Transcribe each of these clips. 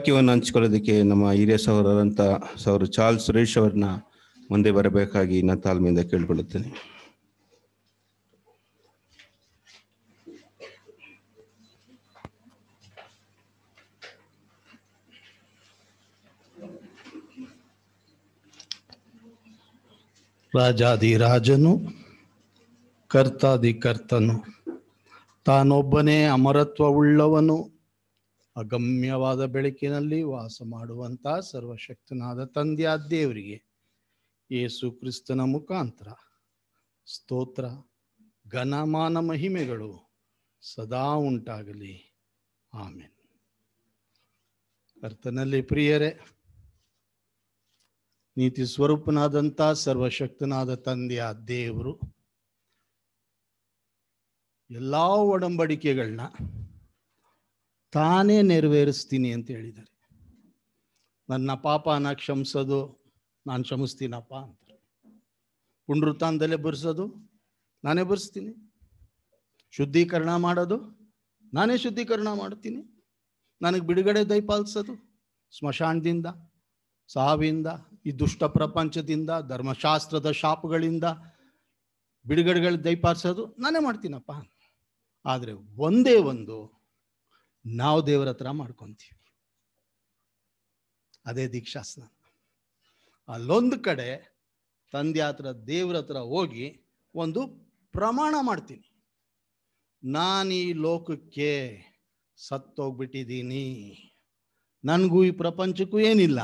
ವಾಕ್ಯವನ್ನು ಹಂಚ್ಕೊಳ್ಳೋದಕ್ಕೆ ನಮ್ಮ ಹಿರಿಯ ಸಹೋದರಂತ ಸೌರ ಚಾರ್ಲ್ಸ್ ಸುರೇಶ್ ಅವ್ರನ್ನ ಮುಂದೆ ಬರಬೇಕಾಗಿ ನನ್ನ ತಾಲ್ಮೆಯಿಂದ ಕೇಳ್ಕೊಳ್ಳುತ್ತೇನೆ ರಾಜಾದಿ ರಾಜನು ಕರ್ತಾದಿ ಕರ್ತನು ತಾನೊಬ್ಬನೇ ಅಮರತ್ವವುಳ್ಳವನು ಅಗಮ್ಯವಾದ ಬೆಳಕಿನಲ್ಲಿ ವಾಸ ಮಾಡುವಂತಹ ಸರ್ವಶಕ್ತನಾದ ತಂದೆಯಾದ ದೇವರಿಗೆ ಯೇಸು ಕ್ರಿಸ್ತನ ಮುಖಾಂತರ ಸ್ತೋತ್ರ ಘನಮಾನ ಮಹಿಮೆಗಳು ಸದಾ ಉಂಟಾಗಲಿ ಆಮೇನ್ ಕರ್ತನಲ್ಲಿ ಪ್ರಿಯರೇ ನೀತಿ ಸ್ವರೂಪನಾದಂಥ ಸರ್ವಶಕ್ತನಾದ ತಂದೆಯ ದೇವರು ಎಲ್ಲ ಒಡಂಬಡಿಕೆಗಳನ್ನ ತಾನೇ ನೆರವೇರಿಸ್ತೀನಿ ಅಂತ ಹೇಳಿದ್ದಾರೆ ನನ್ನ ಪಾಪನ ಕ್ಷಮಿಸೋದು ನಾನು ಕ್ಷಮಿಸ್ತೀನಪ್ಪ ಅಂತಾರೆ ಪುನರುತ್ಥಾನದಲ್ಲೇ ಬರ್ಸೋದು ನಾನೇ ಬರ್ಸ್ತೀನಿ ಶುದ್ಧೀಕರಣ ಮಾಡೋದು ನಾನೇ ಶುದ್ಧೀಕರಣ ಮಾಡ್ತೀನಿ ನನಗೆ ಬಿಡುಗಡೆ ದಯಪಾಲಿಸೋದು ಸ್ಮಶಾನದಿಂದ ಸಾವಿಂದ ಈ ದುಷ್ಟ ಪ್ರಪಂಚದಿಂದ ಧರ್ಮಶಾಸ್ತ್ರದ ಶಾಪಗಳಿಂದ ಬಿಡುಗಡೆಗಳು ದಯಪಾಲಿಸೋದು ನಾನೇ ಮಾಡ್ತೀನಪ್ಪ ಆದರೆ ಒಂದೇ ಒಂದು ನಾವು ದೇವರ ಹತ್ರ ಮಾಡ್ಕೊತೀವಿ ಅದೇ ದೀಕ್ಷಾ ಸ್ನಾನ ಅಲ್ಲೊಂದು ಕಡೆ ತಂದೆ ಹತ್ರ ದೇವ್ರ ಹತ್ರ ಹೋಗಿ ಒಂದು ಪ್ರಮಾಣ ಮಾಡ್ತೀನಿ ನಾನು ಈ ಲೋಕಕ್ಕೆ ಸತ್ತೋಗ್ಬಿಟ್ಟಿದ್ದೀನಿ ನನಗೂ ಈ ಪ್ರಪಂಚಕ್ಕೂ ಏನಿಲ್ಲ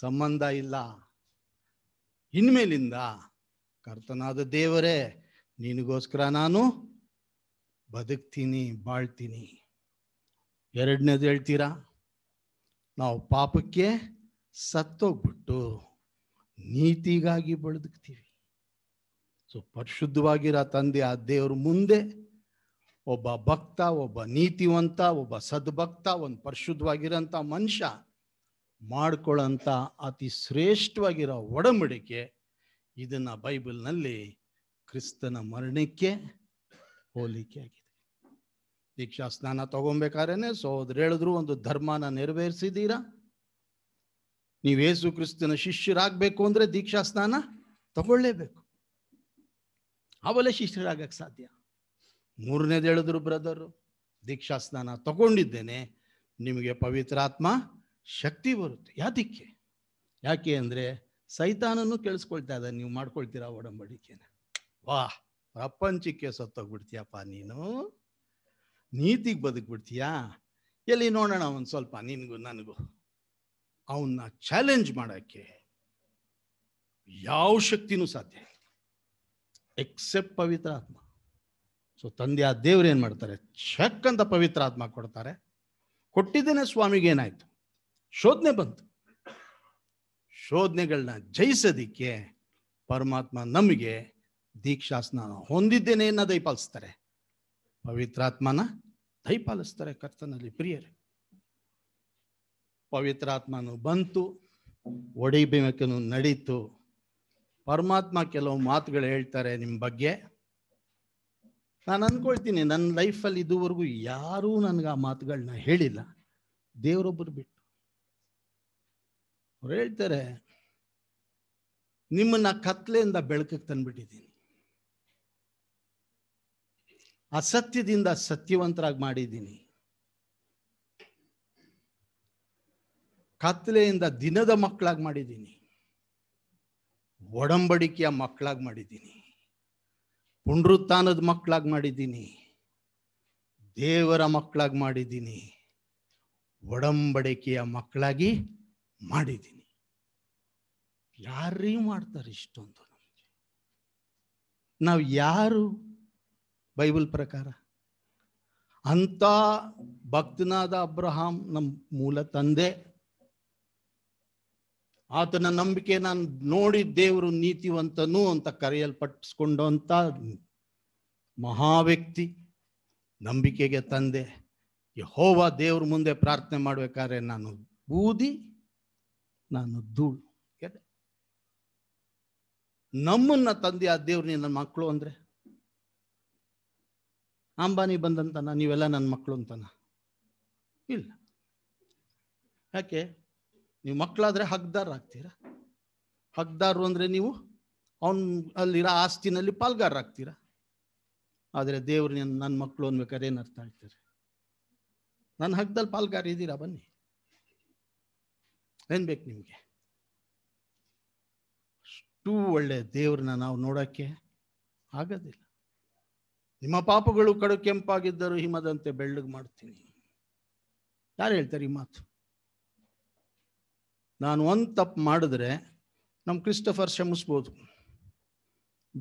ಸಂಬಂಧ ಇಲ್ಲ ಇನ್ಮೇಲಿಂದ ಕರ್ತನಾದ ದೇವರೇ ನಿನಗೋಸ್ಕರ ನಾನು ಬದುಕ್ತೀನಿ ಬಾಳ್ತೀನಿ ಎರಡನೇದು ಹೇಳ್ತೀರಾ ನಾವು ಪಾಪಕ್ಕೆ ಸತ್ತೋಗ್ಬಿಟ್ಟು ನೀತಿಗಾಗಿ ಬದುಕ್ತೀವಿ ಸೊ ಪರಿಶುದ್ಧವಾಗಿರೋ ತಂದೆ ಆ ದೇವ್ರ ಮುಂದೆ ಒಬ್ಬ ಭಕ್ತ ಒಬ್ಬ ನೀತಿವಂತ ಒಬ್ಬ ಸದ್ಭಕ್ತ ಒಂದು ಪರಿಶುದ್ಧವಾಗಿರೋಂಥ ಮನುಷ್ಯ ಮಾಡ್ಕೊಳ್ಳೋಂಥ ಅತಿ ಶ್ರೇಷ್ಠವಾಗಿರೋ ಒಡಂಬಡಿಕೆ ಇದನ್ನು ಬೈಬಲ್ನಲ್ಲಿ ಕ್ರಿಸ್ತನ ಮರಣಕ್ಕೆ ಹೋಲಿಕೆ ಆಗಿದೆ ದೀಕ್ಷಾ ಸ್ನಾನ ತಗೊಬೇಕಾರೇನೆ ಸೋದ್ರ ಹೇಳಿದ್ರು ಒಂದು ಧರ್ಮನ ನೆರವೇರಿಸಿದ್ದೀರಾ ಯೇಸು ಕ್ರಿಸ್ತನ ಶಿಷ್ಯರಾಗಬೇಕು ಅಂದ್ರೆ ದೀಕ್ಷಾ ಸ್ನಾನ ತಗೊಳ್ಳೇಬೇಕು ಅವಲೇ ಶಿಷ್ಯರಾಗಕ್ಕೆ ಸಾಧ್ಯ ಮೂರನೇದು ಹೇಳಿದ್ರು ಬ್ರದರು ದೀಕ್ಷಾ ಸ್ನಾನ ತಗೊಂಡಿದ್ದೇನೆ ನಿಮಗೆ ಪವಿತ್ರಾತ್ಮ ಶಕ್ತಿ ಬರುತ್ತೆ ಯಾದಿಕ್ಕೆ ಯಾಕೆ ಅಂದ್ರೆ ಸೈತಾನನ್ನು ಕೇಳಿಸ್ಕೊಳ್ತಾ ಇದ್ದಾರೆ ನೀವು ಮಾಡ್ಕೊಳ್ತೀರಾ ಒಡಂಬಡಿಕೆನ ವಾಹ್ ಪ್ರಪಂಚಕ್ಕೆ ಸತ್ತೋಗ್ಬಿಡ್ತೀಯಪ್ಪ ನೀನು ನೀತಿಗೆ ಬಿಡ್ತೀಯಾ ಎಲ್ಲಿ ನೋಡೋಣ ಒಂದು ಸ್ವಲ್ಪ ನಿನಗೂ ನನಗೂ ಅವನ್ನ ಚಾಲೆಂಜ್ ಮಾಡಕ್ಕೆ ಯಾವ ಶಕ್ತಿನೂ ಸಾಧ್ಯ ಎಕ್ಸೆಪ್ಟ್ ಪವಿತ್ರ ಆತ್ಮ ಸೊ ತಂದೆ ಆ ದೇವ್ರು ಏನು ಮಾಡ್ತಾರೆ ಚೆಕ್ ಅಂತ ಪವಿತ್ರ ಆತ್ಮ ಕೊಡ್ತಾರೆ ಕೊಟ್ಟಿದ್ದೇನೆ ಸ್ವಾಮಿಗೆ ಏನಾಯ್ತು ಶೋಧನೆ ಬಂತು ಶೋಧನೆಗಳನ್ನ ಜಯಿಸೋದಿಕ್ಕೆ ಪರಮಾತ್ಮ ನಮಗೆ ಸ್ನಾನ ಹೊಂದಿದ್ದೇನೆ ಅನ್ನೋದೈ ಪಾಲಿಸ್ತಾರೆ ಪವಿತ್ರಾತ್ಮನ ದಯಪಾಲಿಸ್ತಾರೆ ಕರ್ತನಲ್ಲಿ ಪ್ರಿಯರೇ ಪವಿತ್ರಾತ್ಮನು ಬಂತು ಒಡಿಬೇಕನು ನಡೀತು ಪರಮಾತ್ಮ ಕೆಲವು ಮಾತುಗಳು ಹೇಳ್ತಾರೆ ನಿಮ್ಮ ಬಗ್ಗೆ ನಾನು ಅನ್ಕೊಳ್ತೀನಿ ನನ್ನ ಲೈಫಲ್ಲಿ ಇದುವರೆಗೂ ಯಾರೂ ನನಗೆ ಆ ಮಾತುಗಳನ್ನ ಹೇಳಿಲ್ಲ ದೇವರೊಬ್ಬರು ಬಿಟ್ಟು ಅವ್ರು ಹೇಳ್ತಾರೆ ನಿಮ್ಮನ್ನ ಕತ್ಲೆಯಿಂದ ಬೆಳಕಕ್ಕೆ ತಂದ್ಬಿಟ್ಟಿದ್ದೀನಿ ಅಸತ್ಯದಿಂದ ಸತ್ಯವಂತರಾಗಿ ಮಾಡಿದ್ದೀನಿ ಕತ್ತಲೆಯಿಂದ ದಿನದ ಮಕ್ಕಳಾಗಿ ಮಾಡಿದ್ದೀನಿ ಒಡಂಬಡಿಕೆಯ ಮಕ್ಕಳಾಗಿ ಮಾಡಿದ್ದೀನಿ ಪುನರುತ್ಥಾನದ ಮಕ್ಕಳಾಗಿ ಮಾಡಿದ್ದೀನಿ ದೇವರ ಮಕ್ಕಳಾಗಿ ಮಾಡಿದ್ದೀನಿ ಒಡಂಬಡಿಕೆಯ ಮಕ್ಕಳಾಗಿ ಮಾಡಿದ್ದೀನಿ ಯಾರೀ ಮಾಡ್ತಾರೆ ಇಷ್ಟೊಂದು ನಾವು ಯಾರು ಬೈಬಲ್ ಪ್ರಕಾರ ಅಂಥ ಭಕ್ತನಾದ ಅಬ್ರಹಾಂ ನಮ್ಮ ಮೂಲ ತಂದೆ ಆತನ ನಂಬಿಕೆ ನಾನು ನೋಡಿ ದೇವರು ನೀತಿವಂತನು ಅಂತ ಕರೆಯಲ್ಪಟ್ಟಿಸ್ಕೊಂಡಂಥ ಮಹಾವ್ಯಕ್ತಿ ನಂಬಿಕೆಗೆ ತಂದೆ ಯಹೋವ ದೇವ್ರ ಮುಂದೆ ಪ್ರಾರ್ಥನೆ ಮಾಡ್ಬೇಕಾದ್ರೆ ನಾನು ಬೂದಿ ನಾನು ಧೂಳು ನಮ್ಮನ್ನ ತಂದೆ ಆ ದೇವ್ರ ನನ್ನ ಮಕ್ಕಳು ಅಂದ್ರೆ ಅಂಬಾನಿ ಬಂದಂತನ ನೀವೆಲ್ಲ ನನ್ನ ಮಕ್ಕಳು ಅಂತನ ಇಲ್ಲ ಯಾಕೆ ನೀವು ಮಕ್ಕಳಾದರೆ ಆಗ್ತೀರಾ ಹಕ್ದಾರು ಅಂದರೆ ನೀವು ಅವನ ಅಲ್ಲಿರೋ ಆಸ್ತಿನಲ್ಲಿ ಆಗ್ತೀರಾ ಆದರೆ ದೇವ್ರ ನನ್ನ ಮಕ್ಕಳು ಅನ್ಬೇಕಾದ್ರೆ ಏನು ಅರ್ಥ ಆಗ್ತಾರೆ ನನ್ನ ಹಕ್ದಲ್ಲಿ ಪಾಲ್ಗಾರ ಇದ್ದೀರಾ ಬನ್ನಿ ಏನು ಬೇಕು ನಿಮಗೆ ಅಷ್ಟು ಒಳ್ಳೆಯ ದೇವ್ರನ್ನ ನಾವು ನೋಡೋಕ್ಕೆ ಆಗೋದಿಲ್ಲ ನಿಮ್ಮ ಪಾಪಗಳು ಕಡು ಕೆಂಪಾಗಿದ್ದರೂ ಹಿಮದಂತೆ ಬೆಳ್ಳಗೆ ಮಾಡ್ತೀನಿ ಯಾರು ಹೇಳ್ತಾರೆ ಈ ಮಾತು ನಾನು ಒಂದು ತಪ್ಪು ಮಾಡಿದ್ರೆ ನಮ್ಮ ಕ್ರಿಸ್ಟಫರ್ ಕ್ಷಮಿಸ್ಬೋದು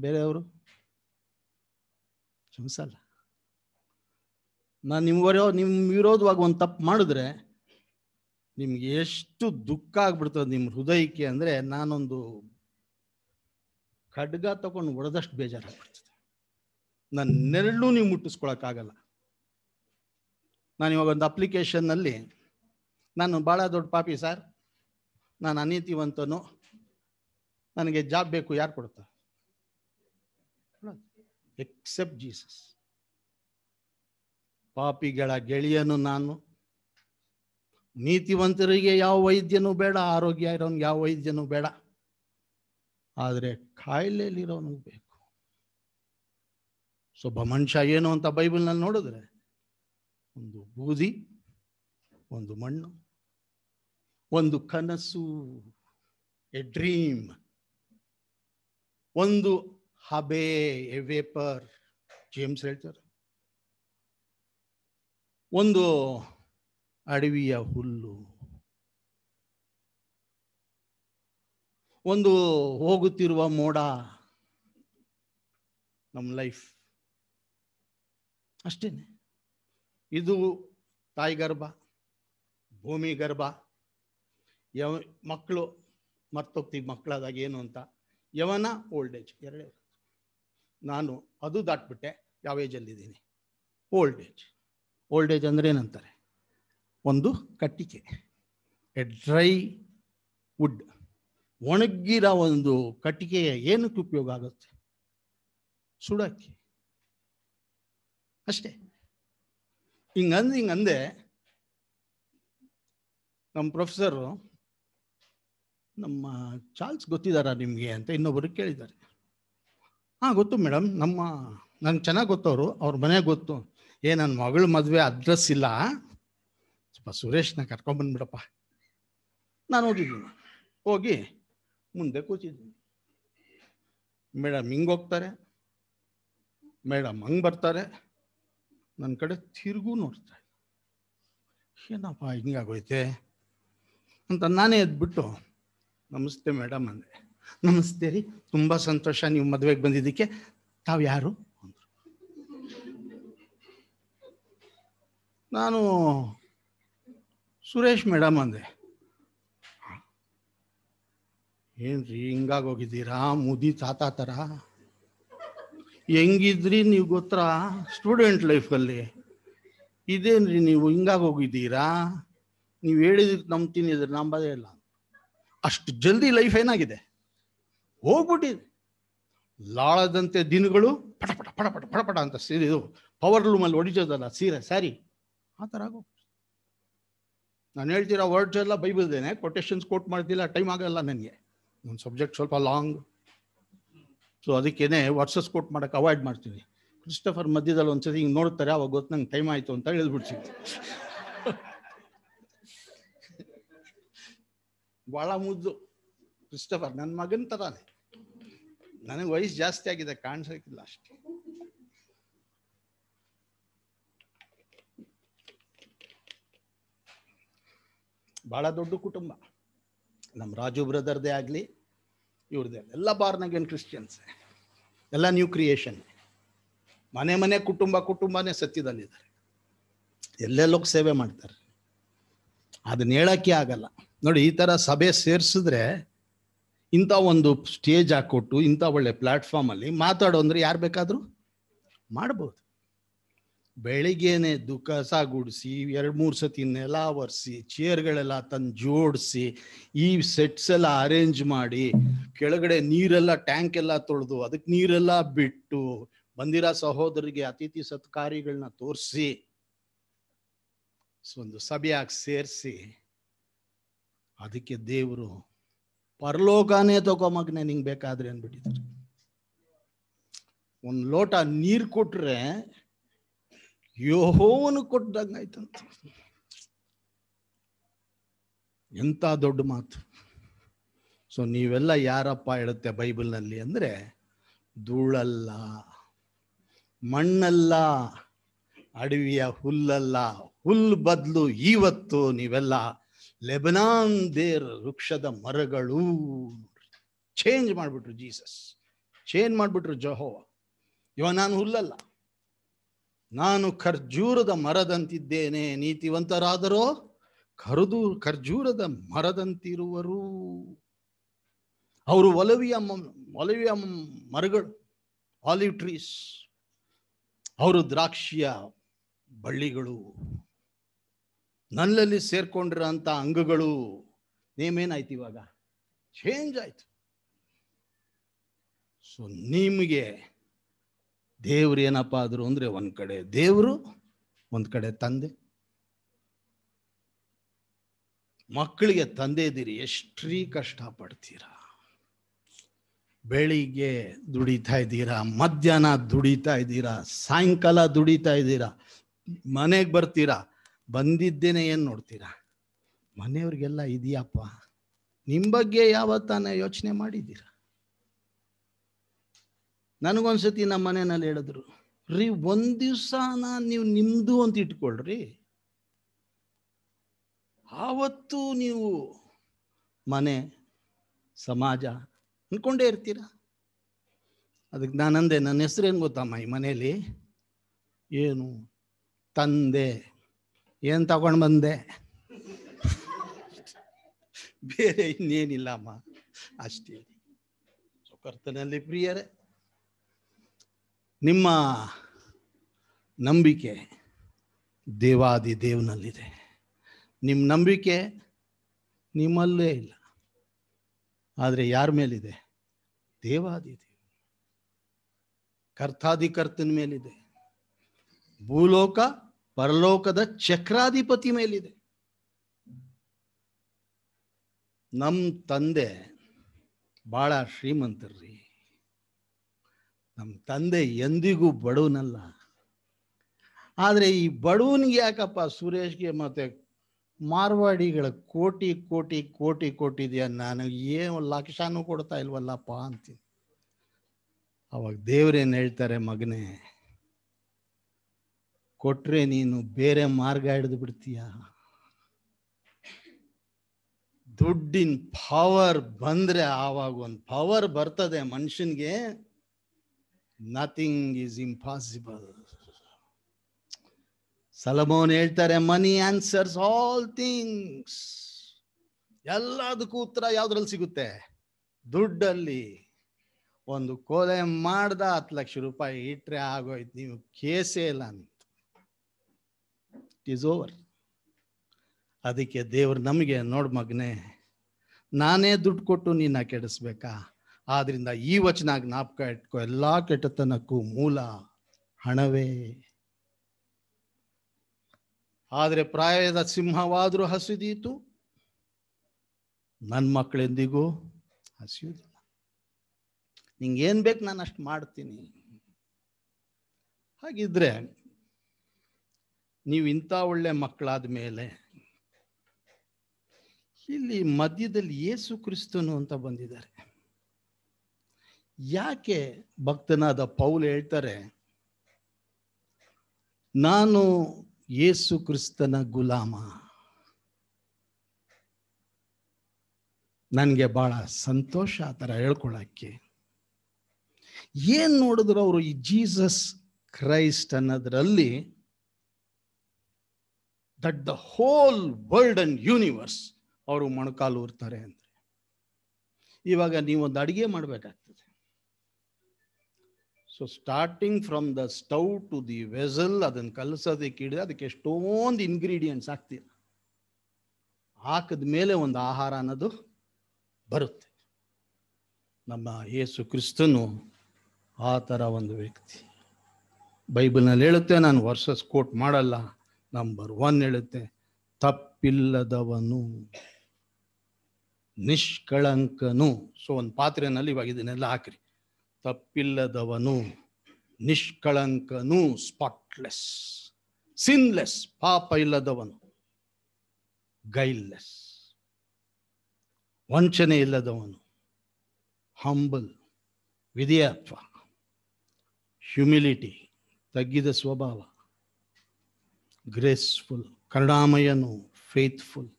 ಬೇರೆಯವರು ಕ್ಷಮಿಸಲ್ಲ ನಾನು ನಿಮ್ಮವರೋ ನಿಮ್ಮ ವಿರೋಧವಾಗಿ ಒಂದು ತಪ್ಪು ಮಾಡಿದ್ರೆ ನಿಮ್ಗೆ ಎಷ್ಟು ದುಃಖ ಆಗ್ಬಿಡ್ತದೆ ನಿಮ್ಮ ಹೃದಯಕ್ಕೆ ಅಂದರೆ ನಾನೊಂದು ಖಡ್ಗ ತಗೊಂಡು ಹೊಡೆದಷ್ಟು ಬೇಜಾರಾಗ್ಬಿಡ್ತದೆ ನನ್ನೆರಡೂ ನೀವು ಮುಟ್ಟಿಸ್ಕೊಳಕ್ಕಾಗಲ್ಲ ನಾನು ಇವಾಗ ಒಂದು ಅಪ್ಲಿಕೇಶನ್ನಲ್ಲಿ ನಾನು ಭಾಳ ದೊಡ್ಡ ಪಾಪಿ ಸರ್ ನಾನು ಅನೀತಿವಂತನು ನನಗೆ ಜಾಬ್ ಬೇಕು ಯಾರು ಕೊಡ್ತಾರೆ ಎಕ್ಸೆಪ್ಟ್ ಜೀಸಸ್ ಪಾಪಿಗಳ ಗೆಳೆಯನು ನಾನು ನೀತಿವಂತರಿಗೆ ಯಾವ ವೈದ್ಯನೂ ಬೇಡ ಆರೋಗ್ಯ ಇರೋನ್ಗೆ ಯಾವ ವೈದ್ಯನೂ ಬೇಡ ಆದರೆ ಕಾಯಿಲೆಯಲ್ಲಿರೋನು ಬೇಕು ಸೊ ಮನುಷ್ಯ ಏನು ಅಂತ ಬೈಬಲ್ನಲ್ಲಿ ನೋಡಿದ್ರೆ ಒಂದು ಬೂದಿ ಒಂದು ಮಣ್ಣು ಒಂದು ಕನಸು ಎ ಡ್ರೀಮ್ ಒಂದು ಹಬೆ ಎ ವೇಪರ್ ಜೇಮ್ಸ್ ಹೇಳ್ತಾರೆ ಒಂದು ಅಡವಿಯ ಹುಲ್ಲು ಒಂದು ಹೋಗುತ್ತಿರುವ ಮೋಡ ನಮ್ಮ ಲೈಫ್ ಅಷ್ಟೇ ಇದು ತಾಯಿ ಗರ್ಭ ಭೂಮಿ ಗರ್ಭ ಯವ ಮಕ್ಕಳು ಮರ್ತೋಗ್ತೀವಿ ಮಕ್ಕಳಾದಾಗ ಏನು ಅಂತ ಯವನ ಓಲ್ಡ್ ಏಜ್ ಎರಡೇ ನಾನು ಅದು ದಾಟ್ಬಿಟ್ಟೆ ಯಾವ ಏಜಲ್ಲಿದ್ದೀನಿ ಓಲ್ಡ್ ಏಜ್ ಓಲ್ಡ್ ಏಜ್ ಅಂದರೆ ಏನಂತಾರೆ ಒಂದು ಕಟ್ಟಿಗೆ ಎ ಡ್ರೈ ವುಡ್ ಒಣಗಿರೋ ಒಂದು ಕಟ್ಟಿಗೆಯ ಏನಕ್ಕೆ ಉಪಯೋಗ ಆಗುತ್ತೆ ಸುಡಕ್ಕೆ ಅಷ್ಟೇ ಹಿಂಗಂದು ಅಂದೆ ನಮ್ಮ ಪ್ರೊಫೆಸರು ನಮ್ಮ ಚಾರ್ಲ್ಸ್ ಗೊತ್ತಿದ್ದಾರಾ ನಿಮಗೆ ಅಂತ ಇನ್ನೊಬ್ಬರು ಕೇಳಿದ್ದಾರೆ ಹಾಂ ಗೊತ್ತು ಮೇಡಮ್ ನಮ್ಮ ನಂಗೆ ಚೆನ್ನಾಗಿ ಗೊತ್ತವರು ಅವ್ರ ಮನೆ ಗೊತ್ತು ಏ ನನ್ನ ಮಗಳ ಮದುವೆ ಅಡ್ರೆಸ್ ಇಲ್ಲ ಸ್ವಲ್ಪ ಸುರೇಶ್ನ ಕರ್ಕೊಂಬಂದ್ಬಿಡಪ್ಪ ನಾನು ಹೋಗಿದ್ದೀನಿ ಹೋಗಿ ಮುಂದೆ ಕೂತಿದ್ದೀನಿ ಮೇಡಮ್ ಹಿಂಗೆ ಹೋಗ್ತಾರೆ ಮೇಡಮ್ ಹಂಗೆ ಬರ್ತಾರೆ ನನ್ನ ಕಡೆ ತಿರುಗೂ ನೋಡ್ತಾ ಇಲ್ಲ ಏನಪ್ಪ ಹಿಂಗಾಗೋಯ್ತೆ ಅಂತ ನಾನೇ ಎದ್ಬಿಟ್ಟು ನಮಸ್ತೆ ಮೇಡಮ್ ಅಂದೆ ನಮಸ್ತೆ ರೀ ತುಂಬ ಸಂತೋಷ ನೀವು ಮದುವೆಗೆ ಬಂದಿದ್ದಕ್ಕೆ ತಾವು ಯಾರು ಅಂದರು ನಾನು ಸುರೇಶ್ ಮೇಡಮ್ ಅಂದೆ ಏನ್ರಿ ಹಿಂಗಾಗೋಗಿದ್ದೀರಾ ಮುದಿ ತಾತ ಥರ ಹೆಂಗಿದ್ರಿ ನೀವು ಗೊತ್ತಾ ಸ್ಟೂಡೆಂಟ್ ಲೈಫಲ್ಲಿ ಇದೇನ್ರಿ ನೀವು ಹಿಂಗಾಗಿ ಹೋಗಿದ್ದೀರಾ ನೀವು ಹೇಳಿದಕ್ಕೆ ನಂಬ್ತೀನಿ ಇದ್ರೆ ನಂಬೋದೇ ಇಲ್ಲ ಅಷ್ಟು ಜಲ್ದಿ ಲೈಫ್ ಏನಾಗಿದೆ ಹೋಗ್ಬಿಟ್ಟಿದೆ ಲಾಳದಂತೆ ದಿನಗಳು ಪಟ ಪಟ ಪಟ ಪಟ ಅಂತ ಸೀರೆ ಇದು ಪವರ್ ಲೂಮಲ್ಲಿ ಹೊಡಿತೋದಲ್ಲ ಸೀರೆ ಸ್ಯಾರಿ ಆ ಥರ ಆಗೋ ನಾನು ಹೇಳ್ತೀರಾ ವರ್ಡ್ಸ್ ಎಲ್ಲ ಬೈಬಲ್ದೇನೆ ಕೊಟೇಶನ್ಸ್ ಕೋಟ್ ಮಾಡ್ತಿಲ್ಲ ಟೈಮ್ ಆಗಲ್ಲ ನನಗೆ ಒಂದು ಸಬ್ಜೆಕ್ಟ್ ಸ್ವಲ್ಪ ಲಾಂಗ್ ಸೊ ಅದಕ್ಕೇನೆ ವಾಟ್ಸಪ್ ಕೋಟ್ ಮಾಡಕ್ ಅವಾಯ್ಡ್ ಮಾಡ್ತೀವಿ ಕ್ರಿಸ್ಟಫರ್ ಮಧ್ಯದಲ್ಲಿ ಒಂದ್ಸತಿ ಹಿಂಗೆ ನೋಡ್ತಾರೆ ಅವಾಗ ಗೊತ್ತು ನಂಗೆ ಟೈಮ್ ಆಯಿತು ಅಂತ ಹೇಳ್ಬಿಡ್ತೀವಿ ಭಾಳ ಮುದ್ದು ಕ್ರಿಸ್ಟಫರ್ ನನ್ನ ಮಗನ ತರಾನೆ ನನಗೆ ವಯಸ್ಸು ಜಾಸ್ತಿ ಆಗಿದೆ ಕಾಣಿಸೋಕ್ಕಿಲ್ಲ ಅಷ್ಟೇ ಭಾಳ ದೊಡ್ಡ ಕುಟುಂಬ ನಮ್ಮ ರಾಜು ಬ್ರದರ್ದೇ ಆಗಲಿ ಇವ್ರದ್ದೆ ಎಲ್ಲ ಬಾರ್ನ್ ಅಗೇನ್ ಕ್ರಿಶ್ಚಿಯನ್ಸ್ ಎಲ್ಲ ನ್ಯೂ ಕ್ರಿಯೇಷನ್ ಮನೆ ಮನೆ ಕುಟುಂಬ ಕುಟುಂಬನೇ ಸತ್ಯದಲ್ಲಿದ್ದಾರೆ ಎಲ್ಲೆಲ್ಲೋಗಿ ಸೇವೆ ಮಾಡ್ತಾರೆ ಅದನ್ನ ಹೇಳೋಕ್ಕೆ ಆಗಲ್ಲ ನೋಡಿ ಈ ಥರ ಸಭೆ ಸೇರಿಸಿದ್ರೆ ಇಂಥ ಒಂದು ಸ್ಟೇಜ್ ಹಾಕ್ಕೊಟ್ಟು ಇಂಥ ಒಳ್ಳೆ ಪ್ಲ್ಯಾಟ್ಫಾರ್ಮಲ್ಲಿ ಮಾತಾಡೋ ಅಂದರೆ ಯಾರು ಬೇಕಾದರೂ ಮಾಡಬಹುದು ಬೆಳಿಗ್ಗೆನೆ ಎದ್ದು ಕಸ ಗುಡಿಸಿ ಎರಡು ಮೂರು ಸತಿ ನೆಲ ಒರೆಸಿ ಚೇರ್ಗಳೆಲ್ಲ ತಂದು ಜೋಡಿಸಿ ಈ ಸೆಟ್ಸ್ ಎಲ್ಲ ಅರೇಂಜ್ ಮಾಡಿ ಕೆಳಗಡೆ ನೀರೆಲ್ಲ ಟ್ಯಾಂಕ್ ಎಲ್ಲ ತೊಳೆದು ಅದಕ್ಕೆ ನೀರೆಲ್ಲ ಬಿಟ್ಟು ಬಂದಿರೋ ಸಹೋದರಿಗೆ ಅತಿಥಿ ಸತ್ಕಾರಿಗಳನ್ನ ತೋರಿಸಿ ಒಂದು ಸಭೆಯಾಗಿ ಸೇರಿಸಿ ಅದಕ್ಕೆ ದೇವರು ಪರಲೋಕನೇ ತಗೋ ಮಗನೇ ನಿಂಗೆ ಬೇಕಾದ್ರೆ ಅಂದ್ಬಿಟ್ಟಿದ್ದಾರೆ ಒಂದು ಲೋಟ ನೀರು ಕೊಟ್ರೆ ಯೋಹೋನು ಕೊಟ್ಟಾಗಾಯ್ತಂತ ಎಂಥ ದೊಡ್ಡ ಮಾತು ಸೊ ನೀವೆಲ್ಲ ಯಾರಪ್ಪ ಹೇಳುತ್ತೆ ಬೈಬಲ್ನಲ್ಲಿ ಅಂದರೆ ಧೂಳಲ್ಲ ಮಣ್ಣಲ್ಲ ಅಡವಿಯ ಹುಲ್ಲಲ್ಲ ಹುಲ್ ಬದಲು ಇವತ್ತು ನೀವೆಲ್ಲ ಲೆಬನಾನ್ ದೇರ್ ವೃಕ್ಷದ ಮರಗಳು ಚೇಂಜ್ ಮಾಡಿಬಿಟ್ರು ಜೀಸಸ್ ಚೇಂಜ್ ಮಾಡಿಬಿಟ್ರು ಜಹೋವ ಇವಾಗ ನಾನು ಹುಲ್ಲಲ್ಲ ನಾನು ಖರ್ಜೂರದ ಮರದಂತಿದ್ದೇನೆ ನೀತಿವಂತರಾದರೋ ಕರುದು ಖರ್ಜೂರದ ಮರದಂತಿರುವರು ಅವರು ಒಲವಿಯ ಒಲವಿಯ ಮರಗಳು ಆಲಿವ್ ಟ್ರೀಸ್ ಅವರು ದ್ರಾಕ್ಷಿಯ ಬಳ್ಳಿಗಳು ನನ್ನಲ್ಲಿ ಸೇರ್ಕೊಂಡಿರೋಂಥ ಅಂಗಗಳು ನೇಮೇನಾಯ್ತು ಇವಾಗ ಚೇಂಜ್ ಆಯಿತು ಸೊ ನಿಮಗೆ ದೇವ್ರು ಏನಪ್ಪ ಆದ್ರು ಅಂದ್ರೆ ಒಂದ್ ಕಡೆ ದೇವ್ರು ಒಂದ್ ಕಡೆ ತಂದೆ ಮಕ್ಕಳಿಗೆ ತಂದೆ ಇದ್ದೀರಿ ಎಷ್ಟ್ರೀ ಕಷ್ಟ ಪಡ್ತೀರಾ ಬೆಳಿಗ್ಗೆ ದುಡಿತಾ ಇದ್ದೀರಾ ಮಧ್ಯಾಹ್ನ ದುಡಿತಾ ಇದ್ದೀರಾ ಸಾಯಂಕಾಲ ದುಡಿತಾ ಇದ್ದೀರಾ ಮನೆಗೆ ಬರ್ತೀರಾ ಬಂದಿದ್ದೇನೆ ಏನು ನೋಡ್ತೀರಾ ಮನೆಯವ್ರಿಗೆಲ್ಲ ಇದೆಯಪ್ಪ ನಿಮ್ಮ ಬಗ್ಗೆ ಯಾವತ್ತಾನ ಯೋಚನೆ ಮಾಡಿದ್ದೀರಾ ನನಗೊಂದ್ಸತಿ ನಮ್ಮ ಮನೆಯಲ್ಲಿ ಹೇಳಿದ್ರು ರೀ ಒಂದು ದಿವಸ ನೀವು ನಿಮ್ಮದು ಅಂತ ಇಟ್ಕೊಳ್ರಿ ಆವತ್ತು ನೀವು ಮನೆ ಸಮಾಜ ಅನ್ಕೊಂಡೇ ಇರ್ತೀರ ಅದಕ್ಕೆ ನಾನಂದೆ ನನ್ನ ಹೆಸರೇನು ಗೊತ್ತಮ್ಮ ಈ ಮನೆಯಲ್ಲಿ ಏನು ತಂದೆ ಏನು ತಗೊಂಡು ಬಂದೆ ಬೇರೆ ಇನ್ನೇನಿಲ್ಲಮ್ಮ ಅಷ್ಟೇ ಕರ್ತನಲ್ಲಿ ಪ್ರಿಯರೇ ನಿಮ್ಮ ನಂಬಿಕೆ ದೇವಾದಿ ದೇವನಲ್ಲಿದೆ ನಿಮ್ಮ ನಂಬಿಕೆ ನಿಮ್ಮಲ್ಲೇ ಇಲ್ಲ ಆದರೆ ಯಾರ ಮೇಲಿದೆ ದೇವಾದಿ ದೇವ ಕರ್ತಾಧಿಕರ್ತನ ಮೇಲಿದೆ ಭೂಲೋಕ ಪರಲೋಕದ ಚಕ್ರಾಧಿಪತಿ ಮೇಲಿದೆ ನಮ್ಮ ತಂದೆ ಭಾಳ ಶ್ರೀಮಂತರ್ರಿ ನಮ್ಮ ತಂದೆ ಎಂದಿಗೂ ಬಡವನಲ್ಲ ಆದರೆ ಈ ಬಡವನಿಗೆ ಯಾಕಪ್ಪ ಸುರೇಶ್ಗೆ ಮತ್ತು ಮಾರ್ವಾಡಿಗಳ ಕೋಟಿ ಕೋಟಿ ಕೋಟಿ ಕೋಟಿ ನಾನು ಏನು ಲಕ್ಷಾನು ಕೊಡ್ತಾ ಇಲ್ವಲ್ಲಪ್ಪ ಅಂತೀನಿ ಅವಾಗ ದೇವ್ರೇನು ಹೇಳ್ತಾರೆ ಮಗನೇ ಕೊಟ್ರೆ ನೀನು ಬೇರೆ ಮಾರ್ಗ ಹಿಡಿದು ಬಿಡ್ತೀಯ ದುಡ್ಡಿನ ಪವರ್ ಬಂದರೆ ಆವಾಗ ಒಂದು ಪವರ್ ಬರ್ತದೆ ಮನುಷ್ಯನಿಗೆ ನಥಿಂಗ್ ಈಸ್ ಇಂಪಾಸಿಬಲ್ ಸಲಮೋನ್ ಹೇಳ್ತಾರೆ ಮನಿ ಆನ್ಸರ್ಸ್ ಆಲ್ ಥಿಂಗ್ಸ್ ಎಲ್ಲದಕ್ಕೂ ಉತ್ತರ ಯಾವ್ದ್ರಲ್ಲಿ ಸಿಗುತ್ತೆ ದುಡ್ಡಲ್ಲಿ ಒಂದು ಕೊಲೆ ಮಾಡ್ದ ಹತ್ತು ಲಕ್ಷ ರೂಪಾಯಿ ಇಟ್ರೆ ಆಗೋಯ್ತು ನೀವು ಕೇಸೇ ಇಲ್ಲ ನಿಂತು ಇಟ್ ಓವರ್ ಅದಕ್ಕೆ ದೇವ್ರು ನಮಗೆ ನೋಡ್ ಮಗನೇ ನಾನೇ ದುಡ್ಡು ಕೊಟ್ಟು ನೀನ ಕೆಡಿಸ್ಬೇಕಾ ಆದ್ರಿಂದ ಈ ವಚನ ಜ್ಞಾಪಕ ಇಟ್ಕೋ ಎಲ್ಲ ಕೆಟ್ಟತನಕ್ಕೂ ಮೂಲ ಹಣವೇ ಆದರೆ ಪ್ರಾಯದ ಸಿಂಹವಾದರೂ ಹಸಿದೀತು ನನ್ನ ಮಕ್ಕಳೆಂದಿಗೂ ಹಸಿಯುವುದಿಲ್ಲ ನಿಂಗೆ ಏನು ಬೇಕು ನಾನು ಅಷ್ಟು ಮಾಡ್ತೀನಿ ಹಾಗಿದ್ರೆ ನೀವು ಇಂಥ ಒಳ್ಳೆ ಮಕ್ಕಳಾದ ಮೇಲೆ ಇಲ್ಲಿ ಮಧ್ಯದಲ್ಲಿ ಏಸು ಕ್ರಿಸ್ತನು ಅಂತ ಬಂದಿದ್ದಾರೆ ಯಾಕೆ ಭಕ್ತನಾದ ಪೌಲ್ ಹೇಳ್ತಾರೆ ನಾನು ಯೇಸು ಕ್ರಿಸ್ತನ ಗುಲಾಮ ನನಗೆ ಬಹಳ ಸಂತೋಷ ಆ ಥರ ಹೇಳ್ಕೊಳಕ್ಕೆ ಏನು ನೋಡಿದ್ರು ಅವರು ಈ ಜೀಸಸ್ ಕ್ರೈಸ್ಟ್ ಅನ್ನೋದ್ರಲ್ಲಿ that the whole world and universe ಅವರು ಮೊಣಕಾಲು ಊರ್ತಾರೆ ಅಂದರೆ ಇವಾಗ ನೀವೊಂದು ಅಡುಗೆ ಮಾಡಬೇಕಾಗ್ತದೆ so starting from the stove to the vessel ಅದನ್ನು ಕಲಸೋದಕ್ಕೆ ಹಿಡಿದು ಅದಕ್ಕೆ ಎಷ್ಟೊಂದು ಇನ್ಗ್ರೀಡಿಯೆಂಟ್ಸ್ ಹಾಕ್ತೀರ ಹಾಕಿದ ಮೇಲೆ ಒಂದು ಆಹಾರ ಅನ್ನೋದು ಬರುತ್ತೆ ನಮ್ಮ ಯೇಸು ಕ್ರಿಸ್ತನು ಆ ಥರ ಒಂದು ವ್ಯಕ್ತಿ ಬೈಬಲ್ನಲ್ಲಿ ಹೇಳುತ್ತೆ ನಾನು ವರ್ಷಸ್ ಕೋಟ್ ಮಾಡಲ್ಲ ನಂಬರ್ ಒನ್ ಹೇಳುತ್ತೆ ತಪ್ಪಿಲ್ಲದವನು ನಿಷ್ಕಳಂಕನು ಸೊ ಒಂದು ಪಾತ್ರೆಯಲ್ಲಿ ಇವಾಗ ಇದನ್ನೆಲ್ಲ ಹಾಕ್ರಿ ತಪ್ಪಿಲ್ಲದವನು ನಿಷ್ಕಳಂಕನು ಸ್ಪಾಟ್ಲೆಸ್ ಸಿನ್ಲೆಸ್ ಪಾಪ ಇಲ್ಲದವನು ಗೈಲ್ಲೆಸ್ ವಂಚನೆ ಇಲ್ಲದವನು ಹಂಬಲ್ ವಿಧಿಯತ್ವ ಹ್ಯುಮಿಲಿಟಿ ತಗ್ಗಿದ ಸ್ವಭಾವ ಗ್ರೇಸ್ಫುಲ್ ಕರುಣಾಮಯನು ಫೇತ್ಫುಲ್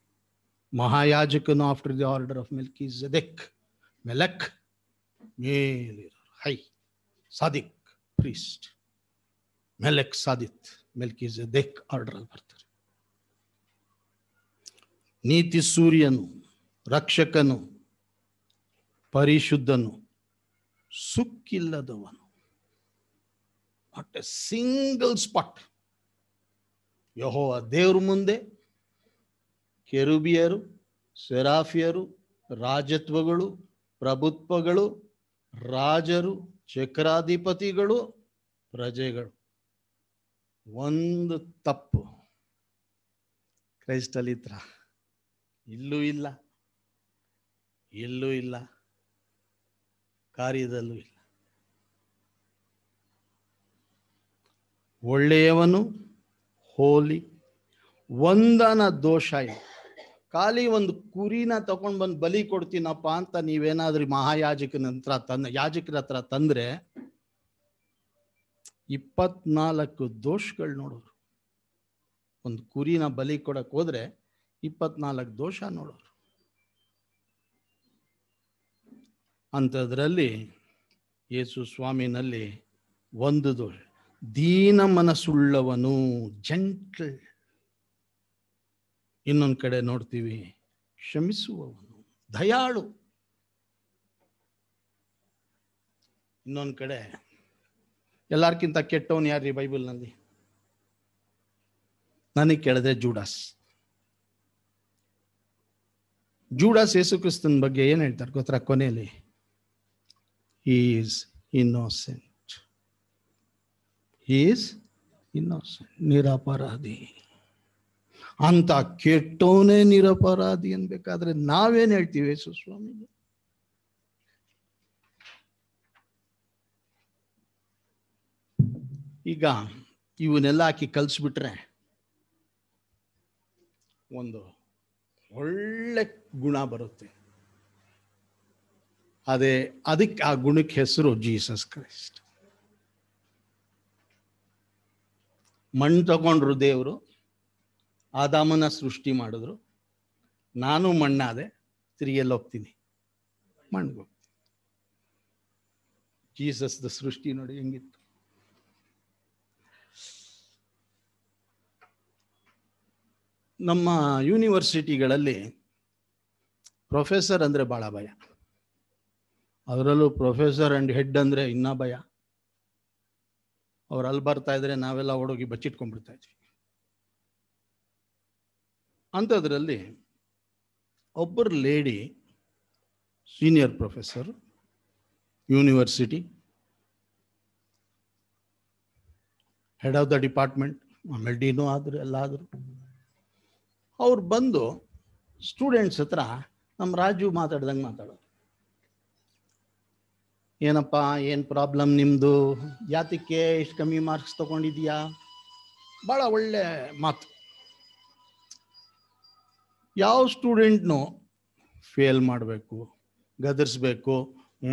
ಮಹಾಯಾಜಕನು after the order of Melchizedek ಮೆಲಕ್ ಮೇಲಿರ ಸಾದಿಕ್ ಪ್ರೀಸ್ಟ್ ಮೆಲೆಕ್ Melek Sadit, Melchizedek ಆರ್ಡರ್ ಬರ್ತಾರೆ ನೀತಿ ಸೂರ್ಯನು ರಕ್ಷಕನು ಪರಿಶುದ್ಧನು ಸುಕ್ಕಿಲ್ಲದವನು ವಾಟ್ ಎ ಸಿಂಗಲ್ ಸ್ಪಾಟ್ ಯಹೋ ದೇವ್ರ ಮುಂದೆ ಕೆರುಬಿಯರು ಸೆರಾಫಿಯರು ರಾಜತ್ವಗಳು ಪ್ರಭುತ್ವಗಳು ರಾಜರು ಚಕ್ರಾಧಿಪತಿಗಳು ಪ್ರಜೆಗಳು ಒಂದು ತಪ್ಪು ಕ್ರೈಸ್ತಲಿತ್ರ ಇಲ್ಲೂ ಇಲ್ಲ ಇಲ್ಲೂ ಇಲ್ಲ ಕಾರ್ಯದಲ್ಲೂ ಇಲ್ಲ ಒಳ್ಳೆಯವನು ಹೋಲಿ ಒಂದನ ದೋಷ ಇಲ್ಲ ಖಾಲಿ ಒಂದು ಕುರಿನ ತಗೊಂಡ್ ಬಂದು ಬಲಿ ಕೊಡ್ತೀನಪ್ಪ ಅಂತ ನೀವೇನಾದ್ರೂ ಮಹಾಯಾಜಕನ ಹತ್ರ ತಂದ ಯಾಜಕರ ಹತ್ರ ತಂದ್ರೆ ಇಪ್ಪತ್ನಾಲ್ಕು ದೋಷಗಳು ನೋಡೋರು ಒಂದು ಕುರಿನ ಬಲಿ ಕೊಡಕ್ ಹೋದ್ರೆ ಇಪ್ಪತ್ನಾಲ್ಕು ದೋಷ ನೋಡೋರು ಅಂಥದ್ರಲ್ಲಿ ಯೇಸು ಸ್ವಾಮಿನಲ್ಲಿ ಒಂದು ದೋಷ ದೀನ ಮನಸ್ಸುಳ್ಳವನು ಜಂಟ್ಲ್ ಇನ್ನೊಂದು ಕಡೆ ನೋಡ್ತೀವಿ ಕ್ಷಮಿಸುವವನು ದಯಾಳು ಇನ್ನೊಂದು ಕಡೆ ಎಲ್ಲರಿಗಿಂತ ಕೆಟ್ಟವನು ಯಾರ್ರಿ ಬೈಬಲ್ನಲ್ಲಿ ನನಗೆ ಕೇಳಿದ್ರೆ ಜೂಡಾಸ್ ಜೂಡಾಸ್ ಯೇಸುಕ್ರಿಸ್ತನ ಬಗ್ಗೆ ಏನು ಹೇಳ್ತಾರೆ ಗೊತ್ತರ ಕೊನೆಯಲ್ಲಿ ಈಸ್ ಇನ್ನೋಸೆಂಟ್ ಈಸ್ ಇನ್ನೋಸೆಂಟ್ ನಿರಾಪರಾಧಿ ಅಂತ ಕೆಟ್ಟವನೇ ನಿರಪರಾಧಿ ಅನ್ಬೇಕಾದ್ರೆ ನಾವೇನ್ ಹೇಳ್ತೀವಿ ಯೇಸು ಈಗ ಇವನ್ನೆಲ್ಲ ಹಾಕಿ ಕಲ್ಸ್ಬಿಟ್ರೆ ಒಂದು ಒಳ್ಳೆ ಗುಣ ಬರುತ್ತೆ ಅದೇ ಅದಕ್ಕೆ ಆ ಗುಣಕ್ಕೆ ಹೆಸರು ಜೀಸಸ್ ಕ್ರೈಸ್ಟ್ ಮಣ್ಣು ತಗೊಂಡ್ರು ದೇವರು ಆದಾಮನ ಸೃಷ್ಟಿ ಮಾಡಿದ್ರು ನಾನು ಮಣ್ಣಾದೆ ಮಣ್ಣಿಗೆ ಹೋಗ್ತೀನಿ ಜೀಸಸ್ ಜೀಸಸ್ದ ಸೃಷ್ಟಿ ನೋಡಿ ಹೆಂಗಿತ್ತು ನಮ್ಮ ಯೂನಿವರ್ಸಿಟಿಗಳಲ್ಲಿ ಪ್ರೊಫೆಸರ್ ಅಂದರೆ ಭಾಳ ಭಯ ಅದರಲ್ಲೂ ಪ್ರೊಫೆಸರ್ ಆ್ಯಂಡ್ ಹೆಡ್ ಅಂದರೆ ಇನ್ನೂ ಭಯ ಅವ್ರು ಅಲ್ಲಿ ಬರ್ತಾ ಇದ್ರೆ ನಾವೆಲ್ಲ ಓಡೋಗಿ ಬಚ್ಚಿಟ್ಕೊಂಡ್ಬಿಡ್ತಾ ಇದ್ವಿ ಅಂಥದ್ರಲ್ಲಿ ಒಬ್ಬರು lady senior professor university head of the department ಆಮೇಲೆ ಡಿನೂ ಆದರು ಎಲ್ಲ ಆದರು ಅವ್ರು ಬಂದು ಸ್ಟೂಡೆಂಟ್ಸ್ ಹತ್ರ ನಮ್ಮ ರಾಜು ಮಾತಾಡ್ದಂಗೆ ಮಾತಾಡೋರು ಏನಪ್ಪ ಏನು ಪ್ರಾಬ್ಲಮ್ ನಿಮ್ಮದು ಯಾತಕ್ಕೆ ಇಷ್ಟು ಕಮ್ಮಿ ಮಾರ್ಕ್ಸ್ ತೊಗೊಂಡಿದ್ಯಾ ಭಾಳ ಒಳ್ಳೆ ಮಾತು ಯಾವ ಸ್ಟೂಡೆಂಟ್ನು ಫೇಲ್ ಮಾಡಬೇಕು ಗದರ್ಸ್ಬೇಕು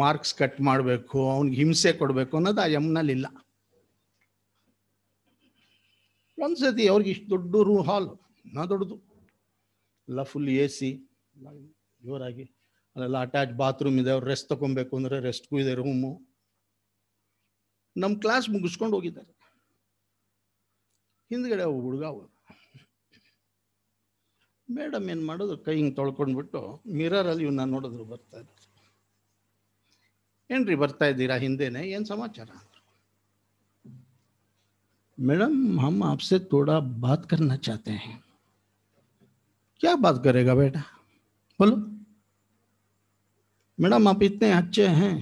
ಮಾರ್ಕ್ಸ್ ಕಟ್ ಮಾಡಬೇಕು ಅವ್ನಿಗೆ ಹಿಂಸೆ ಕೊಡಬೇಕು ಅನ್ನೋದು ಆ ಎಮ್ನಲ್ಲಿ ಇಲ್ಲ ಒಂದ್ಸತಿ ಅವ್ರಿಗೆ ಇಷ್ಟು ದೊಡ್ಡ ರೂ ಹಾಲ್ ನಾ ದೊಡ್ಡದು ಎಲ್ಲ ಫುಲ್ ಎ ಸಿ ಜೋರಾಗಿ ಅಲ್ಲೆಲ್ಲ ಅಟ್ಯಾಚ್ ಬಾತ್ರೂಮ್ ಇದೆ ಅವ್ರು ರೆಸ್ಟ್ ತಗೊಬೇಕು ಅಂದರೆ ರೆಸ್ಟ್ಗೂ ಇದೆ ರೂಮು ನಮ್ಮ ಕ್ಲಾಸ್ ಮುಗಿಸ್ಕೊಂಡು ಹೋಗಿದ್ದಾರೆ ಹಿಂದ್ಗಡೆ ಹುಡುಗ ಅವರು ಮೇಡಮ್ ಏನು ಮಾಡಿದ್ರು ಕೈ ಹಿಂಗೆ ತೊಳ್ಕೊಂಡ್ಬಿಟ್ಟು ಮಿರರಲ್ಲಿ ಇವನ್ನ ನೋಡಿದ್ರು ಬರ್ತಾ ಇರೋದು ಏನ್ರಿ ಬರ್ತಾ ಇದ್ದೀರಾ ಹಿಂದೆನೆ ಏನು ಸಮಾಚಾರ ಮೇಡಮ್ हम आपसे थोड़ा बात करना चाहते हैं क्या बात करेगा बेटा बोलो मैडम आप इतने अच्छे हैं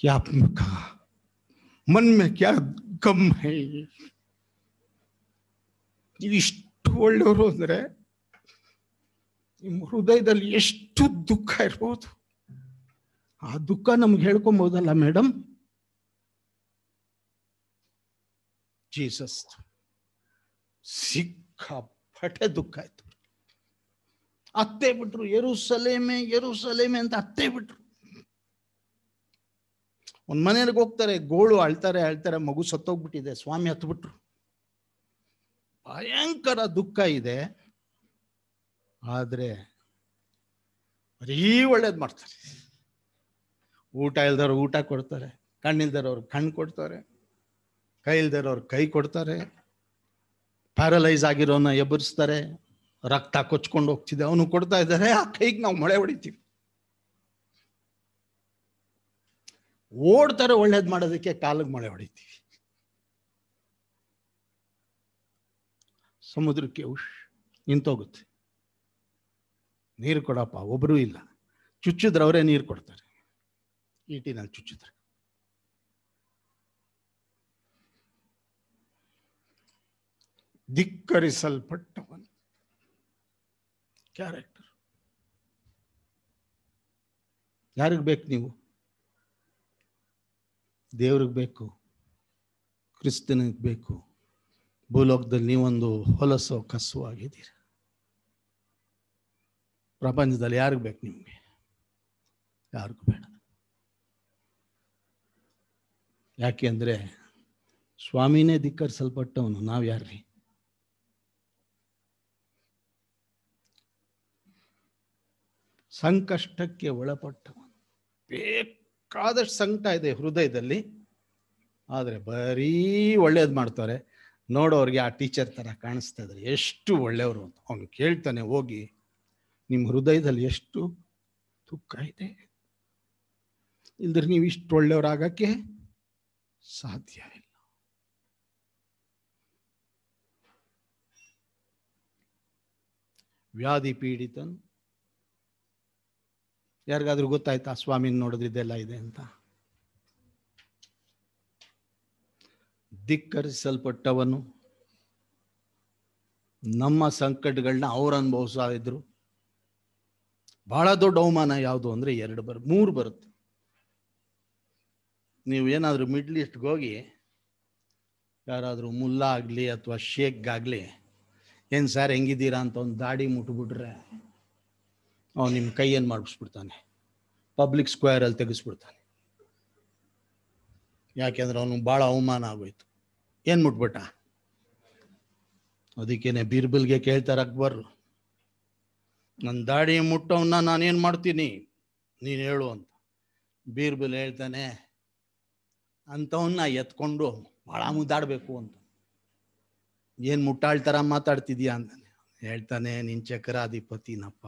कि आपने कहा मन में क्या गम है इष्ट ಒಳ್ಳೆಯವರು ಅಂದರೆ ನಿಮ್ಮ ಹೃದಯದಲ್ಲಿ ಎಷ್ಟು ದುಃಖ ಇರ್ಬೋದು ಆ ದುಃಖ ನಮ್ಗೆ ಹೇಳ್ಕೊಬೋದಲ್ಲ ಮೇಡಮ್ ಜೀಸಸ್ ಸಿಕ್ಕಾಪಟ್ಟೆ ದುಃಖ ಆಯ್ತು ಅತ್ತೆ ಬಿಟ್ರು ಎರು ಸಲೇಮೆ ಎರು ಸಲೇಮೆ ಅಂತ ಅತ್ತೆ ಬಿಟ್ರು ಒಂದ್ ಮನೆಯವ್ರಿಗೆ ಹೋಗ್ತಾರೆ ಗೋಳು ಅಳ್ತಾರೆ ಅಳ್ತಾರೆ ಮಗು ಸತ್ತೋಗ್ಬಿಟ್ಟಿದೆ ಸ್ವಾಮಿ ಹತ್ಬಿಟ್ರು ಭಯಂಕರ ದುಃಖ ಇದೆ ಆದರೆ ಬರೀ ಒಳ್ಳೇದು ಮಾಡ್ತಾರೆ ಊಟ ಇಲ್ದವ್ರು ಊಟ ಕೊಡ್ತಾರೆ ಕಣ್ಣಿಲ್ದರವ್ರು ಕಣ್ಣು ಕೊಡ್ತಾರೆ ಕೈ ಇಲ್ದವ್ರು ಕೈ ಕೊಡ್ತಾರೆ ಪ್ಯಾರಲೈಸ್ ಆಗಿರೋನ ಎಬ್ಬರಿಸ್ತಾರೆ ರಕ್ತ ಕೊಚ್ಕೊಂಡು ಹೋಗ್ತಿದೆ ಅವನು ಕೊಡ್ತಾ ಇದ್ದಾರೆ ಆ ಕೈಗೆ ನಾವು ಮೊಳೆ ಹೊಡಿತೀವಿ ಓಡ್ತಾರೆ ಒಳ್ಳೇದು ಮಾಡೋದಕ್ಕೆ ಕಾಲಿಗೆ ಮೊಳೆ ಹೊಡಿತೀವಿ ಸಮುದ್ರಕ್ಕೆ ಉಶ್ ನಿಂತೋಗುತ್ತೆ ನೀರು ಕೊಡಪ್ಪ ಒಬ್ಬರೂ ಇಲ್ಲ ಚುಚ್ಚಿದ್ರೆ ಅವರೇ ನೀರು ಕೊಡ್ತಾರೆ ಈಟಿನಲ್ಲಿ ಚುಚ್ಚಿದ್ರೆ ಧಿಕ್ಕರಿಸಲ್ಪಟ್ಟವನು ಕ್ಯಾರೆಕ್ಟರ್ ಯಾರಿಗೆ ಬೇಕು ನೀವು ದೇವ್ರಿಗೆ ಬೇಕು ಕ್ರಿಸ್ತನಿಗೆ ಬೇಕು ಭೂಲೋಕದಲ್ಲಿ ನೀವೊಂದು ಹೊಲಸೋ ಕಸು ಆಗಿದ್ದೀರ ಪ್ರಪಂಚದಲ್ಲಿ ಯಾರಿಗ ಬೇಕು ನಿಮಗೆ ಯಾರಿಗೂ ಬೇಡ ಯಾಕೆ ಅಂದರೆ ಸ್ವಾಮಿನೇ ಧಿಕ್ಕರಿಸಲ್ಪಟ್ಟವನು ನಾವು ಯಾರ್ರಿ ಸಂಕಷ್ಟಕ್ಕೆ ಒಳಪಟ್ಟವನು ಬೇಕಾದಷ್ಟು ಸಂಕಟ ಇದೆ ಹೃದಯದಲ್ಲಿ ಆದರೆ ಬರೀ ಒಳ್ಳೇದು ಮಾಡ್ತಾರೆ ನೋಡೋರಿಗೆ ಆ ಟೀಚರ್ ಥರ ಕಾಣಿಸ್ತಾ ಇದ್ರೆ ಎಷ್ಟು ಒಳ್ಳೆಯವರು ಅಂತ ಅವನು ಕೇಳ್ತಾನೆ ಹೋಗಿ ನಿಮ್ಮ ಹೃದಯದಲ್ಲಿ ಎಷ್ಟು ದುಃಖ ಇದೆ ಇಲ್ದ್ರೆ ನೀವು ಇಷ್ಟು ಒಳ್ಳೆಯವರಾಗಕ್ಕೆ ಸಾಧ್ಯ ಇಲ್ಲ ವ್ಯಾಧಿ ಪೀಡಿತನು ಯಾರಿಗಾದ್ರೂ ಗೊತ್ತಾಯ್ತಾ ಸ್ವಾಮಿನ ನೋಡಿದ್ರೆ ಇದೆಲ್ಲ ಇದೆ ಅಂತ ಧಿಕ್ಕರಿಸಲ್ಪಟ್ಟವನು ನಮ್ಮ ಸಂಕಟಗಳನ್ನ ಅವ್ರು ಅನುಭವಿಸ್ತಾ ಇದ್ರು ಬಹಳ ದೊಡ್ಡ ಅವಮಾನ ಯಾವುದು ಅಂದ್ರೆ ಎರಡು ಬರ್ ಮೂರು ಬರುತ್ತೆ ನೀವು ಏನಾದರೂ ಮಿಡ್ಲ್ ಈಸ್ಟ್ಗೆ ಹೋಗಿ ಯಾರಾದರೂ ಮುಲ್ಲ ಆಗಲಿ ಅಥವಾ ಶೇಕ್ಗಾಗಲಿ ಏನು ಸರ್ ಹೆಂಗಿದ್ದೀರಾ ಅಂತ ಒಂದು ದಾಡಿ ಮುಟ್ಬಿಟ್ರೆ ಅವ್ನು ನಿಮ್ಮ ಕೈಯನ್ನು ಮಾಡಿಸ್ಬಿಡ್ತಾನೆ ಪಬ್ಲಿಕ್ ಸ್ಕ್ವೇರಲ್ಲಿ ತೆಗೆಸ್ಬಿಡ್ತಾನೆ ಯಾಕೆಂದ್ರೆ ಅವನು ಭಾಳ ಅವಮಾನ ಆಗೋಯ್ತು ಏನು ಮುಟ್ಬಿಟ್ಟ ಅದಕ್ಕೇನೆ ಬೀರ್ಬಲ್ಗೆ ಕೇಳ್ತಾರೆ ಅಕ್ಬರ್ ನನ್ನ ದಾಡಿ ಮುಟ್ಟವನ್ನ ನಾನೇನು ಮಾಡ್ತೀನಿ ನೀನು ಹೇಳು ಅಂತ ಬೀರ್ಬಲ್ ಹೇಳ್ತಾನೆ ಅಂತವನ್ನ ಎತ್ಕೊಂಡು ಭಾಳ ಮುದ್ದಾಡಬೇಕು ಅಂತ ಏನು ಮುಟ್ಟಾಳ್ತಾರ ಮಾತಾಡ್ತಿದ್ಯಾ ಅಂತಾನೆ ಹೇಳ್ತಾನೆ ನಿನ್ನ ಚಕ್ರಾಧಿಪತಿನಪ್ಪ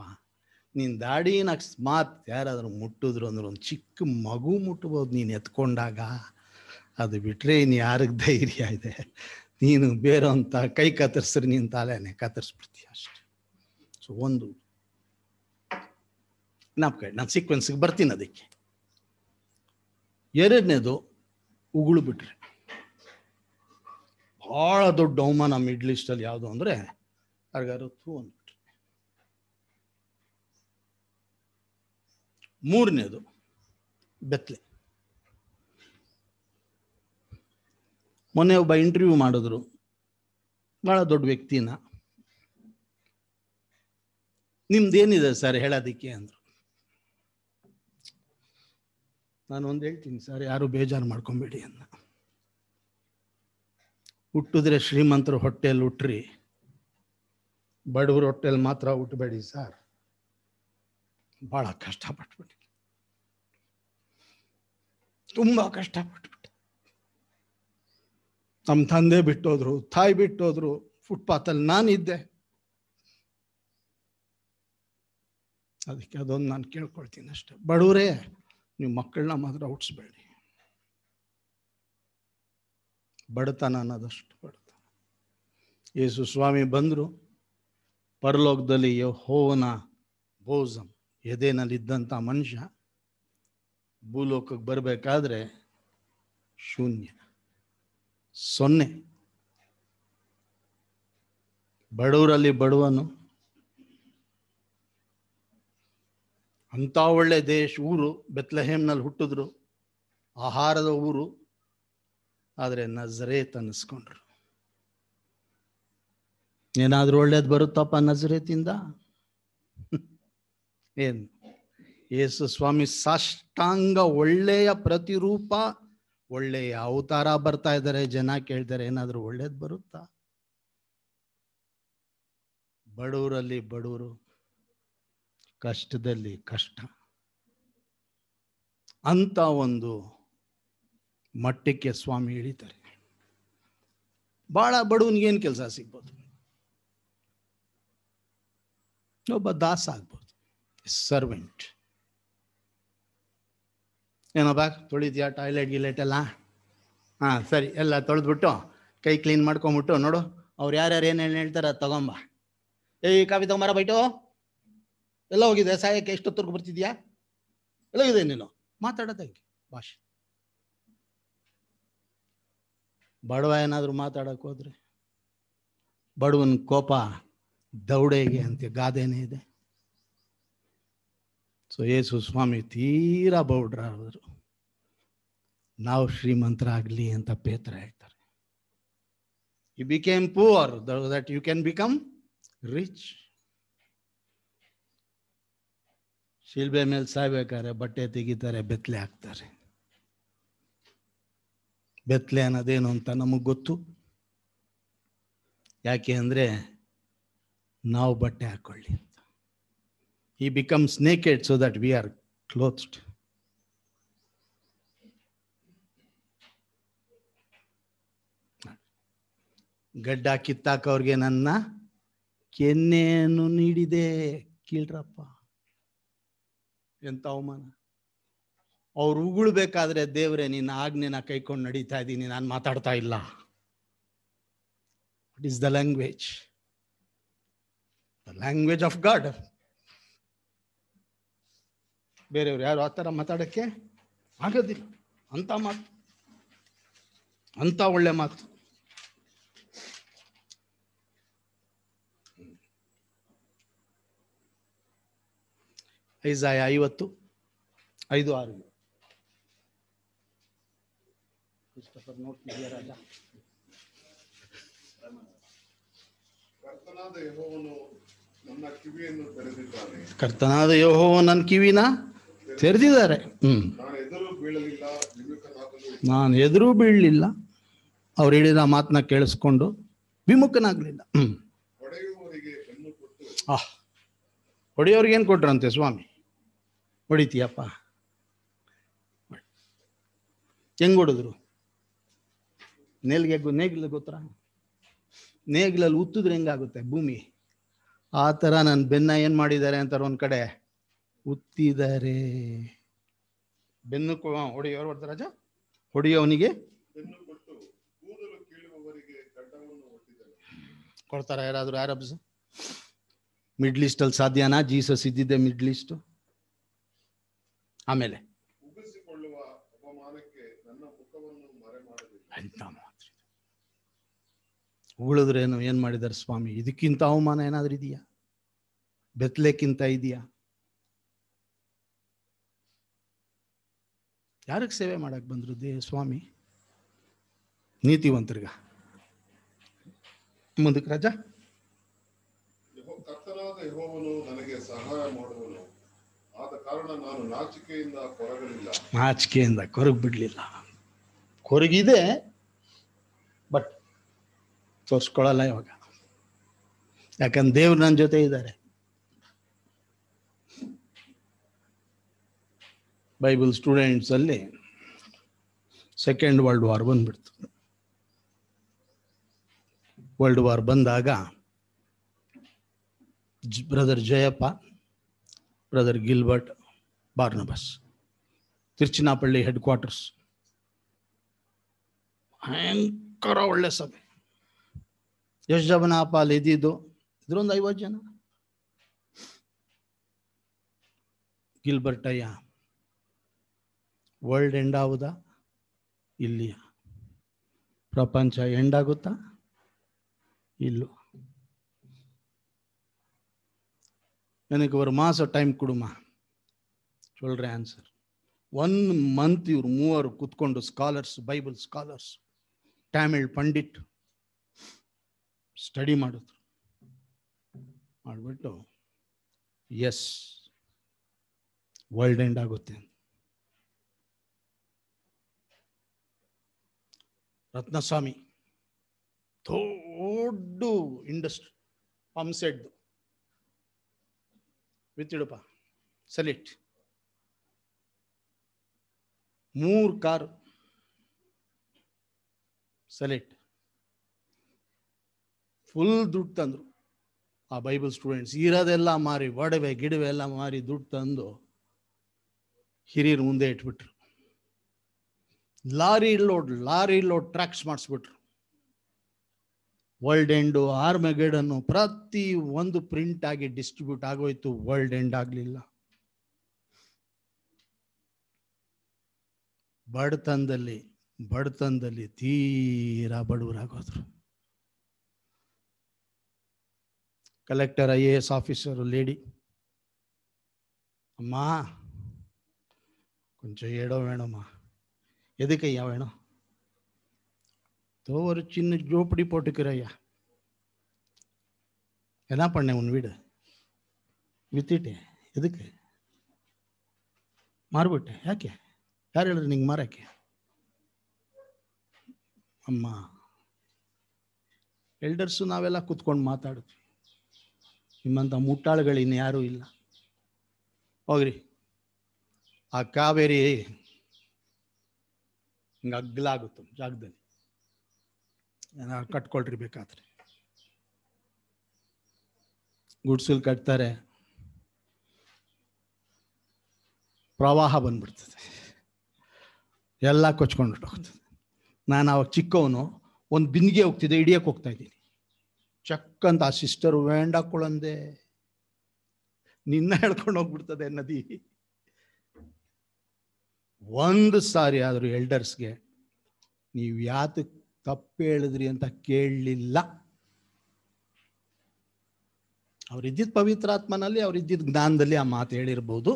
ನಿನ್ನ ದಾಡಿನ ಅಕಸ್ಮಾತ್ ಯಾರಾದರೂ ಮುಟ್ಟಿದ್ರು ಅಂದ್ರೆ ಒಂದು ಚಿಕ್ಕ ಮಗು ಮುಟ್ಬೋದು ನೀನು ಎತ್ಕೊಂಡಾಗ ಅದು ಬಿಟ್ಟರೆ ಇನ್ನು ಯಾರಿಗೆ ಧೈರ್ಯ ಇದೆ ನೀನು ಬೇರೆ ಅಂತ ಕೈ ಕತ್ತರಿಸ್ರಿ ನೀನು ತಾಲೇನೆ ಕತ್ತರಿಸ್ಬಿಡ್ತೀಯ ಅಷ್ಟೆ ಸೊ ಒಂದು ನಾಪ್ಕ ನಾನು ಸೀಕ್ವೆನ್ಸ್ಗೆ ಬರ್ತೀನಿ ಅದಕ್ಕೆ ಎರಡನೇದು ಉಗುಳು ಬಿಟ್ರೆ ಭಾಳ ದೊಡ್ಡ ಅವಮಾನ ಮಿಡ್ಲ್ ಅಲ್ಲಿ ಯಾವುದು ಅಂದರೆ ಯಾರಿಗಾರು ತೂ ಅಂದ್ಬಿಟ್ರೆ ಮೂರನೇದು ಬೆತ್ತಲೆ ಮೊನ್ನೆ ಒಬ್ಬ ಇಂಟರ್ವ್ಯೂ ಮಾಡಿದ್ರು ಭಾಳ ದೊಡ್ಡ ವ್ಯಕ್ತಿನ ನಿಮ್ದೇನಿದೆ ಸರ್ ಹೇಳೋದಿಕ್ಕೆ ಅಂದರು ನಾನು ಒಂದು ಹೇಳ್ತೀನಿ ಸರ್ ಯಾರು ಬೇಜಾರು ಮಾಡ್ಕೊಂಬೇಡಿ ಅನ್ನ ಹುಟ್ಟಿದ್ರೆ ಶ್ರೀಮಂತರ ಹೊಟ್ಟೆಯಲ್ಲಿ ಹುಟ್ಟ್ರಿ ಬಡವ್ರ ಹೊಟ್ಟೆಲ್ ಮಾತ್ರ ಹುಟ್ಟಬೇಡಿ ಸರ್ ಭಾಳ ಕಷ್ಟಪಟ್ಬಿಡಿ ತುಂಬ ಕಷ್ಟಪಟ್ಟು ತಮ್ಮ ತಂದೆ ಬಿಟ್ಟೋದ್ರು ತಾಯಿ ಬಿಟ್ಟೋದ್ರು ಫುಟ್ಪಾತಲ್ಲಿ ನಾನಿದ್ದೆ ಅದಕ್ಕೆ ಅದೊಂದು ನಾನು ಕೇಳ್ಕೊಳ್ತೀನಿ ಅಷ್ಟೆ ಬಡವರೇ ನೀವು ಮಕ್ಕಳನ್ನ ಮಾತ್ರ ಹುಟ್ಟಿಸ್ಬೇಡಿ ಬಡತನ ಅನ್ನೋದಷ್ಟು ಬಡತನ ಯೇಸು ಸ್ವಾಮಿ ಬಂದರು ಪರಲೋಕದಲ್ಲಿ ಯಹೋವನ ಎದೆನಲ್ಲಿ ಎದೆನಲ್ಲಿದ್ದಂಥ ಮನುಷ್ಯ ಭೂಲೋಕಕ್ಕೆ ಬರಬೇಕಾದ್ರೆ ಶೂನ್ಯ ಸೊನ್ನೆ ಬಡವರಲ್ಲಿ ಬಡವನು ಅಂತ ಒಳ್ಳೆ ದೇಶ ಊರು ಬೆತ್ಲಹೇಮ್ನಲ್ಲಿ ಹುಟ್ಟಿದ್ರು ಆಹಾರದ ಊರು ಆದರೆ ನಜರೇತ್ ಅನ್ನಿಸ್ಕೊಂಡ್ರು ಏನಾದರೂ ಒಳ್ಳೇದು ಬರುತ್ತಪ್ಪ ನಜರೇತಿಂದ ಏನು ಯೇಸು ಸ್ವಾಮಿ ಸಾಷ್ಟಾಂಗ ಒಳ್ಳೆಯ ಪ್ರತಿರೂಪ ಒಳ್ಳೆ ಅವತಾರ ಬರ್ತಾ ಇದ್ದಾರೆ ಜನ ಕೇಳ್ತಾರೆ ಏನಾದರೂ ಒಳ್ಳೇದು ಬರುತ್ತಾ ಬಡವರಲ್ಲಿ ಬಡವರು ಕಷ್ಟದಲ್ಲಿ ಕಷ್ಟ ಅಂತ ಒಂದು ಮಟ್ಟಕ್ಕೆ ಸ್ವಾಮಿ ಇಳಿತಾರೆ ಭಾಳ ಬಡವನಿಗೇನು ಕೆಲಸ ಸಿಗ್ಬೋದು ಒಬ್ಬ ದಾಸ ಆಗ್ಬೋದು ಸರ್ವೆಂಟ್ ಏನೋ ಬಾ ತೊಳಿದ್ಯಾ ಟಾಯ್ಲೆಟ್ ಗಿಲೆಟ್ ಎಲ್ಲ ಹಾಂ ಸರಿ ಎಲ್ಲ ತೊಳೆದ್ಬಿಟ್ಟು ಕೈ ಕ್ಲೀನ್ ಮಾಡ್ಕೊಂಬಿಟ್ಟು ನೋಡು ಅವ್ರು ಯಾರ್ಯಾರು ಏನು ಏನು ಹೇಳ್ತಾರೆ ಅದು ತಗೊಂಬ ಏಯ್ ಕಾಫಿ ತಗೊಂಬಾರ ಬೈಟು ಎಲ್ಲ ಹೋಗಿದೆ ಸಾಯಕ್ಕೆ ಎಷ್ಟೊತ್ತರ್ಗು ಬರ್ತಿದ್ಯಾ ಎಲ್ಲ ಇದೆ ನೀನು ಮಾತಾಡೋದಂಗೆ ಭಾಷೆ ಬಡವ ಏನಾದರೂ ಮಾತಾಡೋಕೆ ಬಡವನ ಕೋಪ ದೌಡೆಗೆ ಅಂತ ಗಾದೆನೇ ಇದೆ ಸೊ ಯೇಸು ಸ್ವಾಮಿ ತೀರಾ ಬೌಡ್ರಾದರು ನಾವು ಶ್ರೀಮಂತರಾಗಲಿ ಅಂತ ಪೇತ್ರ ಹೇಳ್ತಾರೆ you became poor that you can become rich ಶಿಲ್ಬೆ ಮೇಲೆ ಸಾಯ್ಬೇಕಾದ್ರೆ ಬಟ್ಟೆ ತೆಗಿತಾರೆ ಬೆತ್ತಲೆ ಹಾಕ್ತಾರೆ ಬೆತ್ತಲೆ ಅನ್ನೋದೇನು ಅಂತ ನಮಗೆ ಗೊತ್ತು ಯಾಕೆ ಅಂದರೆ ನಾವು ಬಟ್ಟೆ ಹಾಕ್ಕೊಳ್ಳಿ He becomes naked so that we are clothed. ಗಡ್ಡ ಕಿತ್ತಾಕವ್ರಿಗೆ ನನ್ನ ಕೆನ್ನೆಯನ್ನು ನೀಡಿದೆ ಕೀಳ್ರಪ್ಪ ಎಂತ ಅವಮಾನ ಅವ್ರು ಉಗುಳ್ಬೇಕಾದ್ರೆ ದೇವ್ರೆ ನಿನ್ನ ಆಜ್ಞೆನ ಕೈಕೊಂಡು ನಡೀತಾ ಇದ್ದೀನಿ ನಾನು ಮಾತಾಡ್ತಾ ಇಲ್ಲ what is the language the language of God ಬೇರೆಯವರು ಯಾರು ಆ ಥರ ಮಾತಾಡೋಕ್ಕೆ ಆಗೋದಿಲ್ಲ ಅಂಥ ಮಾತು ಅಂಥ ಒಳ್ಳೆ ಮಾತು ಐಸಾಯ ಐವತ್ತು ಐದು ಆರು ಕರ್ತನಾದ ಯೋಹೋ ನನ್ನ ಕಿವಿನ ತೆರೆದಿದ್ದಾರೆ ಹ್ಮ್ ನಾನು ಎದುರು ಬೀಳಲಿಲ್ಲ ಅವ್ರು ಹೇಳಿದ ಮಾತನ್ನ ಕೇಳಿಸ್ಕೊಂಡು ವಿಮುಖನಾಗ್ಲಿಲ್ಲ ಹ್ಮ್ ಆ ಹೊಡೆಯೋರ್ಗೇನು ಕೊಟ್ರಂತೆ ಸ್ವಾಮಿ ಹೊಡಿತೀಯಪ್ಪ ಹೆಂಗ್ ಹೊಡಿದ್ರು ನೆಲ್ಗೆ ನೇಗಿಲ ಗೊತ್ತರ ನೇಗಿಲಲ್ಲಿ ಉತ್ತಿದ್ರೆ ಹೆಂಗಾಗುತ್ತೆ ಭೂಮಿ ಆ ಥರ ನನ್ನ ಬೆನ್ನ ಏನು ಮಾಡಿದ್ದಾರೆ ಅಂತಾರೆ ಒಂದು ಕಡೆ ಉತ್ತಿದರೆ ಬೆನ್ನು ಹೊಡೆಯೋರು ರಾಜ ಹೊಡೆಯೋವನಿಗೆ ಕೊಡ್ತಾರ ಯಾರಾದ್ರೂ ಅರಬ್ಸ್ ಮಿಡ್ಲ್ ಈಸ್ಟ್ ಅಲ್ಲಿ ಸಾಧ್ಯನಾ ಜೀಸಸ್ ಇದ್ದಿದ್ದೆ ಮಿಡ್ಲ್ ಈಸ್ಟ್ ಆಮೇಲೆ ಉಳಿದ್ರೇನು ಏನ್ ಮಾಡಿದಾರೆ ಸ್ವಾಮಿ ಇದಕ್ಕಿಂತ ಅವಮಾನ ಏನಾದ್ರೂ ಇದೆಯಾ ಬೆತ್ತಲೆಕ್ಕಿಂತ ಇದೆಯಾ ಯಾರಿಗೆ ಸೇವೆ ಮಾಡಕ್ಕೆ ಬಂದರು ದೇ ಸ್ವಾಮಿ ನೀತಿವಂತರ್ಗ ಮುಂದಕ್ಕೆ ರಾಜ ನನಗೆ ನಾಚಿಕೆಯಿಂದ ಕೊರಗಲಿಲ್ಲ ನಾಚಿಕೆಯಿಂದ ಕೊರಗ್ ಬಿಡ್ಲಿಲ್ಲ ಕೊರಗಿದೆ ಬಟ್ ತೋರಿಸ್ಕೊಳ್ಳಲ್ಲ ಇವಾಗ ಯಾಕಂದ್ರೆ ದೇವ್ರು ನನ್ನ ಜೊತೆ ಇದ್ದಾರೆ ബൈബിൾ സ്റ്റുഡന്റ്സ് അല്ലെ സെക്കൻഡ് വേൾഡ് വാർ ಬಂದിട്ട് വേൾഡ് വാർ വന്ന다가 브్రదർ జయప brother Gilbert Barnabas Tiruchirappalli headquarters I am కరౌల్లే సబే యెష్జవనాపాల్ ఇదిదు ఇదొండ్ 50 జన గిల్బర్ట్ అయ్యా ವರ್ಲ್ಡ್ ಎಂಡ್ ಆಗುದಾ ಇಲ್ಲಿಯ ಪ್ರಪಂಚ ಎಂಡ್ ಆಗುತ್ತಾ ನನಗೆ ನನಗೆ ಮಾಸ ಮಾಸ ಟೈಮ್ ಕೊಡುಮ ಚೊಳ್ರೆ ಆನ್ಸರ್ ಒನ್ ಮಂತ್ ಇವ್ರು ಮೂವರು ಕುತ್ಕೊಂಡು scholars Bible scholars Tamil pandit study ಮಾಡಿದ್ರು ಮಾಡಿಬಿಟ್ಟು ಎಸ್ ವರ್ಲ್ಡ್ ಎಂಡ್ ಆಗುತ್ತೆ ಅಂತ ರತ್ನಸ್ವಾಮಿ ದೊಡ್ಡ ಇಂಡಸ್ಟ್ರಿ ಪಂಪ್ಸೆಡ್ದು ವಿತ್ತಿಡಪ್ಪ ಸಲಿಟ್ ಮೂರು ಕಾರ್ ಸೆಲೆಕ್ಟ್ ಫುಲ್ ದುಡ್ಡು ತಂದ್ರು ಆ ಬೈಬಲ್ ಸ್ಟೂಡೆಂಟ್ಸ್ ಇರೋದೆಲ್ಲ ಮಾರಿ ಒಡವೆ ಗಿಡವೆ ಎಲ್ಲ ಮಾರಿ ದುಡ್ಡು ತಂದು ಹಿರಿಯರು ಮುಂದೆ ಇಟ್ಬಿಟ್ರು lorry load lorry load tracts ಮಾಡಿಸ್ಬಿಟ್ರು ವರ್ಲ್ಡ್ ಎಂಡು ಆರ್ಮೆಗೆಡನ್ನು ಪ್ರತಿ ಒಂದು ಪ್ರಿಂಟ್ ಆಗಿ ಡಿಸ್ಟ್ರಿಬ್ಯೂಟ್ ಆಗೋಯ್ತು ವರ್ಲ್ಡ್ ಎಂಡ್ ಆಗಲಿಲ್ಲ ಬಡತನದಲ್ಲಿ ಬಡತನದಲ್ಲಿ ತೀರಾ ಬಡವರಾಗೋದ್ರು collector I A S officer lady ಅಮ್ಮ ಕೊಂಚ ಹೇಳೋ ವೇಣಮ್ಮ எதுக்கு ஐயா வேணும் ஏதோ ஒரு சின்ன ஜோப்படி போட்டுக்கிற ஐயா என்ன பண்ணேன் உன் வீடு வித்துட்டேன் ಯಾಕೆ ಯಾರು ಹೇಳಿದ್ರು ನಿಂಗೆ ಮಾರಕ್ಕೆ ಅಮ್ಮ ಎಲ್ಡರ್ಸು ನಾವೆಲ್ಲ ಕುತ್ಕೊಂಡು ಮಾತಾಡಿದ್ವಿ ನಿಮ್ಮಂಥ ಮುಟ್ಟಾಳುಗಳು ಇನ್ನು ಇಲ್ಲ ಹೋಗ್ರಿ ಆ ಕಾವೇರಿ ಹಿಂಗೆ ಅಗ್ಲಾಗುತ್ತೆ ಜಾಗದಲ್ಲಿ ಕಟ್ಕೊಳ್ರಿ ಬೇಕಾದ್ರೆ ಗುಡ್ಸಲ್ ಕಟ್ತಾರೆ ಪ್ರವಾಹ ಬಂದ್ಬಿಡ್ತದೆ ಎಲ್ಲ ಕೊಚ್ಕೊಂಡು ಹೋಗ್ತದೆ ನಾನು ಅವಾಗ ಚಿಕ್ಕವನು ಒಂದು ಬಿಂದಿಗೆ ಹೋಗ್ತಿದ್ದೆ ಹಿಡಿಯಕ್ಕೆ ಹೋಗ್ತಾ ಇದ್ದೀನಿ ಚಕ್ಕಂತ ಆ ಸಿಸ್ಟರ್ ವೇಂಡಾಕೊಳಂದೆ ನಿನ್ನ ಹೇಳ್ಕೊಂಡು ಹೋಗ್ಬಿಡ್ತದೆ ನದಿ ಒಂದು ಸಾರಿ ಆದರೂ ಎಲ್ಡರ್ಸ್ಗೆ ನೀವು ಯಾತು ತಪ್ಪು ಹೇಳಿದ್ರಿ ಅಂತ ಕೇಳಲಿಲ್ಲ ಆತ್ಮನಲ್ಲಿ ಪವಿತ್ರಾತ್ಮನಲ್ಲಿ ಇದ್ದಿದ್ದ ಜ್ಞಾನದಲ್ಲಿ ಆ ಮಾತು ಹೇಳಿರ್ಬೋದು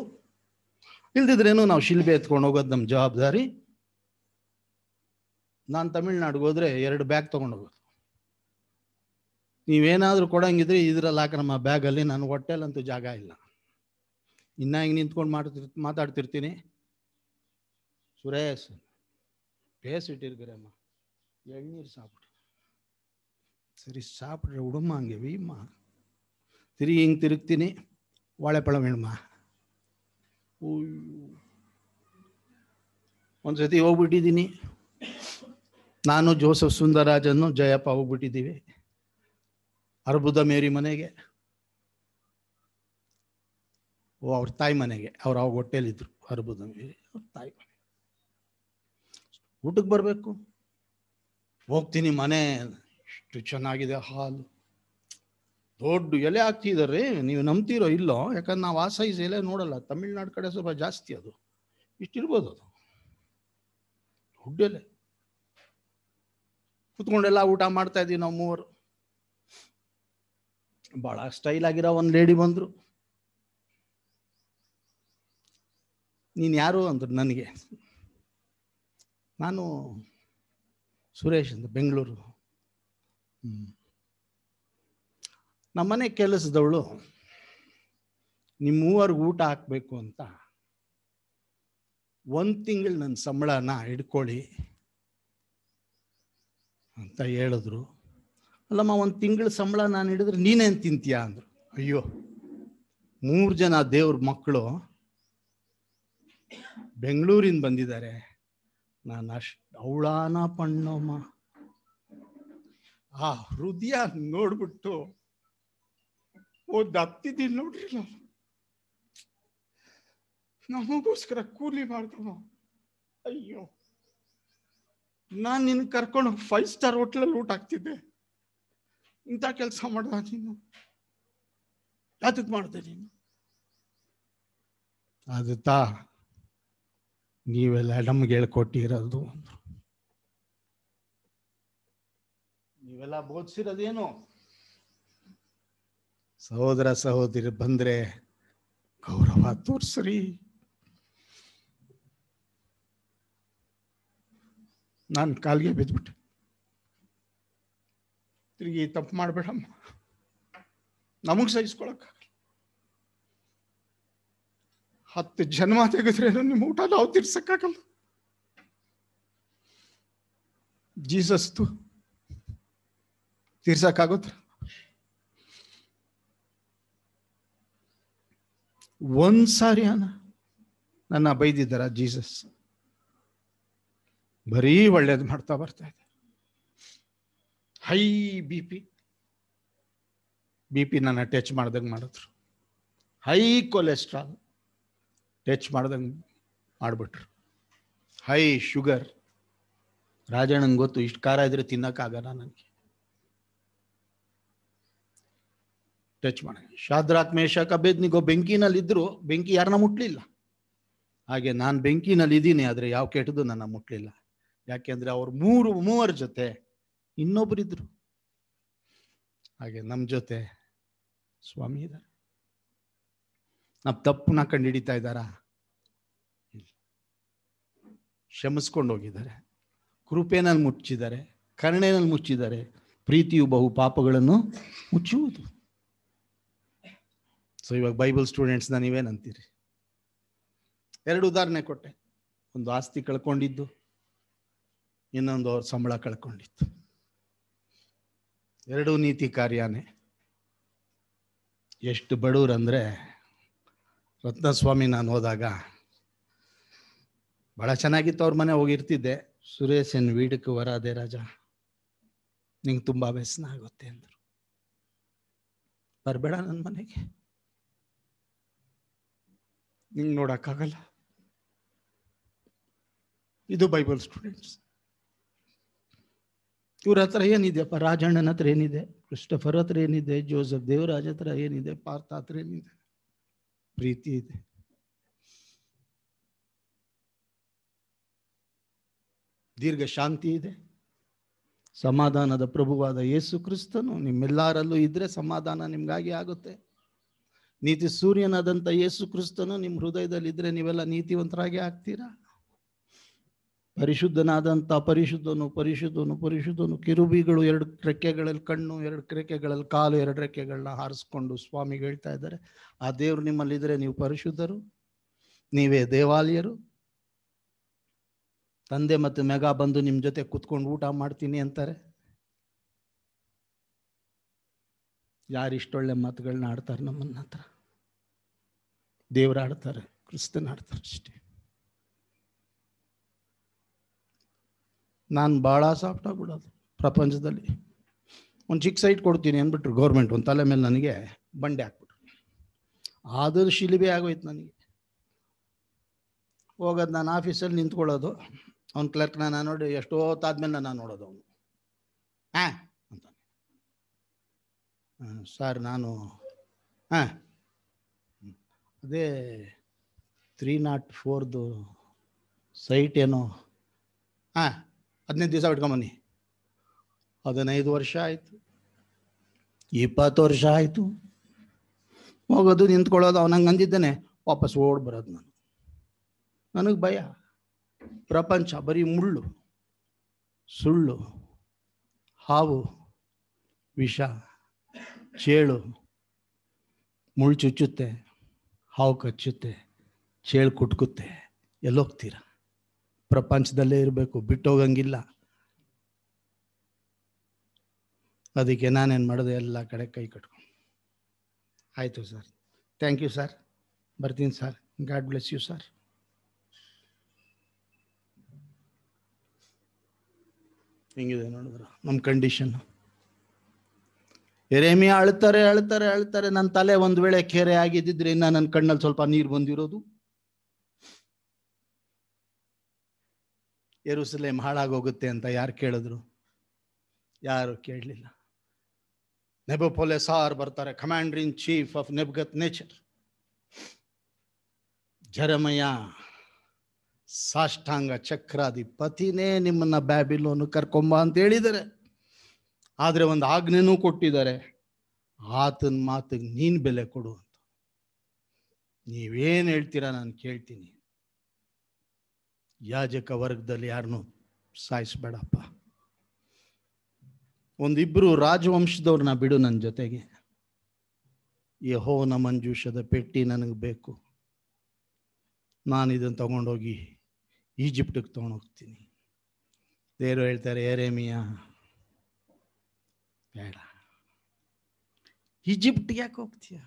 ಇಲ್ದಿದ್ರೇನು ನಾವು ಶಿಲ್ಬೆ ಎತ್ಕೊಂಡು ಹೋಗೋದು ನಮ್ಮ ಜವಾಬ್ದಾರಿ ನಾನು ತಮಿಳ್ನಾಡಿಗೆ ಹೋದ್ರೆ ಎರಡು ಬ್ಯಾಗ್ ತೊಗೊಂಡು ಹೋಗೋದು ನೀವೇನಾದರೂ ಕೊಡಂಗಿದ್ರೆ ಇದ್ರಲ್ಲಿ ಹಾಕಿ ನಮ್ಮ ಬ್ಯಾಗಲ್ಲಿ ನನ್ನ ಹೊಟ್ಟೆಲಂತೂ ಜಾಗ ಇಲ್ಲ ಇನ್ನಾಗಿ ನಿಂತ್ಕೊಂಡು ಮಾಡ್ತಿರ್ ಮಾತಾಡ್ತಿರ್ತೀನಿ சுரேஷ் பேசிட்டு இருக்கிறேம்மா எழுநீர் சாப்பிடு சரி சாப்பிட்ற விடுமா அங்கே வீமா ಹಿಂಗೆ ತಿರುಗ್ತೀನಿ வாழைப்பழம் வேணுமா ಒಂದು ಸತಿ ಹೋಗ್ಬಿಟ್ಟಿದ್ದೀನಿ ನಾನು ಜೋಸಫ್ ಸುಂದರಾಜನ್ನು ಜಯಪ್ಪ ಹೋಗ್ಬಿಟ್ಟಿದ್ದೀವಿ ಅರ್ಬುದ ಮೇರಿ ಮನೆಗೆ ಓ ಅವ್ರ ತಾಯಿ ಮನೆಗೆ ಅವ್ರು ಅವಾಗ ಹೊಟ್ಟೆಲಿದ್ರು ಅರ್ಬುದ ಮೇರಿ ಅವ್ರ ತಾಯಿ ಮನೆ ಊಟಕ್ಕೆ ಬರಬೇಕು ಹೋಗ್ತೀನಿ ಮನೆ ಎಷ್ಟು ಚೆನ್ನಾಗಿದೆ ಹಾಲು ದೊಡ್ಡ ಎಲೆ ಹಾಕ್ತಿದ್ದಾರೆ ನೀವು ನಂಬ್ತೀರೋ ಇಲ್ಲೋ ಯಾಕಂದ್ರೆ ನಾವು ಆ ಸೈಜ್ ಎಲೆ ನೋಡಲ್ಲ ತಮಿಳ್ನಾಡು ಕಡೆ ಸ್ವಲ್ಪ ಜಾಸ್ತಿ ಅದು ಇಷ್ಟಿರ್ಬೋದು ಅದು ದೊಡ್ಡ ಎಲೆ ಕುತ್ಕೊಂಡೆಲ್ಲ ಊಟ ಮಾಡ್ತಾ ಇದೀವಿ ನಾವು ಮೂವರು ಭಾಳ ಸ್ಟೈಲ್ ಆಗಿರೋ ಒಂದು ಲೇಡಿ ಬಂದರು ನೀನು ಯಾರು ಅಂದ್ರು ನನಗೆ ನಾನು ಸುರೇಶ್ ಅಂತ ಬೆಂಗಳೂರು ನಮ್ಮನೆ ಕೆಲಸದವಳು ನಿಮ್ಮ ಮೂವರ್ಗೆ ಊಟ ಹಾಕಬೇಕು ಅಂತ ಒಂದು ತಿಂಗಳು ನನ್ನ ಸಂಬಳನ ಹಿಡ್ಕೊಳ್ಳಿ ಅಂತ ಹೇಳಿದ್ರು ಅಲ್ಲಮ್ಮ ಒಂದು ತಿಂಗಳ ಸಂಬಳ ನಾನು ಹಿಡಿದ್ರೆ ನೀನೇನು ತಿಂತೀಯ ಅಂದರು ಅಯ್ಯೋ ಮೂರು ಜನ ದೇವ್ರ ಮಕ್ಕಳು ಬೆಂಗಳೂರಿಂದ ಬಂದಿದ್ದಾರೆ ನಾನು ಅಷ್ಟು ಅವಳಾನ ಪಣ್ಣಮ್ಮ ಆ ಹೃದಯ ನೋಡ್ಬಿಟ್ಟು ಓ ದತ್ತಿದ್ದೀನಿ ನೋಡ್ರಿ ನಮಗೋಸ್ಕರ ಕೂಲಿ ಮಾಡ್ದವ ಅಯ್ಯೋ ನಾನು ನಿನ್ ಕರ್ಕೊಂಡು ಫೈವ್ ಸ್ಟಾರ್ ಹೋಟ್ಲಲ್ಲಿ ಊಟ ಆಗ್ತಿದ್ದೆ ಇಂಥ ಕೆಲಸ ಮಾಡ್ದ ನೀನು ಯಾತಕ್ಕೆ ಮಾಡಿದೆ ನೀನು ಅದು ತಾ ನೀವೆಲ್ಲ ನಮ್ಗೆ ಹೇಳ್ಕೊಟ್ಟಿರೋದು ನೀವೆಲ್ಲ ಬೋಧಿಸಿರೋದೇನು ಸಹೋದರ ಸಹೋದರಿ ಬಂದ್ರೆ ಗೌರವ ತೋರ್ಸ್ರಿ ನಾನು ಕಾಲಿಗೆ ಬಿದ್ಬಿಟ್ಟೆ ತಿರುಗಿ ತಪ್ಪು ಮಾಡಬೇಡಮ್ಮ ನಮಗ್ ಸಹಿಸ್ಕೊಳಕ್ಕ ಹತ್ತು ಜನ್ಮ ತೆಗೆದ್ರೇನು ನಿಮ್ಮ ಊಟ ನಾವು ತೀರ್ಸಕ್ಕಾಗಲ್ಲ ಜೀಸಸ್ತು ತೀರ್ಸಕ್ಕಾಗುತ್ತ ಒಂದ್ ಸಾರಿ ಅನ ನನ್ನ ಬೈದಿದ್ದಾರ ಜೀಸಸ್ ಬರೀ ಒಳ್ಳೇದು ಮಾಡ್ತಾ ಬರ್ತಾ ಇದೆ high B P B P ನನ್ನ ಟಚ್ ಮಾಡ್ದಂಗೆ ಮಾಡಿದ್ರು ಹೈ ಕೊಲೆಸ್ಟ್ರಾಲ್ ಟಚ್ ಮಾಡ್ದಂಗೆ ಮಾಡಿಬಿಟ್ರು ಹೈ ಶುಗರ್ ರಾಜಣ್ಣಂಗೆ ಗೊತ್ತು ಇಷ್ಟು ಖಾರ ಇದ್ರೆ ತಿನ್ನೋಕ್ಕಾಗಲ್ಲ ನನಗೆ ಟಚ್ ಮಾಡ ಶಾದ್ರಾಕ್ ನಿಗೋ ಬೆಂಕಿನಲ್ಲಿ ಇದ್ರು ಬೆಂಕಿ ಯಾರನ್ನ ಮುಟ್ಲಿಲ್ಲ ಹಾಗೆ ನಾನು ಬೆಂಕಿನಲ್ಲಿ ಇದ್ದೀನಿ ಆದರೆ ಯಾವ ಕೆಟ್ಟದ್ದು ನನ್ನ ಮುಟ್ಲಿಲ್ಲ ಯಾಕೆಂದ್ರೆ ಅವ್ರು ಮೂರು ಮೂವರ ಜೊತೆ ಇನ್ನೊಬ್ಬರಿದ್ದರು ಹಾಗೆ ನಮ್ಮ ಜೊತೆ ಸ್ವಾಮಿ ಇದ್ದಾರೆ ನಾವು ತಪ್ಪನ್ನ ಕಂಡು ಹಿಡಿತಾ ಇದ್ದಾರಾ ಶ್ರಮಿಸ್ಕೊಂಡು ಹೋಗಿದ್ದಾರೆ ಕೃಪೆನಲ್ಲಿ ಮುಚ್ಚಿದ್ದಾರೆ ಕರುಣೆನಲ್ಲಿ ಮುಚ್ಚಿದ್ದಾರೆ ಪ್ರೀತಿಯು ಬಹು ಪಾಪಗಳನ್ನು ಮುಚ್ಚುವುದು ಸೊ ಇವಾಗ ಬೈಬಲ್ ಸ್ಟೂಡೆಂಟ್ಸ್ನ ನೀವೇನಂತೀರಿ ಎರಡು ಉದಾಹರಣೆ ಕೊಟ್ಟೆ ಒಂದು ಆಸ್ತಿ ಕಳ್ಕೊಂಡಿದ್ದು ಇನ್ನೊಂದು ಅವ್ರ ಸಂಬಳ ಕಳ್ಕೊಂಡಿತ್ತು ಎರಡು ನೀತಿ ಕಾರ್ಯನೇ ಎಷ್ಟು ಬಡವ್ರಂದ್ರೆ ರತ್ನಸ್ವಾಮಿ ನಾನು ಹೋದಾಗ ಭಾಳ ಚೆನ್ನಾಗಿತ್ತು ಅವ್ರ ಮನೆ ಹೋಗಿರ್ತಿದ್ದೆ ಸುರೇಶ್ ಏನ್ ವೀಡಕ್ಕೆ ವರಾದೆ ರಾಜ ನಿಂಗೆ ತುಂಬ ವ್ಯಸನ ಆಗುತ್ತೆ ಅಂದರು ಬರಬೇಡ ನನ್ನ ಮನೆಗೆ ನಿಂಗೆ ನೋಡೋಕ್ಕಾಗಲ್ಲ ಇದು ಬೈಬಲ್ ಸ್ಟೂಡೆಂಟ್ಸ್ ಇವ್ರ ಹತ್ರ ಏನಿದೆಯಪ್ಪ ರಾಜಣ್ಣನ ಹತ್ರ ಏನಿದೆ ಕ್ರಿಸ್ಟಫರ್ ಹತ್ರ ಏನಿದೆ ಜೋಸಫ್ ದೇವರಾಜ್ ಹತ್ರ ಏನಿದೆ ಪಾರ್ಥ ಹತ್ರ ಏನಿದೆ ಪ್ರೀತಿ ಇದೆ ದೀರ್ಘ ಶಾಂತಿ ಇದೆ ಸಮಾಧಾನದ ಪ್ರಭುವಾದ ಯೇಸು ಕ್ರಿಸ್ತನು ನಿಮ್ಮೆಲ್ಲರಲ್ಲೂ ಇದ್ರೆ ಸಮಾಧಾನ ನಿಮ್ಗಾಗಿ ಆಗುತ್ತೆ ನೀತಿ ಸೂರ್ಯನಾದಂತ ಯೇಸು ಕ್ರಿಸ್ತನು ನಿಮ್ಮ ಹೃದಯದಲ್ಲಿ ಇದ್ರೆ ನೀವೆಲ್ಲ ನೀತಿವಂತರಾಗಿ ಆಗ್ತೀರಾ ಪರಿಶುದ್ಧನಾದಂಥ ಪರಿಶುದ್ಧನು ಪರಿಶುದ್ಧನು ಪರಿಶುದ್ಧನು ಕಿರುಬಿಗಳು ಎರಡು ರೆಕ್ಕೆಗಳಲ್ಲಿ ಕಣ್ಣು ಎರಡು ರೆಕ್ಕೆಗಳಲ್ಲಿ ಕಾಲು ಎರಡು ರೆಕ್ಕೆಗಳನ್ನ ಹಾರಿಸ್ಕೊಂಡು ಸ್ವಾಮಿ ಹೇಳ್ತಾ ಇದ್ದಾರೆ ಆ ದೇವರು ನಿಮ್ಮಲ್ಲಿದ್ದರೆ ನೀವು ಪರಿಶುದ್ಧರು ನೀವೇ ದೇವಾಲಯರು ತಂದೆ ಮತ್ತು ಮೆಗ ಬಂದು ನಿಮ್ಮ ಜೊತೆ ಕೂತ್ಕೊಂಡು ಊಟ ಮಾಡ್ತೀನಿ ಅಂತಾರೆ ಯಾರು ಇಷ್ಟೊಳ್ಳೆ ಮಾತುಗಳನ್ನ ಆಡ್ತಾರೆ ನಮ್ಮನ್ನ ಹತ್ರ ದೇವ್ರು ಆಡ್ತಾರೆ ಕ್ರಿಸ್ತನ್ ಆಡ್ತಾರೆ ಅಷ್ಟೇ ನಾನು ಭಾಳ ಸಾಫ್ಟ್ ಆಗ್ಬಿಡೋದು ಪ್ರಪಂಚದಲ್ಲಿ ಒಂದು ಚಿಕ್ಕ ಸೈಟ್ ಕೊಡ್ತೀನಿ ಅಂದ್ಬಿಟ್ರು ಗೌರ್ಮೆಂಟ್ ಒಂದು ತಲೆ ಮೇಲೆ ನನಗೆ ಬಂಡೆ ಹಾಕ್ಬಿಟ್ರು ಆದರೂ ಶಿಲಿಬೆ ಆಗೋಯ್ತು ನನಗೆ ಹೋಗೋದು ನಾನು ಆಫೀಸಲ್ಲಿ ನಿಂತ್ಕೊಳ್ಳೋದು ಅವ್ನ ಕ್ಲರ್ಕ್ನ ನಾನು ನೋಡಿ ಎಷ್ಟೋ ಹೊತ್ತಾದ್ಮೇಲೆ ನಾನು ನೋಡೋದು ಅವನು ಹಾಂ ಅಂತಾನೆ ಸರ್ ನಾನು ಹಾಂ ಅದೇ ತ್ರೀ ನಾಟ್ ಫೋರ್ದು ಸೈಟ್ ಏನೋ ಹಾಂ ಹದಿನೈದು ದಿವಸ ಬಿಟ್ಕೊಂಬನ್ನಿ ಹದಿನೈದು ವರ್ಷ ಆಯಿತು ಇಪ್ಪತ್ತು ವರ್ಷ ಆಯಿತು ಹೋಗೋದು ನಿಂತ್ಕೊಳ್ಳೋದು ಅವನಂಗೆ ಅಂದಿದ್ದೇನೆ ವಾಪಸ್ ಓಡ್ ಬರೋದು ನಾನು ನನಗೆ ಭಯ ಪ್ರಪಂಚ ಬರೀ ಮುಳ್ಳು ಸುಳ್ಳು ಹಾವು ವಿಷ ಚೇಳು ಮುಳ್ಳು ಚುಚ್ಚುತ್ತೆ ಹಾವು ಕಚ್ಚುತ್ತೆ ಚೇಳು ಕುಟ್ಕುತ್ತೆ ಎಲ್ಲೋಗ್ತೀರಾ ಪ್ರಪಂಚದಲ್ಲೇ ಇರಬೇಕು ಬಿಟ್ಟೋಗಂಗಿಲ್ಲ ಅದಕ್ಕೆ ನಾನೇನು ಮಾಡಿದೆ ಎಲ್ಲ ಕಡೆ ಕೈ ಕಟ್ಕೊಂಡು ಆಯಿತು ಸರ್ ಥ್ಯಾಂಕ್ ಯು ಸರ್ ಬರ್ತೀನಿ sir God bless you sir ಹಿಂಗಿದೆ ನೋಡಿದ್ರ ನಮ್ಮ ಕಂಡೀಷನ್ ಎರೆಮಿ ಅಳ್ತಾರೆ ಅಳ್ತಾರೆ ಅಳ್ತಾರೆ ನನ್ನ ತಲೆ ಒಂದು ವೇಳೆ ಕೆರೆ ಆಗಿದ್ದಿದ್ರೆ ಇನ್ನ ನನ್ನ ಕಣ್ಣಲ್ಲಿ ಸ್ವಲ್ಪ ನೀರು ಬಂದಿರೋದು ಎರುಸಲೇಮ್ ಹಾಳಾಗೋಗುತ್ತೆ ಅಂತ ಯಾರು ಕೇಳಿದ್ರು ಯಾರು ಕೇಳಲಿಲ್ಲ ನೆಬಪೊಲೆ ಸಾರ್ ಬರ್ತಾರೆ commander in chief of Nebuchadnezzar ಜರಮಯ ಸಾಷ್ಟಾಂಗ ಚಕ್ರಾಧಿಪತಿನೇ ನಿಮ್ಮನ್ನ ಬ್ಯಾಬಿಲೋನು ಕರ್ಕೊಂಬ ಅಂತ ಹೇಳಿದ್ದಾರೆ ಆದರೆ ಒಂದು ಆಜ್ಞೆನೂ ಕೊಟ್ಟಿದ್ದಾರೆ ಆತನ ಮಾತಿಗೆ ನೀನು ಬೆಲೆ ಕೊಡು ಅಂತ ನೀವೇನು ಹೇಳ್ತೀರಾ ನಾನು ಕೇಳ್ತೀನಿ ಯಾಜಕ ವರ್ಗದಲ್ಲಿ ಯಾರನ್ನು ಸಾಯಿಸ್ಬೇಡಪ್ಪ ಒಂದಿಬ್ಬರು ರಾಜವಂಶದವ್ರನ್ನ ಬಿಡು ನನ್ನ ಜೊತೆಗೆ ಯಹೋನ ಮಂಜೂಷದ ಪೆಟ್ಟಿ ನನಗೆ ಬೇಕು ನಾನು ಇದನ್ನು ತಗೊಂಡೋಗಿ ಈಜಿಪ್ಟಿಗೆ ತೊಗೊಂಡೋಗ್ತೀನಿ ದೇವರು ಹೇಳ್ತಾರೆ ಏರೇಮಿಯ ಬೇಡ ಈಜಿಪ್ಟ್ಗೆ ಯಾಕೆ ಹೋಗ್ತೀಯ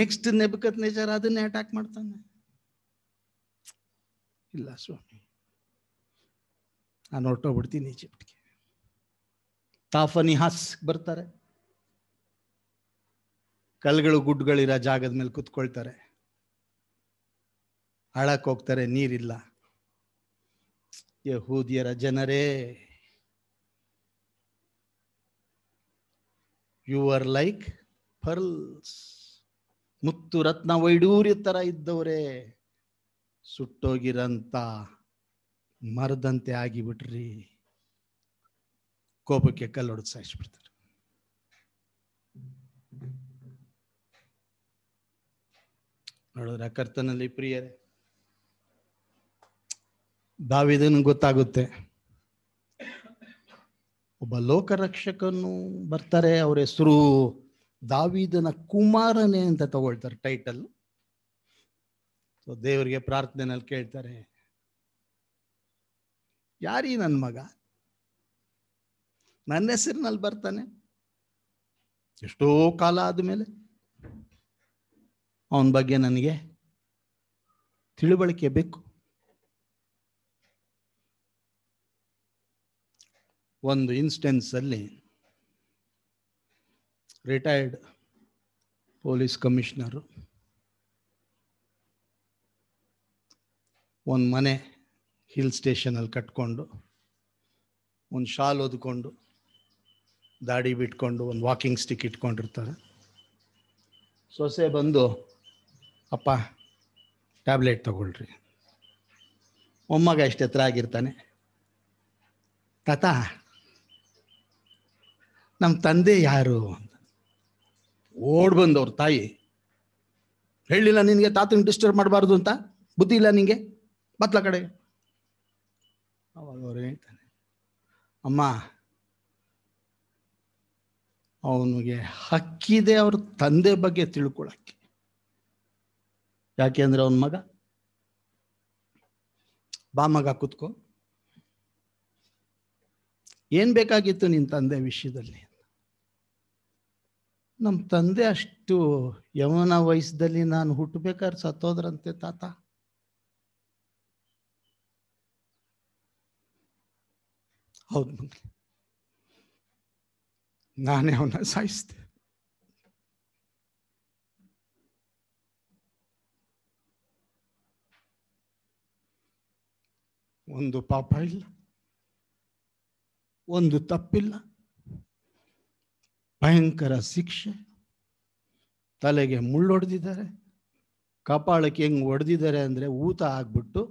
ನೆಕ್ಸ್ಟ್ ನೆಬಕತ್ ನೇಜರ್ ಅದನ್ನೇ ಅಟ್ಯಾಕ್ ಮಾಡ್ತಾನೆ ಇಲ್ಲ ಸ್ವಾಮಿ ನಾನು ಹೊರಟೋಗ್ಬಿಡ್ತೀನಿ ಈಜಿಪ್ಟ್ಗೆ ತಾಫನಿಹಾಸ್ ಬರ್ತಾರೆ ಕಲ್ಗಳು ಗುಡ್ಗಳಿರೋ ಜಾಗದ ಮೇಲೆ ಕುತ್ಕೊಳ್ತಾರೆ ಹಳಕ್ ಹೋಗ್ತಾರೆ ನೀರಿಲ್ಲ ಯಹೂದಿಯರ ಜನರೇ ಯು ಆರ್ ಲೈಕ್ ಪರ್ಲ್ಸ್ ಮುತ್ತು ರತ್ನ ವೈಡೂರ್ಯ ಥರ ಇದ್ದವರೇ ಸುಟ್ಟೋಗಿರಂತ ಮರದಂತೆ ಆಗಿಬಿಟ್ರಿ ಕೋಪಕ್ಕೆ ಕಲ್ಲೊಡೆದು ಸಾಯಿಸ್ಬಿಡ್ತಾರೆ ನೋಡಿದ್ರೆ ಕರ್ತನಲ್ಲಿ ಪ್ರಿಯರೇ ದಾವಿದನ್ ಗೊತ್ತಾಗುತ್ತೆ ಒಬ್ಬ ಲೋಕರಕ್ಷಕನು ಬರ್ತಾರೆ ಅವ್ರ ಹೆಸರು ದಾವಿದನ ಕುಮಾರನೇ ಅಂತ ತಗೊಳ್ತಾರೆ ಟೈಟಲ್ ಸೊ ದೇವರಿಗೆ ಪ್ರಾರ್ಥನೆಯಲ್ಲಿ ಕೇಳ್ತಾರೆ ಯಾರೀ ನನ್ನ ಮಗ ನನ್ನ ಹೆಸರಿನಲ್ಲಿ ಬರ್ತಾನೆ ಎಷ್ಟೋ ಕಾಲ ಆದಮೇಲೆ ಅವನ ಬಗ್ಗೆ ನನಗೆ ತಿಳುವಳಿಕೆ ಬೇಕು ಒಂದು ಇನ್ಸ್ಟೆನ್ಸಲ್ಲಿ ರಿಟೈರ್ಡ್ ಪೊಲೀಸ್ ಕಮಿಷನರು ಒಂದು ಮನೆ ಹಿಲ್ ಸ್ಟೇಷನಲ್ಲಿ ಕಟ್ಕೊಂಡು ಒಂದು ಶಾಲ್ ಓದ್ಕೊಂಡು ದಾಡಿ ಬಿಟ್ಕೊಂಡು ಒಂದು ವಾಕಿಂಗ್ ಸ್ಟಿಕ್ ಇಟ್ಕೊಂಡಿರ್ತಾರೆ ಸೊಸೆ ಬಂದು ಅಪ್ಪ ಟ್ಯಾಬ್ಲೆಟ್ ತಗೊಳ್ರಿ ಮೊಮ್ಮಗ ಎಷ್ಟು ಎತ್ತರ ಆಗಿರ್ತಾನೆ ತಾತ ನಮ್ಮ ತಂದೆ ಯಾರು ಓಡ್ ಬಂದವ್ರ ತಾಯಿ ಹೇಳಿಲ್ಲ ನಿನಗೆ ತಾತನ ಡಿಸ್ಟರ್ಬ್ ಮಾಡಬಾರ್ದು ಅಂತ ಬುದ್ಧಿ ಇಲ್ಲ ನಿಂಗೆ ಬತ್ಲ ಕಡೆ ಅವಾಗ ಅವ್ರು ಹೇಳ್ತಾನೆ ಅಮ್ಮ ಅವನಿಗೆ ಹಕ್ಕಿದೆ ಅವ್ರ ತಂದೆ ಬಗ್ಗೆ ತಿಳ್ಕೊಳಕ್ಕೆ ಯಾಕೆ ಅಂದ್ರೆ ಅವನ ಮಗ ಬಾ ಮಗ ಕುತ್ಕೋ ಏನ್ ಬೇಕಾಗಿತ್ತು ನಿನ್ನ ತಂದೆ ವಿಷಯದಲ್ಲಿ ನಮ್ಮ ತಂದೆ ಅಷ್ಟು ಯವನ ವಯಸ್ಸದಲ್ಲಿ ನಾನು ಹುಟ್ಟಬೇಕಾದ್ರೆ ಸತ್ತೋದ್ರಂತೆ ತಾತ ಹೌದು ಮಂಗ್ಲಿ ನಾನೇ ಅವನ್ನ ಸಾಯಿಸ್ತೆ ಒಂದು ಪಾಪ ಇಲ್ಲ ಒಂದು ತಪ್ಪಿಲ್ಲ ಭಯಂಕರ ಶಿಕ್ಷೆ ತಲೆಗೆ ಮುಳ್ಳೊಡೆದಿದ್ದಾರೆ ಕಪಾಳಕ್ಕೆ ಹೆಂಗ್ ಹೊಡೆದಿದ್ದಾರೆ ಅಂದ್ರೆ ಊತ ಆಗ್ಬಿಟ್ಟು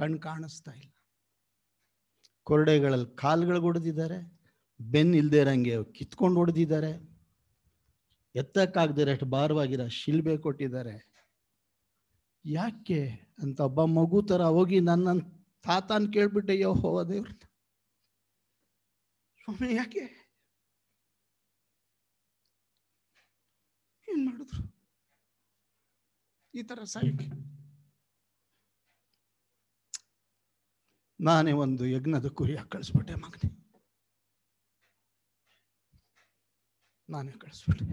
ಕಣ್ ಕಾಣಿಸ್ತಾ ಇಲ್ಲ ಕೊರಡೆಗಳಲ್ಲಿ ಕಾಲುಗಳು ಹೊಡೆದಿದ್ದಾರೆ ಬೆನ್ ಇಲ್ಲದೆ ಇರಂಗೆ ಕಿತ್ಕೊಂಡು ಹೊಡೆದಿದ್ದಾರೆ ಎತ್ತಕ್ಕಾಗದಿರೋ ಅಷ್ಟು ಭಾರವಾಗಿರೋ ಶಿಲ್ಬೆ ಕೊಟ್ಟಿದ್ದಾರೆ ಯಾಕೆ ಅಂತ ಒಬ್ಬ ಮಗು ಥರ ಹೋಗಿ ನನ್ನ ತಾತನ ಕೇಳ್ಬಿಟ್ಟೆ ಯೋ ಹೋವ ದೇವ್ರ ಸ್ವಾಮಿ ಯಾಕೆ ಏನ್ ಮಾಡಿದ್ರು ಈ ಥರ ಸಾಯಕ್ಕೆ ನಾನೇ ಒಂದು ಯಜ್ಞದ ಕುರಿಯಾಗಿ ಕಳಿಸ್ಬಿಟ್ಟೆ ಮಗನೇ ನಾನೇ ಕಳಿಸ್ಬಿಟ್ಟೆ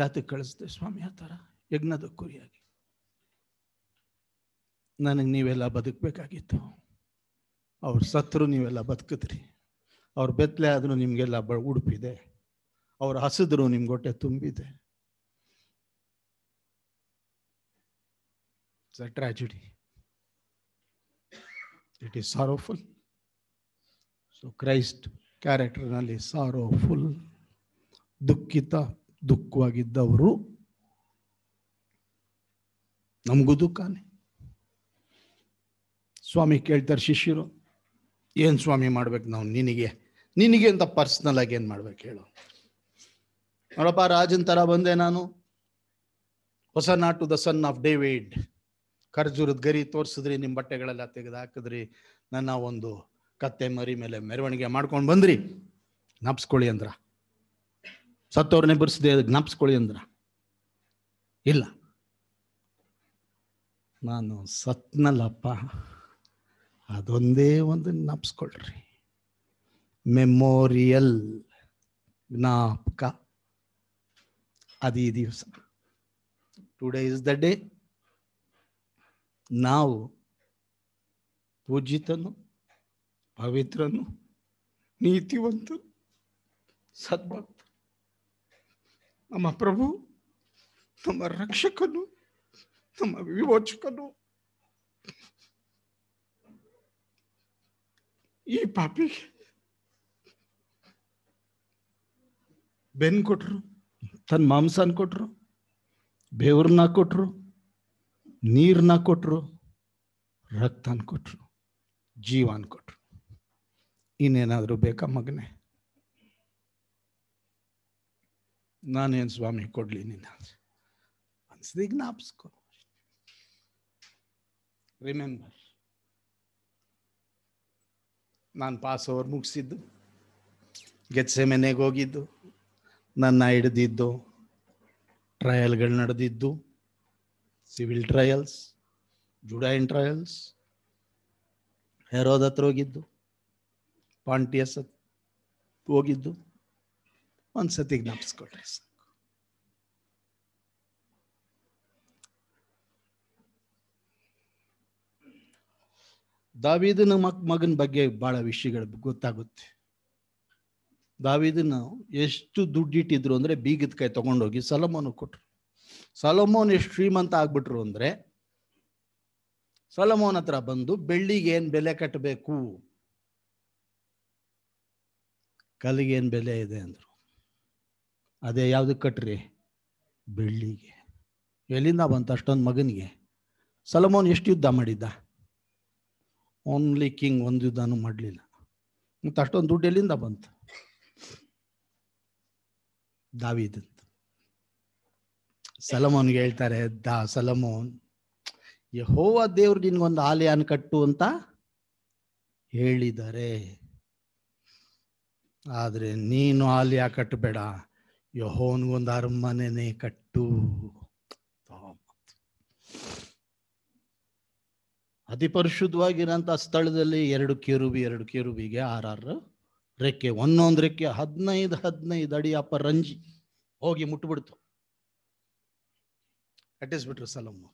ಜಾತಿ ಕಳಿಸ್ದೆ ಸ್ವಾಮಿ ಆ ಥರ ಯಜ್ಞದ ಕುರಿಯಾಗಿ ನನಗೆ ನೀವೆಲ್ಲ ಬದುಕಬೇಕಾಗಿತ್ತು ಅವ್ರ ಸತ್ರು ನೀವೆಲ್ಲ ಬದುಕಿದ್ರಿ ಅವ್ರ ಬೆತ್ತಲೆ ಆದರೂ ನಿಮಗೆಲ್ಲ ಬ ಉಡುಪಿದೆ ಅವ್ರ ಹಸಿದ್ರು ನಿಮ್ಗೆ ಹೊಟ್ಟೆ ತುಂಬಿದೆ It's a tragedy. It is sorrowful. So Christ ಕ್ಯಾರೆಕ್ಟರ್ನಲ್ಲಿ ಸಾರೋಫುಲ್ ದುಃಖಿತ ದುಃಖವಾಗಿದ್ದವರು ನಮಗೂ ದುಃಖಾನೆ ಸ್ವಾಮಿ ಕೇಳ್ತಾರೆ ಶಿಷ್ಯರು ಏನು ಸ್ವಾಮಿ ಮಾಡ್ಬೇಕು ನಾವು ನಿನಗೆ ನಿನಗೆ ಅಂತ ಪರ್ಸ್ನಲ್ ಆಗಿ ಏನು ಮಾಡ್ಬೇಕು ಹೇಳು ನೋಡಪ್ಪ ರಾಜನ್ ಥರ ಬಂದೆ ನಾನು ಹೊಸ ನಾಟು ದ ಸನ್ ಆಫ್ ಡೇವಿಡ್ ಖರ್ಜೂರದ ಗರಿ ತೋರಿಸಿದ್ರಿ ನಿಮ್ಮ ಬಟ್ಟೆಗಳೆಲ್ಲ ತೆಗೆದು ಹಾಕಿದ್ರಿ ನನ್ನ ಒಂದು ಕತ್ತೆ ಮರಿ ಮೇಲೆ ಮೆರವಣಿಗೆ ಮಾಡ್ಕೊಂಡು ಬಂದ್ರಿ ಜ್ಞಾಪಿಸ್ಕೊಳ್ಳಿ ಅಂದ್ರ ಸತ್ತವ್ರನ್ನೇ ಬರ್ಸಿದೆ ಜ್ಞಾಪಿಸ್ಕೊಳ್ಳಿ ಅಂದ್ರ ಇಲ್ಲ ನಾನು ಸತ್ನಲ್ಲಪ್ಪ ಅದೊಂದೇ ಒಂದು ಜ್ಞಾಪಿಸ್ಕೊಳ್ರಿ ಮೆಮೋರಿಯಲ್ ಜ್ಞಾಪಕ ಅದು ಈ ದಿವಸ ಟುಡೇ ಇಸ್ ದ ಡೇ ನಾವು ಪೂಜಿತನು ಪವಿತ್ರನು ನೀತಿವಂತನು ಸದ್ಭಕ್ತ ನಮ್ಮ ಪ್ರಭು ನಮ್ಮ ರಕ್ಷಕನು ನಮ್ಮ ವಿಮೋಚಕನು ಈ ಪಾಪಿ ಬೆನ್ ಕೊಟ್ರು ತನ್ನ ಮಾಂಸನ ಕೊಟ್ರು ಬೇವ್ರನ್ನ ಕೊಟ್ರು ನೀರನ್ನ ಕೊಟ್ಟರು ರಕ್ತನ ಕೊಟ್ಟರು ಜೀವನ ಕೊಟ್ಟರು ಇನ್ನೇನಾದರೂ ಬೇಕಾ ಮಗನೇ ನಾನೇನು ಸ್ವಾಮಿ ಕೊಡಲಿ ನಿನ್ನ ಅನ್ಸದಿ ಜ್ಞಾಪಿಸ್ಕೊ ರಿಮೆಂಬರ್ ನಾನು ಪಾಸ್ ಓವರ್ ಮುಗಿಸಿದ್ದು ಗೆಚ್ಚೆ ಮನೆಗೆ ಹೋಗಿದ್ದು ನನ್ನ ಹಿಡ್ದಿದ್ದು ಟ್ರಯಲ್ಗಳು ನಡೆದಿದ್ದು civil trials Judean trials Herod ಹತ್ರ ಹೋಗಿದ್ದು ಪಾಂಟಿಯಸ್ ಹೋಗಿದ್ದು ಒಂದು ಸತಿ ಜ್ಞಾಪಿಸ್ಕೊಳ್ರಿ ದಾವಿದನ ಮಕ್ ಮಗನ ಬಗ್ಗೆ ಭಾಳ ವಿಷಯಗಳು ಗೊತ್ತಾಗುತ್ತೆ ದಾವಿದನ ಎಷ್ಟು ದುಡ್ಡಿಟ್ಟಿದ್ರು ಅಂದರೆ ಬೀಗದ ಕೈ ತಗೊಂಡೋಗಿ ಸಲಮನು ಕೊಟ್ರು ಸಲೋಮೋನ್ ಎಷ್ಟು ಶ್ರೀಮಂತ ಆಗ್ಬಿಟ್ರು ಅಂದರೆ ಸಲಮೋನ್ ಹತ್ರ ಬಂದು ಬೆಳ್ಳಿಗೆ ಏನು ಬೆಲೆ ಕಟ್ಟಬೇಕು ಕಲ್ಲಿಗೆ ಏನು ಬೆಲೆ ಇದೆ ಅಂದರು ಅದೇ ಯಾವುದಕ್ಕೆ ಕಟ್ರಿ ಬೆಳ್ಳಿಗೆ ಎಲ್ಲಿಂದ ಬಂತು ಅಷ್ಟೊಂದು ಮಗನಿಗೆ ಸಲಮೋನ್ ಎಷ್ಟು ಯುದ್ಧ ಮಾಡಿದ್ದ ಓನ್ಲಿ ಕಿಂಗ್ ಒಂದು ಯುದ್ಧನೂ ಮಾಡಲಿಲ್ಲ ಮತ್ತು ಅಷ್ಟೊಂದು ದುಡ್ಡು ಎಲ್ಲಿಂದ ಬಂತು ದಾವಿದನ್ ಸಲಮೋನ್ಗೆ ಹೇಳ್ತಾರೆ ದಾ ಸಲಮೋನ್ ಯಹೋವ ದೇವ್ರ ನಿನ್ಗೊಂದು ಆಲಯನ ಕಟ್ಟು ಅಂತ ಹೇಳಿದ್ದಾರೆ ಆದರೆ ನೀನು ಆಲಯ ಕಟ್ಟಬೇಡ ಯಹೋನ್ಗೊಂದು ಅರಮನೆನೆ ಕಟ್ಟು ಅತಿ ಪರಿಶುದ್ಧವಾಗಿರೋಂಥ ಸ್ಥಳದಲ್ಲಿ ಎರಡು ಕೇರುಬಿ ಎರಡು ಕೆರುಬಿಗೆ ಆರ್ ರೆಕ್ಕೆ ಒಂದೊಂದು ರೆಕ್ಕೆ ಹದಿನೈದು ಹದಿನೈದು ಅಡಿ ಅಪ್ಪ ರಂಜಿ ಹೋಗಿ ಮುಟ್ಬಿಡ್ತು ಕಟ್ಟಿಸ್ಬಿಟ್ರು ಸಲಮು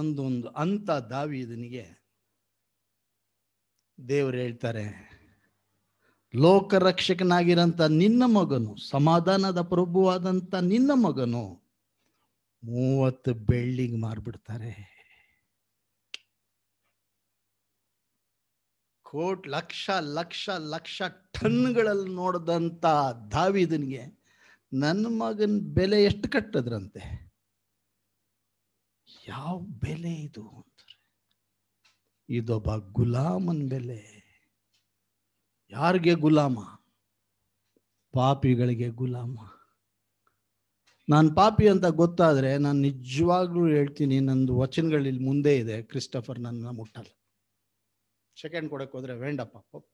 ಒಂದೊಂದು ಅಂತ ದಾವಿ ಇದನಿಗೆ ದೇವರು ಹೇಳ್ತಾರೆ ರಕ್ಷಕನಾಗಿರಂತ ನಿನ್ನ ಮಗನು ಸಮಾಧಾನದ ಪ್ರಭುವಾದಂಥ ನಿನ್ನ ಮಗನು ಮೂವತ್ತು ಬೆಳ್ಳಿಗೆ ಮಾರ್ಬಿಡ್ತಾರೆ ಕೋಟ್ ಲಕ್ಷ ಲಕ್ಷ ಲಕ್ಷ ಟನ್ಗಳಲ್ಲಿ ನೋಡಿದಂಥ ದಾವಿದನಿಗೆ ನನ್ನ ಮಗನ ಬೆಲೆ ಎಷ್ಟು ಕಟ್ಟದ್ರಂತೆ ಯಾವ ಬೆಲೆ ಇದು ಅಂತಾರೆ ಇದೊಬ್ಬ ಗುಲಾಮನ್ ಬೆಲೆ ಯಾರಿಗೆ ಗುಲಾಮ ಪಾಪಿಗಳಿಗೆ ಗುಲಾಮ ನಾನು ಪಾಪಿ ಅಂತ ಗೊತ್ತಾದರೆ ನಾನು ನಿಜವಾಗ್ಲೂ ಹೇಳ್ತೀನಿ ನಂದು ವಚನಗಳು ಮುಂದೆ ಇದೆ ಕ್ರಿಸ್ಟಫರ್ ನನ್ನ ಮುಟ್ಟಲ್ಲ ಸೆಕೆಂಡ್ ಕೊಡಕ್ ಹೋದ್ರೆ ವೇಂಡಪ್ಪ ಪೋಪ್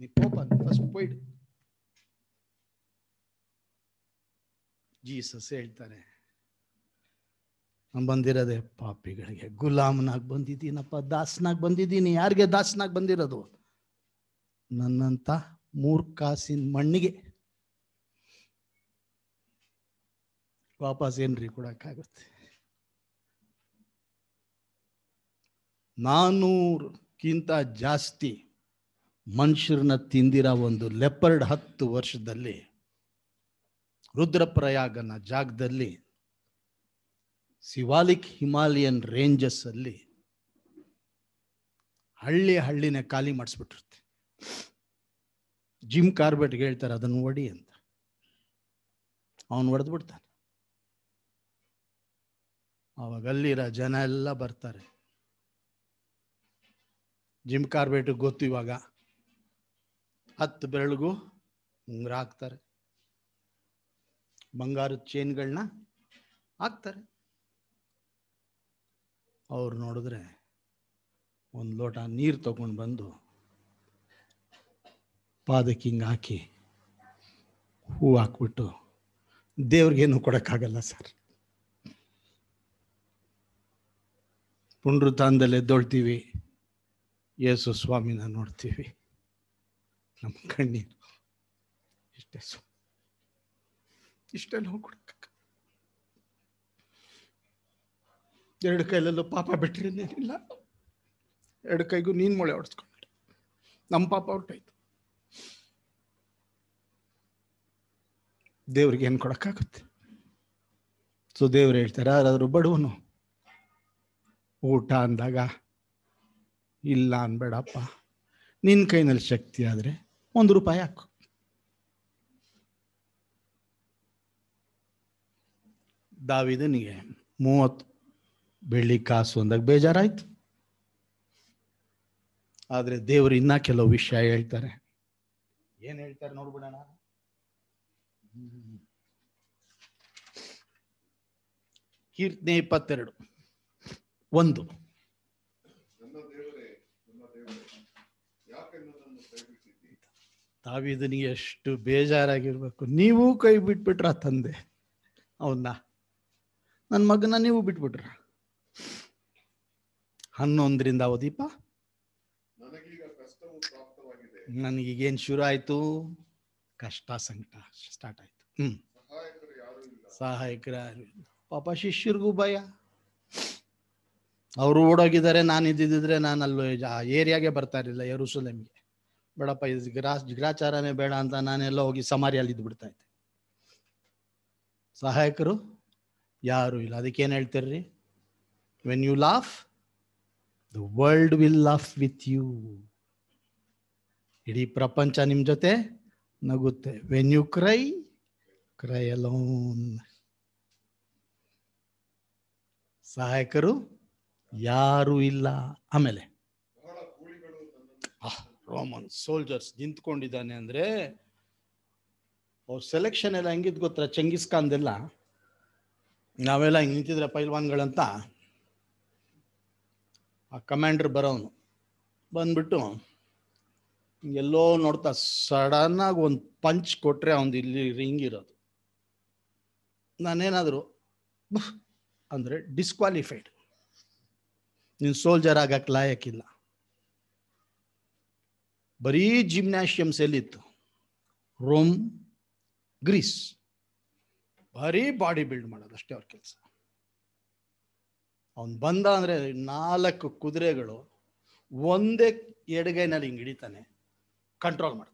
ನೀ ಪೋಪ್ ಅಂತ ಫಸ್ಟ್ ಜೀಸಸ್ ಹೇಳ್ತಾನೆ ನಾನು ಬಂದಿರೋದೆ ಪಾಪಿಗಳಿಗೆ ಗುಲಾಮನಾಗಿ ಬಂದಿದ್ದೀನಪ್ಪ ದಾಸನಾಗ್ ಬಂದಿದ್ದೀನಿ ಯಾರಿಗೆ ದಾಸನಾಗ್ ಬಂದಿರೋದು ನನ್ನಂತ ಮೂರ್ ಕಾಸಿನ ಮಣ್ಣಿಗೆ ವಾಪಸ್ ಏನ್ರಿ ಕೊಡಕ್ಕಾಗುತ್ತೆ ನಾನೂರು ಕ್ಕಿಂತ ಜಾಸ್ತಿ ಮನುಷ್ಯರನ್ನ ತಿಂದಿರೋ ಒಂದು ಲೆಪರ್ಡ್ ಹತ್ತು ವರ್ಷದಲ್ಲಿ ರುದ್ರಪ್ರಯಾಗನ ಜಾಗದಲ್ಲಿ ಸಿವಾಲಿಕ್ ಹಿಮಾಲಯನ್ ಅಲ್ಲಿ ಹಳ್ಳಿ ಹಳ್ಳಿನ ಖಾಲಿ ಮಾಡಿಸ್ಬಿಟ್ಟಿರ್ತೆ ಜಿಮ್ ಕಾರ್ಬೆಟ್ಗೆ ಹೇಳ್ತಾರೆ ಅದನ್ನು ಹೊಡಿ ಅಂತ ಅವನು ಹೊಡೆದ್ಬಿಡ್ತಾನೆ ಅವಾಗ ಅಲ್ಲಿರೋ ಜನ ಎಲ್ಲ ಬರ್ತಾರೆ ಜಿಮ್ ಕಾರ್ಬೆಟ್ ಗೊತ್ತು ಇವಾಗ ಹತ್ತು ಬೆರಳಿಗೂ ಉಂಗುರ ಹಾಕ್ತಾರೆ ಬಂಗಾರದ ಚೇನ್ಗಳನ್ನ ಹಾಕ್ತಾರೆ ಅವ್ರು ನೋಡಿದ್ರೆ ಒಂದು ಲೋಟ ನೀರು ತಗೊಂಡು ಬಂದು ಪಾದಕ್ಕೆ ಹಿಂಗೆ ಹಾಕಿ ಹೂ ಹಾಕ್ಬಿಟ್ಟು ದೇವ್ರಿಗೇನು ಕೊಡೋಕ್ಕಾಗಲ್ಲ ಸರ್ ಪುನರುತ್ಥಾನದಲ್ಲಿ ಎದ್ದೊಳ್ತೀವಿ ಯೇಸು ಸ್ವಾಮಿನ ನೋಡ್ತೀವಿ ನಮ್ಮ ಕಣ್ಣಿನ ಇಷ್ಟೇ ಸ್ವಾಮಿ ಇಷ್ಟೇ ಎರಡು ಕೈಲಲ್ಲೂ ಪಾಪ ಬಿಟ್ಟರೆ ಏನಿಲ್ಲ ಎರಡು ಕೈಗೂ ನೀನು ಮೊಳೆ ಹೊಡೆಸ್ಕೊಂಡ್ಬಿಟ್ಟೆ ನಮ್ಮ ಪಾಪ ಆಯ್ತು ದೇವ್ರಿಗೆ ಏನು ಕೊಡೋಕ್ಕಾಗುತ್ತೆ ಸೊ ದೇವ್ರು ಹೇಳ್ತಾರೆ ಯಾರಾದರೂ ಬಡವನು ಊಟ ಅಂದಾಗ ಇಲ್ಲ ಅನ್ಬೇಡಪ್ಪ ನಿನ್ನ ಕೈನಲ್ಲಿ ಶಕ್ತಿ ಆದರೆ ಒಂದು ರೂಪಾಯಿ ಹಾಕು ದಾವಿದನಿಗೆ ಮೂವತ್ತು ಬೆಳ್ಳಿ ಕಾಸು ಅಂದಾಗ ಬೇಜಾರಾಯ್ತು ಆದರೆ ದೇವರು ಇನ್ನೂ ಕೆಲವು ವಿಷಯ ಹೇಳ್ತಾರೆ ಏನು ಹೇಳ್ತಾರೆ ನೋಡ್ಬಿಡೋಣ ಕೀರ್ತನೆ ಇಪ್ಪತ್ತೆರಡು ಒಂದು ತಾವಿದನಿಗೆ ಎಷ್ಟು ಬೇಜಾರಾಗಿರ್ಬೇಕು ನೀವು ಕೈ ಬಿಟ್ಬಿಟ್ರ ತಂದೆ ಅವನ್ನ ನನ್ನ ಮಗನ ನೀವು ಬಿಟ್ಬಿಟ್ರ ಹನ್ನೊಂದರಿಂದ ಅವದೀಪ ನನಗೀಗೇನು ಶುರು ಆಯಿತು ಕಷ್ಟ ಸಂಕಟ ಸ್ಟಾರ್ಟ್ ಆಯಿತು ಹ್ಞೂ ಸಹಾಯಕರ ಪಾಪ ಶಿಷ್ಯರಿಗೂ ಭಯ ಅವರು ಓಡೋಗಿದ್ದಾರೆ ನಾನು ಇದ್ದಿದ್ದರೆ ನಾನು ಅಲ್ಲೂ ಏರಿಯಾಗೆ ಬರ್ತಾ ಇರಲಿಲ್ಲ ಯರುಸಲೇಮ್ಗೆ ಬೇಡಪ್ಪ ಇದು ಗ್ರಾ ಜಿಗ್ರಾಚಾರನೇ ಬೇಡ ಅಂತ ನಾನೆಲ್ಲ ಹೋಗಿ ಸಮಾರಿಯಲ್ಲಿ ಇದ್ದು ಬಿಡ್ತಾ ಇದ್ದೆ ಸಹಾಯಕರು ಯಾರು ಇಲ್ಲ ಅದಕ್ಕೇನು ಹೇಳ್ತೀರ್ರಿ when you laugh the world will laugh with you ಇಡೀ ಪ್ರಪಂಚ ನಿಮ್ಮ ಜೊತೆ ನಗುತ್ತೆ when you cry cry alone ಸಹಾಯಕರು ಯಾರು ಇಲ್ಲ ಆಮೇಲೆ ರೋಮನ್ ಸೋಲ್ಜರ್ಸ್ ನಿಂತ್ಕೊಂಡಿದ್ದಾನೆ ಅಂದರೆ ಅವ್ರ ಸೆಲೆಕ್ಷನ್ ಎಲ್ಲ ಹೆಂಗಿದ್ ಗೊತ್ತಾ ಚಂಗಿಸ್ ಖಾನ್ದೆಲ್ಲ ನಾವೆಲ್ಲ ಹಿಂಗೆ ನಿಂತಿದ್ರೆ ಪೈಲ್ವಾನ್ಗಳಂತ ಆ ಕಮಾಂಡರ್ ಬರೋನು ಬಂದ್ಬಿಟ್ಟು ಎಲ್ಲೋ ನೋಡ್ತಾ ಆಗಿ ಒಂದು ಪಂಚ್ ಕೊಟ್ರೆ ಅವನು ಇಲ್ಲಿ ರಿಂಗ್ ಇರೋದು ನಾನೇನಾದರೂ ಅಂದರೆ ಡಿಸ್ಕ್ವಾಲಿಫೈಡ್ ನೀನ್ ಸೋಲ್ಜರ್ ಆಗಕ್ಕೆ ಲಾಯಕ್ಕಿಲ್ಲ ಬರೀ ಜಿಮ್ನಾಷಿಯಮ್ಸ್ ಎಲ್ಲಿತ್ತು ರೋಮ್ ಗ್ರೀಸ್ ಬರೀ ಬಾಡಿ ಬಿಲ್ಡ್ ಮಾಡೋದು ಅಷ್ಟೇ ಅವ್ರ ಕೆಲಸ ಅವನು ಬಂದ ಅಂದರೆ ನಾಲ್ಕು ಕುದುರೆಗಳು ಒಂದೇ ಎಡಗೈನಲ್ಲಿ ಹಿಂಗೆ ಹಿಡಿತಾನೆ ಕಂಟ್ರೋಲ್ ಮಾಡ್ತಾನೆ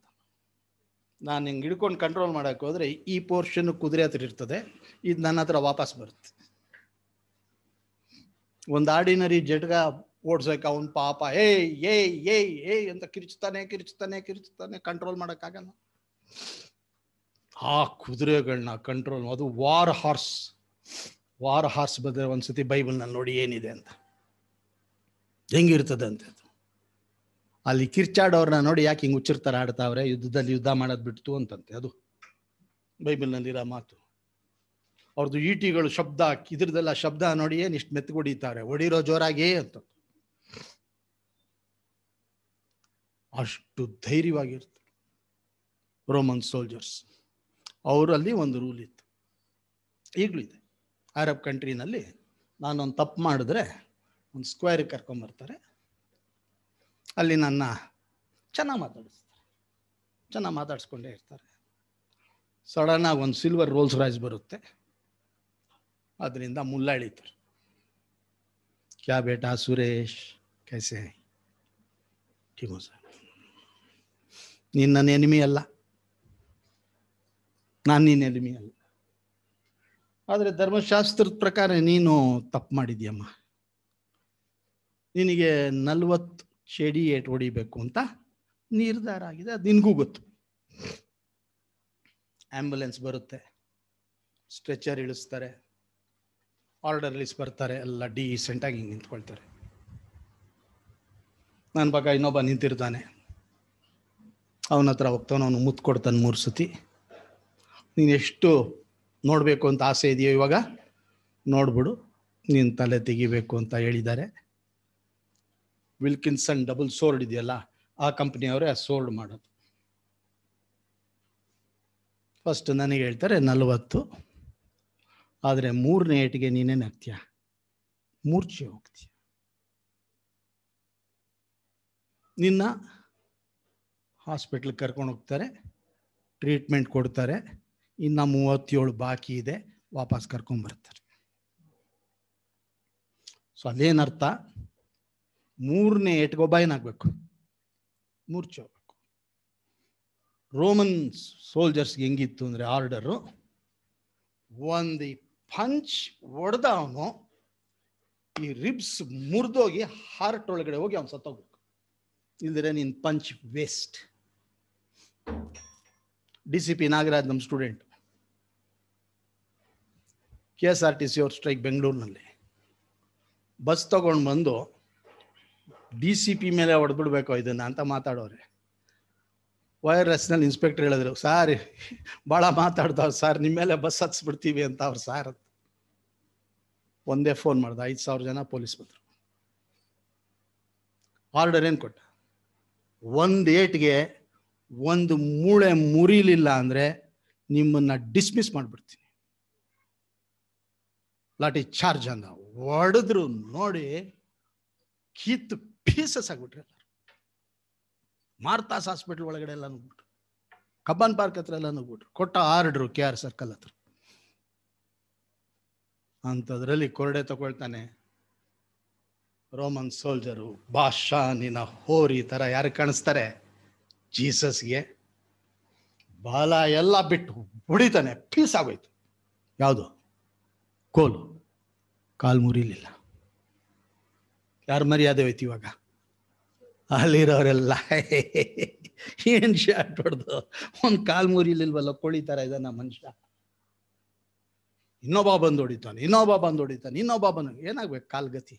ನಾನು ಹಿಂಗೆ ಹಿಡ್ಕೊಂಡು ಕಂಟ್ರೋಲ್ ಮಾಡೋಕೆ ಹೋದರೆ ಈ ಪೋರ್ಷನ್ ಕುದುರೆ ಹತ್ರ ಇರ್ತದೆ ಇದು ನನ್ನ ಹತ್ರ ವಾಪಸ್ ಬರುತ್ತೆ ಒಂದು ಆರ್ಡಿನರಿ ಜಟ್ಗ ಓಡ್ಸೋಕೆ ಪಾಪ ಏಯ್ ಏಯ್ ಏಯ್ ಏಯ್ ಅಂತ ಕಿರಿಚ್ತಾನೆ ಕಿರಿಚ್ತಾನೆ ಕಿರಿಚ್ತಾನೆ ಕಂಟ್ರೋಲ್ ಮಾಡೋಕ್ಕಾಗಲ್ಲ ಆ ಕುದುರೆಗಳನ್ನ ಕಂಟ್ರೋಲ್ ಅದು ವಾರ್ ಹಾರ್ಸ್ ವಾರ್ ಹಾರ್ಸ್ ಬಂದ್ರೆ ಒಂದ್ಸತಿ ಬೈಬಲ್ನಲ್ಲಿ ನೋಡಿ ಏನಿದೆ ಅಂತ ಹೆಂಗಿರ್ತದೆ ಅಂತ ಅಲ್ಲಿ ಕಿರ್ಚಾಡೋರ್ನ ನೋಡಿ ಯಾಕೆ ಹಿಂಗೆ ಉಚ್ಚಿರ್ತಾರೆ ಆಡ್ತಾವ್ರೆ ಯುದ್ಧದಲ್ಲಿ ಯುದ್ಧ ಮಾಡೋದು ಬಿಡ್ತು ಅಂತಂತೆ ಅದು ಬೈಬಲ್ನಲ್ಲಿರೋ ಮಾತು ಅವ್ರದ್ದು ಈಟಿಗಳು ಶಬ್ದ ಇದ್ರದ್ದೆಲ್ಲ ಶಬ್ದ ನೋಡಿ ಏನು ಇಷ್ಟು ಮೆತ್ತಗೊಡಿತಾರೆ ಹೊಡಿರೋ ಜೋರಾಗಿ ಅಂತ ಅಷ್ಟು ಧೈರ್ಯವಾಗಿರ್ತಾರೆ ರೋಮನ್ ಸೋಲ್ಜರ್ಸ್ ಅವರಲ್ಲಿ ಒಂದು ರೂಲ್ ಇತ್ತು ಈಗಲೂ ಇದೆ ಅರಬ್ ಕಂಟ್ರಿನಲ್ಲಿ ನಾನೊಂದು ತಪ್ಪು ಮಾಡಿದ್ರೆ ಒಂದು ಸ್ಕ್ವೇರ್ ಕರ್ಕೊಂಬರ್ತಾರೆ ಅಲ್ಲಿ ನನ್ನ ಚೆನ್ನಾಗಿ ಮಾತಾಡಿಸ್ತಾರೆ ಚೆನ್ನಾಗಿ ಮಾತಾಡಿಸ್ಕೊಂಡೇ ಇರ್ತಾರೆ ಸಡನ್ನಾಗಿ ಒಂದು ಸಿಲ್ವರ್ ರೋಲ್ಸ್ ರೈಸ್ ಬರುತ್ತೆ ಅದರಿಂದ ಮುಲ್ಲ ಇಳಿತಾರೆ ಕ್ಯಾ ಬೇಟಾ ಸುರೇಶ್ ಕೈಸೆ ಟಿಮೋಸಾ ನೀನು ನನ್ನ ಎನಿಮಿ ಅಲ್ಲ ನಾನು ನಿನ್ನ ಎನಿಮಿ ಅಲ್ಲ ಆದರೆ ಧರ್ಮಶಾಸ್ತ್ರದ ಪ್ರಕಾರ ನೀನು ತಪ್ಪು ಮಾಡಿದ್ಯಮ್ಮ ನಿನಗೆ ನಲ್ವತ್ತು ಶೇಡಿ ಏಟ್ ಹೊಡಿಬೇಕು ಅಂತ ನಿರ್ಧಾರ ಆಗಿದೆ ಅದು ನಿನಗೂ ಗೊತ್ತು ಆಂಬುಲೆನ್ಸ್ ಬರುತ್ತೆ ಸ್ಟ್ರೆಚರ್ ಇಳಿಸ್ತಾರೆ ಆರ್ಡರ್ ಲಿಸ್ಟ್ ಬರ್ತಾರೆ ಎಲ್ಲ ಡೀಸೆಂಟಾಗಿ ಹಿಂಗೆ ನಿಂತ್ಕೊಳ್ತಾರೆ ನನ್ನ ಪಕ್ಕ ಇನ್ನೊಬ್ಬ ನಿಂತಿರ್ತಾನೆ ಅವನ ಹತ್ರ ಹೋಗ್ತಾನೆ ಅವನು ಮುತ್ತು ಕೊಡ್ತಾನೆ ಮೂರು ಸತಿ ನೀನು ಎಷ್ಟು ನೋಡಬೇಕು ಅಂತ ಆಸೆ ಇದೆಯೋ ಇವಾಗ ನೋಡ್ಬಿಡು ನೀನು ತಲೆ ತೆಗಿಬೇಕು ಅಂತ ಹೇಳಿದ್ದಾರೆ ವಿಲ್ಕಿನ್ಸನ್ ಡಬಲ್ ಸೋಲ್ಡ್ ಇದೆಯಲ್ಲ ಆ ಕಂಪ್ನಿಯವರೇ ಆ ಸೋಲ್ಡ್ ಮಾಡೋದು ಫಸ್ಟ್ ನನಗೆ ಹೇಳ್ತಾರೆ ನಲವತ್ತು ಆದರೆ ಮೂರನೇ ಏಟಿಗೆ ನೀನೇನು ಹಾಕ್ತೀಯ ಮೂರ್ಛೆ ಹೋಗ್ತೀಯ ನಿನ್ನ ಹಾಸ್ಪಿಟ್ಲಿಗೆ ಕರ್ಕೊಂಡು ಹೋಗ್ತಾರೆ ಟ್ರೀಟ್ಮೆಂಟ್ ಕೊಡ್ತಾರೆ ಇನ್ನು ಮೂವತ್ತೇಳು ಬಾಕಿ ಇದೆ ವಾಪಸ್ ಕರ್ಕೊಂಡ್ಬರ್ತಾರೆ ಸೊ ಅದೇನರ್ಥ ಮೂರನೇ ಆಗಬೇಕು ಮೂರ್ಛೆ ಹೋಗ್ಬೇಕು ರೋಮನ್ ಸೋಲ್ಜರ್ಸ್ಗೆ ಹೆಂಗಿತ್ತು ಅಂದರೆ ಆರ್ಡರು ಒಂದು ಪಂಚ್ ಒಡೆದ ಅವನು ಈ ರಿಬ್ಸ್ ಮುರಿದೋಗಿ ಹಾರ್ಟ್ ಒಳಗಡೆ ಹೋಗಿ ಅವನು ಸತ್ತೋಗ್ಬೇಕು ಇಲ್ಲದ್ರೆ ನೀನು punch waste D C P Nagaraj ನಮ್ಮ student K S R T C ಅವ್ರ ಸ್ಟ್ರೈಕ್ ಬೆಂಗಳೂರಿನಲ್ಲಿ ಬಸ್ ತಗೊಂಡು ಬಂದು ಡಿ ಸಿ ಪಿ ಮೇಲೆ ಹೊಡೆದ್ಬಿಡ್ಬೇಕು ಇದನ್ನು ಅಂತ ಮಾತಾಡೋರೆ ವೈರ್ ಎಸ್ನಲ್ಲಿ ಇನ್ಸ್ಪೆಕ್ಟರ್ ಹೇಳಿದ್ರು ಸಾರ್ ಭಾಳ ಮಾತಾಡ್ತಾವ್ರು ಸಾರ್ ನಿಮ್ಮ ಮೇಲೆ ಬಸ್ ಹತ್ಸ್ಬಿಡ್ತೀವಿ ಅಂತ ಅವ್ರು ಸಾರ್ ಒಂದೇ ಫೋನ್ ಮಾಡ್ದೆ ಐದು ಸಾವಿರ ಜನ ಪೊಲೀಸ್ ಬಂದರು ಆರ್ಡರ್ ಏನು ಕೊಟ್ಟ ಒಂದು ಏಟ್ಗೆ ಒಂದು ಮೂಳೆ ಮುರಿಲಿಲ್ಲ ಅಂದರೆ ನಿಮ್ಮನ್ನು ಡಿಸ್ಮಿಸ್ ಮಾಡ್ಬಿಡ್ತೀನಿ ಲಾಟಿ ಚಾರ್ಜ್ ಅನ್ನ ಒಡೆದ್ರು ನೋಡಿ ಕಿತ್ತು ಪೀಸಸ್ ಆಗ್ಬಿಟ್ರೆ ಮಾರ್ತಾಸ್ ಹಾಸ್ಪಿಟ್ಲ್ ಒಳಗಡೆ ಎಲ್ಲ ನುಗ್ಬಿಟ್ರು ಕಬ್ಬನ್ ಪಾರ್ಕ್ ಹತ್ರ ಎಲ್ಲ ನುಗ್ಬಿಟ್ರು ಕೊಟ್ಟ ಆರ್ಡ್ರು ಕೆ ಆರ್ ಸರ್ಕಲ್ ಹತ್ರ ಅಂಥದ್ರಲ್ಲಿ ಕೊರಡೆ ತಗೊಳ್ತಾನೆ ರೋಮನ್ ಸೋಲ್ಜರು ಬಾಷಾ ನಿನ ಹೋರಿ ಥರ ಯಾರು ಕಾಣಿಸ್ತಾರೆ ಜೀಸಸ್ಗೆ ಬಾಲ ಎಲ್ಲ ಬಿಟ್ಟು ಹೊಡಿತಾನೆ ಪೀಸ್ ಆಗೋಯ್ತು ಯಾವುದು ಕೋಲು ಕಾಲು ಮುರಿಲಿಲ್ಲ ಯಾರು ಮರ್ಯಾದೆ ಹೋಯ್ತು ಇವಾಗ ಅಲ್ಲಿರೋರೆಲ್ಲ ಏನು ಶಾಟ್ ಹೊಡೆದು ಒಂದು ಕಾಲು ಮುರಿಲಿಲ್ವಲ್ಲ ಕೋಳಿ ಥರ ಮನುಷ್ಯ ಇನ್ನೊಬ್ಬ ಬಂದು ಹೊಡಿತಾನೆ ಇನ್ನೊಬ್ಬ ಬಂದು ಹೊಡಿತಾನೆ ಇನ್ನೊಬ್ಬ ಬಂದು ಏನಾಗ್ಬೇಕು ಕಾಲ್ಗತಿ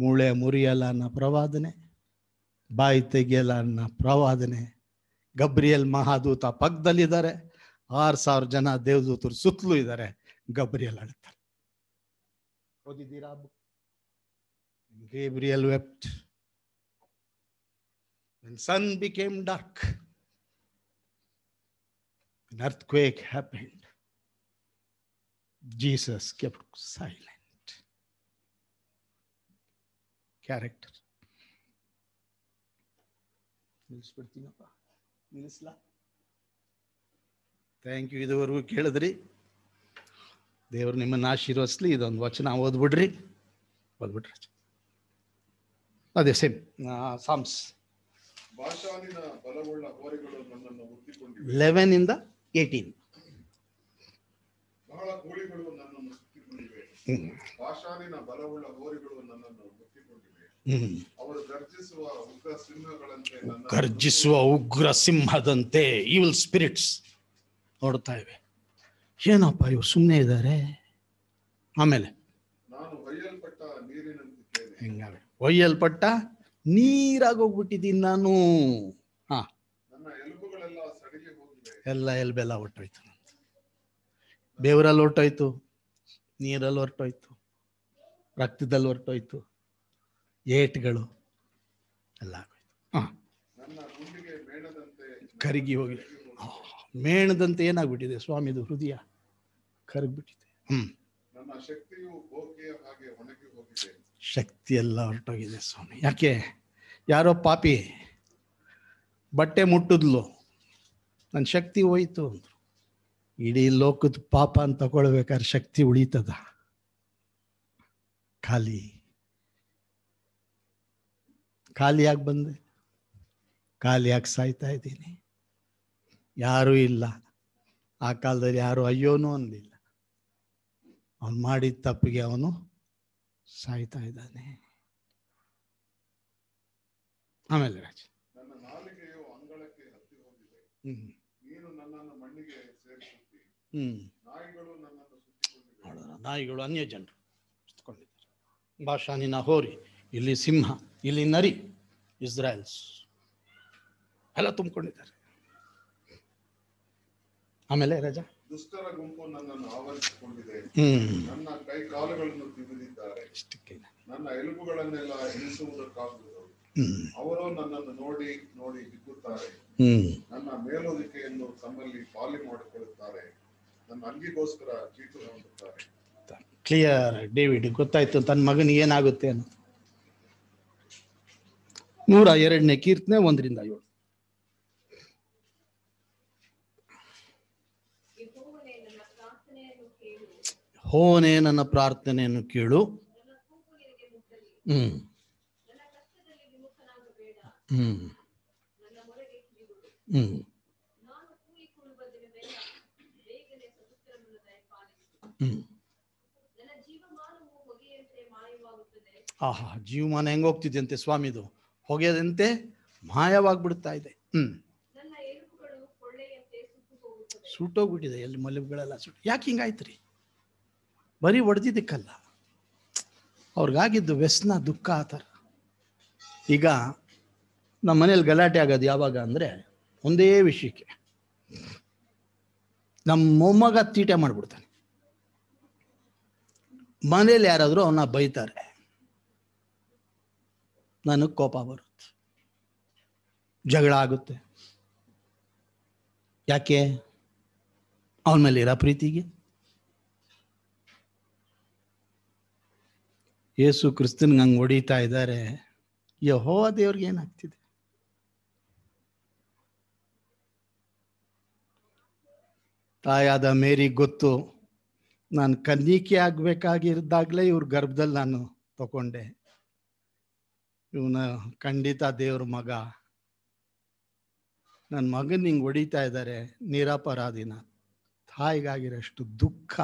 ಮೂಳೆ ಮುರಿಯಲ್ಲ ಅನ್ನೋ ಪ್ರವಾದನೆ ಬಾಯ್ತೆಗೆಲನ್ನ ಪ್ರವಾದನೆ ಗಬ್ರಿಯಲ್ ಮಹಾದೂತ ಪಕ್ಕದಲ್ಲಿದ್ದಾರೆ ಆರು ಸಾವಿರ ಜನ ದೇವದೂತರು ಸುತ್ತಲೂ ಇದ್ದಾರೆ ಗಬ್ರಿಯಲ್ ಅಳ್ತಾರೆ ಓದಿದ್ದೀರಾ Gabriel wept When sun became dark, an earthquake happened. Jesus kept silent. Character. ನಿಲ್ಲಿಸ್ಬಿಡ್ತೀನಪ್ಪ ಥ್ಯಾಂಕ್ ಯು ಇದುವರೆಗೂ ಕೇಳಿದ್ರಿ ದೇವರು ನಿಮ್ಮನ್ನು ಆಶೀರ್ವದಿಸ್ಲಿ ಇದೊಂದು ವಚನ ಓದ್ಬಿಡ್ರಿ ಓದ್ಬಿಟ್ರಿ ಅದೇ ಸೇಮ್ ಸಾಮ್ಸ್ ಲೆವೆನ್ ಇಂದ ಗರ್ಜಿಸುವ ಉಗ್ರ ಸಿಂಹದಂತೆ ಈವಲ್ ಸ್ಪಿರಿಟ್ಸ್ ನೋಡ್ತಾ ಇವೆ ಏನಪ್ಪ ಇವ್ರು ಸುಮ್ಮನೆ ಇದ್ದಾರೆ ಆಮೇಲೆ ಒಯ್ಯಲ್ಪಟ್ಟ ನೀರಾಗಿ ಹೋಗ್ಬಿಟ್ಟಿದ್ದೀನಿ ನಾನು ಹ ಎಲ್ಲ ಎಲ್ಬೆಲ್ಲ ಹೊಟ್ಟೋಯ್ತು ಬೇವರಲ್ಲಿ ಹೊರಟೋಯ್ತು ನೀರಲ್ಲಿ ಹೊರಟೋಯ್ತು ರಕ್ತದಲ್ಲಿ ಹೊರಟೋಯ್ತು ಏಟ್ಗಳು ಎಲ್ಲ ಹಾಂ ಕರಗಿ ಹೋಗಿ ಮೇಣದಂತೆ ಏನಾಗ್ಬಿಟ್ಟಿದೆ ಸ್ವಾಮಿದು ಹೃದಯ ಕರಗ್ಬಿಟ್ಟಿದೆ ಹ್ಮ್ ಶಕ್ತಿ ಎಲ್ಲ ಹೊರಟೋಗಿದೆ ಸ್ವಾಮಿ ಯಾಕೆ ಯಾರೋ ಪಾಪಿ ಬಟ್ಟೆ ಮುಟ್ಟಿದ್ಲು ನನ್ನ ಶಕ್ತಿ ಹೋಯ್ತು ಅಂದರು ಇಡೀ ಲೋಕದ ಪಾಪ ಅಂತ ತಗೊಳ್ಬೇಕಾದ್ರೆ ಶಕ್ತಿ ಉಳಿತದ ಖಾಲಿ ಖಾಲಿಯಾಗಿ ಬಂದೆ ಖಾಲಿಯಾಗಿ ಸಾಯ್ತಾ ಇದ್ದೀನಿ ಯಾರೂ ಇಲ್ಲ ಆ ಕಾಲದಲ್ಲಿ ಯಾರು ಅಯ್ಯೋನೂ ಅಂದಿಲ್ಲ ಅವನು ಮಾಡಿದ ತಪ್ಪಿಗೆ ಅವನು ಸಾಯ್ತಾ ಇದ್ದಾನೆ ಆಮೇಲೆ ರಾಜ ನಾಯಿಗಳು ಅನ್ಯ ಜನರು ಭಾಷಾ ನಿನ್ನ ಹೋರಿ ಇಲ್ಲಿ ಸಿಂಹ ಇಲ್ಲಿ ನರಿ ಇಸ್ರಾಯೇಲ್ಸ್ ಎಲ್ಲ ತುಂಬಿಕೊಂಡಿದ್ದಾರೆ ಆಮೇಲೆ ರಜಾ ದುಷ್ಟರ ಗುಂಪು ನನ್ನನ್ನು ಆವರಿಸಿಕೊಂಡಿದೆ ನನ್ನ ಕೈ ಕಾಲುಗಳನ್ನು ತಿವಿದಿದ್ದಾರೆ ನನ್ನ ಎಲುಬುಗಳನ್ನೆಲ್ಲ ಎಣಿಸುವುದಕ್ಕಾಗುವುದು ಅವರು ನನ್ನನ್ನು ನೋಡಿ ನೋಡಿ ಹಿಗ್ಗುತ್ತಾರೆ ನನ್ನ ಮೇಲೋದಿಕೆಯನ್ನು ತಮ್ಮಲ್ಲಿ ಪಾಲಿ ಮಾಡಿಕೊಳ್ಳುತ್ತಾರೆ ನನ್ನ ಅಂಗಿಗೋಸ್ಕರ ಚೀಟು ಕ್ಲಿಯರ್ ಡೇವಿಡ್ ಗೊತ್ತಾಯ್ತು ತನ್ನ ಮಗನಿಗೆ ಏನಾಗುತ್ತೆ ಅಂತ ನೂರ ಎರಡನೇ ಕೀರ್ತನೆ ಒಂದರಿಂದ ಏಳು ಹೋನೆ ನನ್ನ ಪ್ರಾರ್ಥನೆಯನ್ನು ಕೇಳು ಹ್ಮ್ ಹ್ಮ್ ಹ್ಮ್ ಹ್ಮ್ ಆಹಾ ಜೀವಮಾನ ಹೆಂಗೋಗ್ತಿದ್ಯಂತೆ ಸ್ವಾಮಿದು ಹೊಗೆದಂತೆ ಮಾಯವಾಗ್ಬಿಡ್ತಾ ಇದೆ ಹ್ಞೂ ಸುಟ್ಟೋಗ್ಬಿಟ್ಟಿದೆ ಎಲ್ಲಿ ಮಲಗುಗಳೆಲ್ಲ ಸುಟ್ಟು ಯಾಕೆ ಹಿಂಗಾಯ್ತ್ರಿ ಬರೀ ಹೊಡೆದಿದ್ದಕ್ಕಲ್ಲ ಅವ್ರಿಗಾಗಿದ್ದು ವ್ಯಸನ ದುಃಖ ಆ ಥರ ಈಗ ನಮ್ಮ ಮನೇಲಿ ಗಲಾಟೆ ಆಗೋದು ಯಾವಾಗ ಅಂದರೆ ಒಂದೇ ವಿಷಯಕ್ಕೆ ನಮ್ಮ ಮೊಮ್ಮಗ ತೀಟೆ ಮಾಡಿಬಿಡ್ತಾನೆ ಮನೇಲಿ ಯಾರಾದರೂ ಅವನ್ನ ಬೈತಾರೆ ನನಗೆ ಕೋಪ ಬರುತ್ತೆ ಜಗಳ ಆಗುತ್ತೆ ಯಾಕೆ ಅವನ ಮೇಲೆ ಇರೋ ಪ್ರೀತಿಗೆ ಯೇಸು ಕ್ರಿಸ್ತನ್ಗೆ ಹಂಗೆ ಹೊಡಿತಾ ಇದ್ದಾರೆ ಯಹೋ ದೇವ್ರಿಗೆ ಏನಾಗ್ತಿದೆ ತಾಯಾದ ಮೇರಿ ಗೊತ್ತು ನಾನು ಕನ್ನಿಕೆ ಆಗಬೇಕಾಗಿದ್ದಾಗಲೇ ಇವ್ರ ಗರ್ಭದಲ್ಲಿ ನಾನು ತಗೊಂಡೆ ಇವನ ಖಂಡಿತ ದೇವ್ರ ಮಗ ನನ್ನ ಮಗನ ಹಿಂಗೆ ಹೊಡಿತಾ ಇದ್ದಾರೆ ನಿರಪರಾಧಿನ ತಾಯಿಗಾಗಿರೋಷ್ಟು ದುಃಖ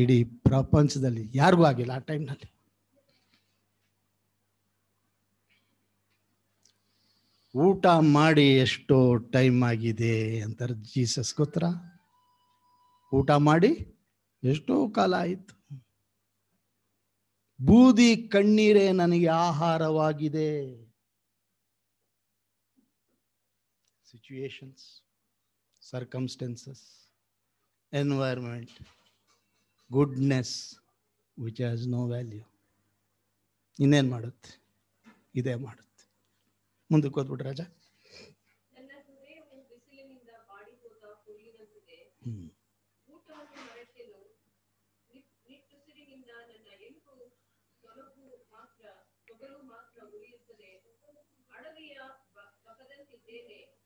ಇಡೀ ಪ್ರಪಂಚದಲ್ಲಿ ಯಾರಿಗೂ ಆಗಿಲ್ಲ ಆ ಟೈಮ್ನಲ್ಲಿ ಊಟ ಮಾಡಿ ಎಷ್ಟೋ ಟೈಮ್ ಆಗಿದೆ ಅಂತಾರೆ ಜೀಸಸ್ ಗೊತ್ತರ ಊಟ ಮಾಡಿ ಎಷ್ಟೋ ಕಾಲ ಆಯಿತು ಬೂದಿ ಕಣ್ಣೀರೇ ನನಗೆ ಆಹಾರವಾಗಿದೆ situations circumstances environment goodness which has no value ಇನ್ನೇನು ಮಾಡುತ್ತೆ ಇದೇ ಮಾಡುತ್ತೆ ಮುಂದಕ್ಕೆ ಓದ್ಬಿಟ್ರೆ ರಾಜ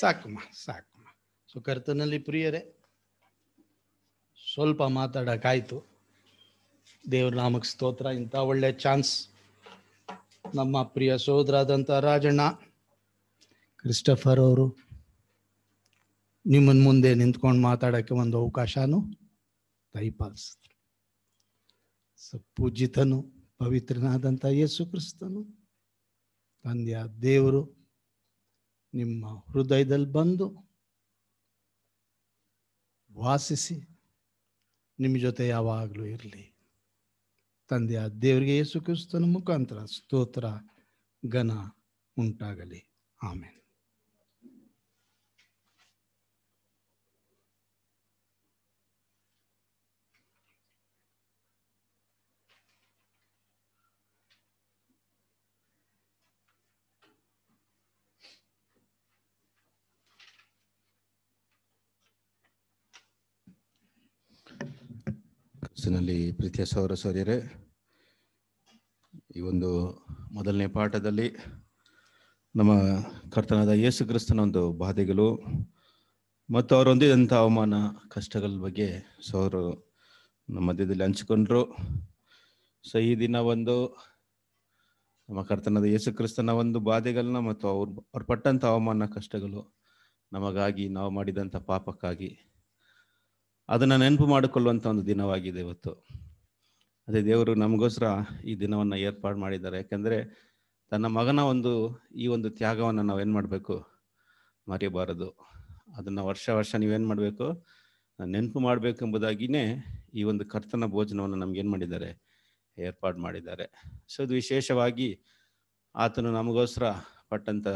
ಸಾಕಮ್ಮ ಸಾಕಮ್ಮ ಸೊ ಕರ್ತನಲ್ಲಿ ಪ್ರಿಯರೇ ಸ್ವಲ್ಪ ಮಾತಾಡೋಕ್ಕಾಯಿತು ದೇವ್ರ ನಾಮಕ್ ಸ್ತೋತ್ರ ಇಂಥ ಒಳ್ಳೆ ಚಾನ್ಸ್ ನಮ್ಮ ಪ್ರಿಯ ಸೋದರಾದಂಥ ರಾಜಣ್ಣ ಕ್ರಿಸ್ಟಫರ್ ಅವರು ನಿಮ್ಮನ್ನು ಮುಂದೆ ನಿಂತ್ಕೊಂಡು ಮಾತಾಡಕ್ಕೆ ಒಂದು ಅವಕಾಶನೂ ದಯಪಾಲಿಸಿದ್ರು ಸೊ ಪೂಜಿತನು ಪವಿತ್ರನಾದಂಥ ಯೇಸು ಕ್ರಿಸ್ತನು ತಂದೆಯ ದೇವರು ನಿಮ್ಮ ಹೃದಯದಲ್ಲಿ ಬಂದು ವಾಸಿಸಿ ನಿಮ್ಮ ಜೊತೆ ಯಾವಾಗಲೂ ಇರಲಿ ತಂದೆಯ ದೇವರಿಗೆ ಯೇಸು ಕ್ರಿಸ್ತನ ಮುಖಾಂತರ ಸ್ತೋತ್ರ ಘನ ಉಂಟಾಗಲಿ ಆಮೇಲೆ ಸಿನಲ್ಲಿ ಪ್ರೀತಿಯ ಸೌರ ಸೌರ್ಯರೇ ಈ ಒಂದು ಮೊದಲನೇ ಪಾಠದಲ್ಲಿ ನಮ್ಮ ಕರ್ತನಾದ ಯೇಸು ಕ್ರಿಸ್ತನ ಒಂದು ಬಾಧೆಗಳು ಮತ್ತು ಅವರು ಹೊಂದಿದಂಥ ಅವಮಾನ ಕಷ್ಟಗಳ ಬಗ್ಗೆ ಸೌರು ನಮ್ಮ ಮಧ್ಯದಲ್ಲಿ ಹಂಚಿಕೊಂಡ್ರು ಸೊ ಈ ದಿನ ಒಂದು ನಮ್ಮ ಕರ್ತನಾದ ಯೇಸು ಕ್ರಿಸ್ತನ ಒಂದು ಬಾಧೆಗಳನ್ನ ಮತ್ತು ಅವ್ರು ಅವ್ರು ಪಟ್ಟಂಥ ಅವಮಾನ ಕಷ್ಟಗಳು ನಮಗಾಗಿ ನಾವು ಮಾಡಿದಂಥ ಪಾಪಕ್ಕಾಗಿ ಅದನ್ನು ನೆನಪು ಮಾಡಿಕೊಳ್ಳುವಂಥ ಒಂದು ದಿನವಾಗಿದೆ ಇವತ್ತು ಅದೇ ದೇವರು ನಮಗೋಸ್ಕರ ಈ ದಿನವನ್ನು ಏರ್ಪಾಡು ಮಾಡಿದ್ದಾರೆ ಯಾಕೆಂದರೆ ತನ್ನ ಮಗನ ಒಂದು ಈ ಒಂದು ತ್ಯಾಗವನ್ನು ನಾವೇನು ಮಾಡಬೇಕು ಮರೆಯಬಾರದು ಅದನ್ನು ವರ್ಷ ವರ್ಷ ನೀವೇನು ಮಾಡಬೇಕು ನೆನಪು ಎಂಬುದಾಗಿನೇ ಈ ಒಂದು ಕರ್ತನ ಭೋಜನವನ್ನು ನಮ್ಗೇನು ಮಾಡಿದ್ದಾರೆ ಏರ್ಪಾಡು ಮಾಡಿದ್ದಾರೆ ಸೊ ಅದು ವಿಶೇಷವಾಗಿ ಆತನು ನಮಗೋಸ್ಕರ ಪಟ್ಟಂಥ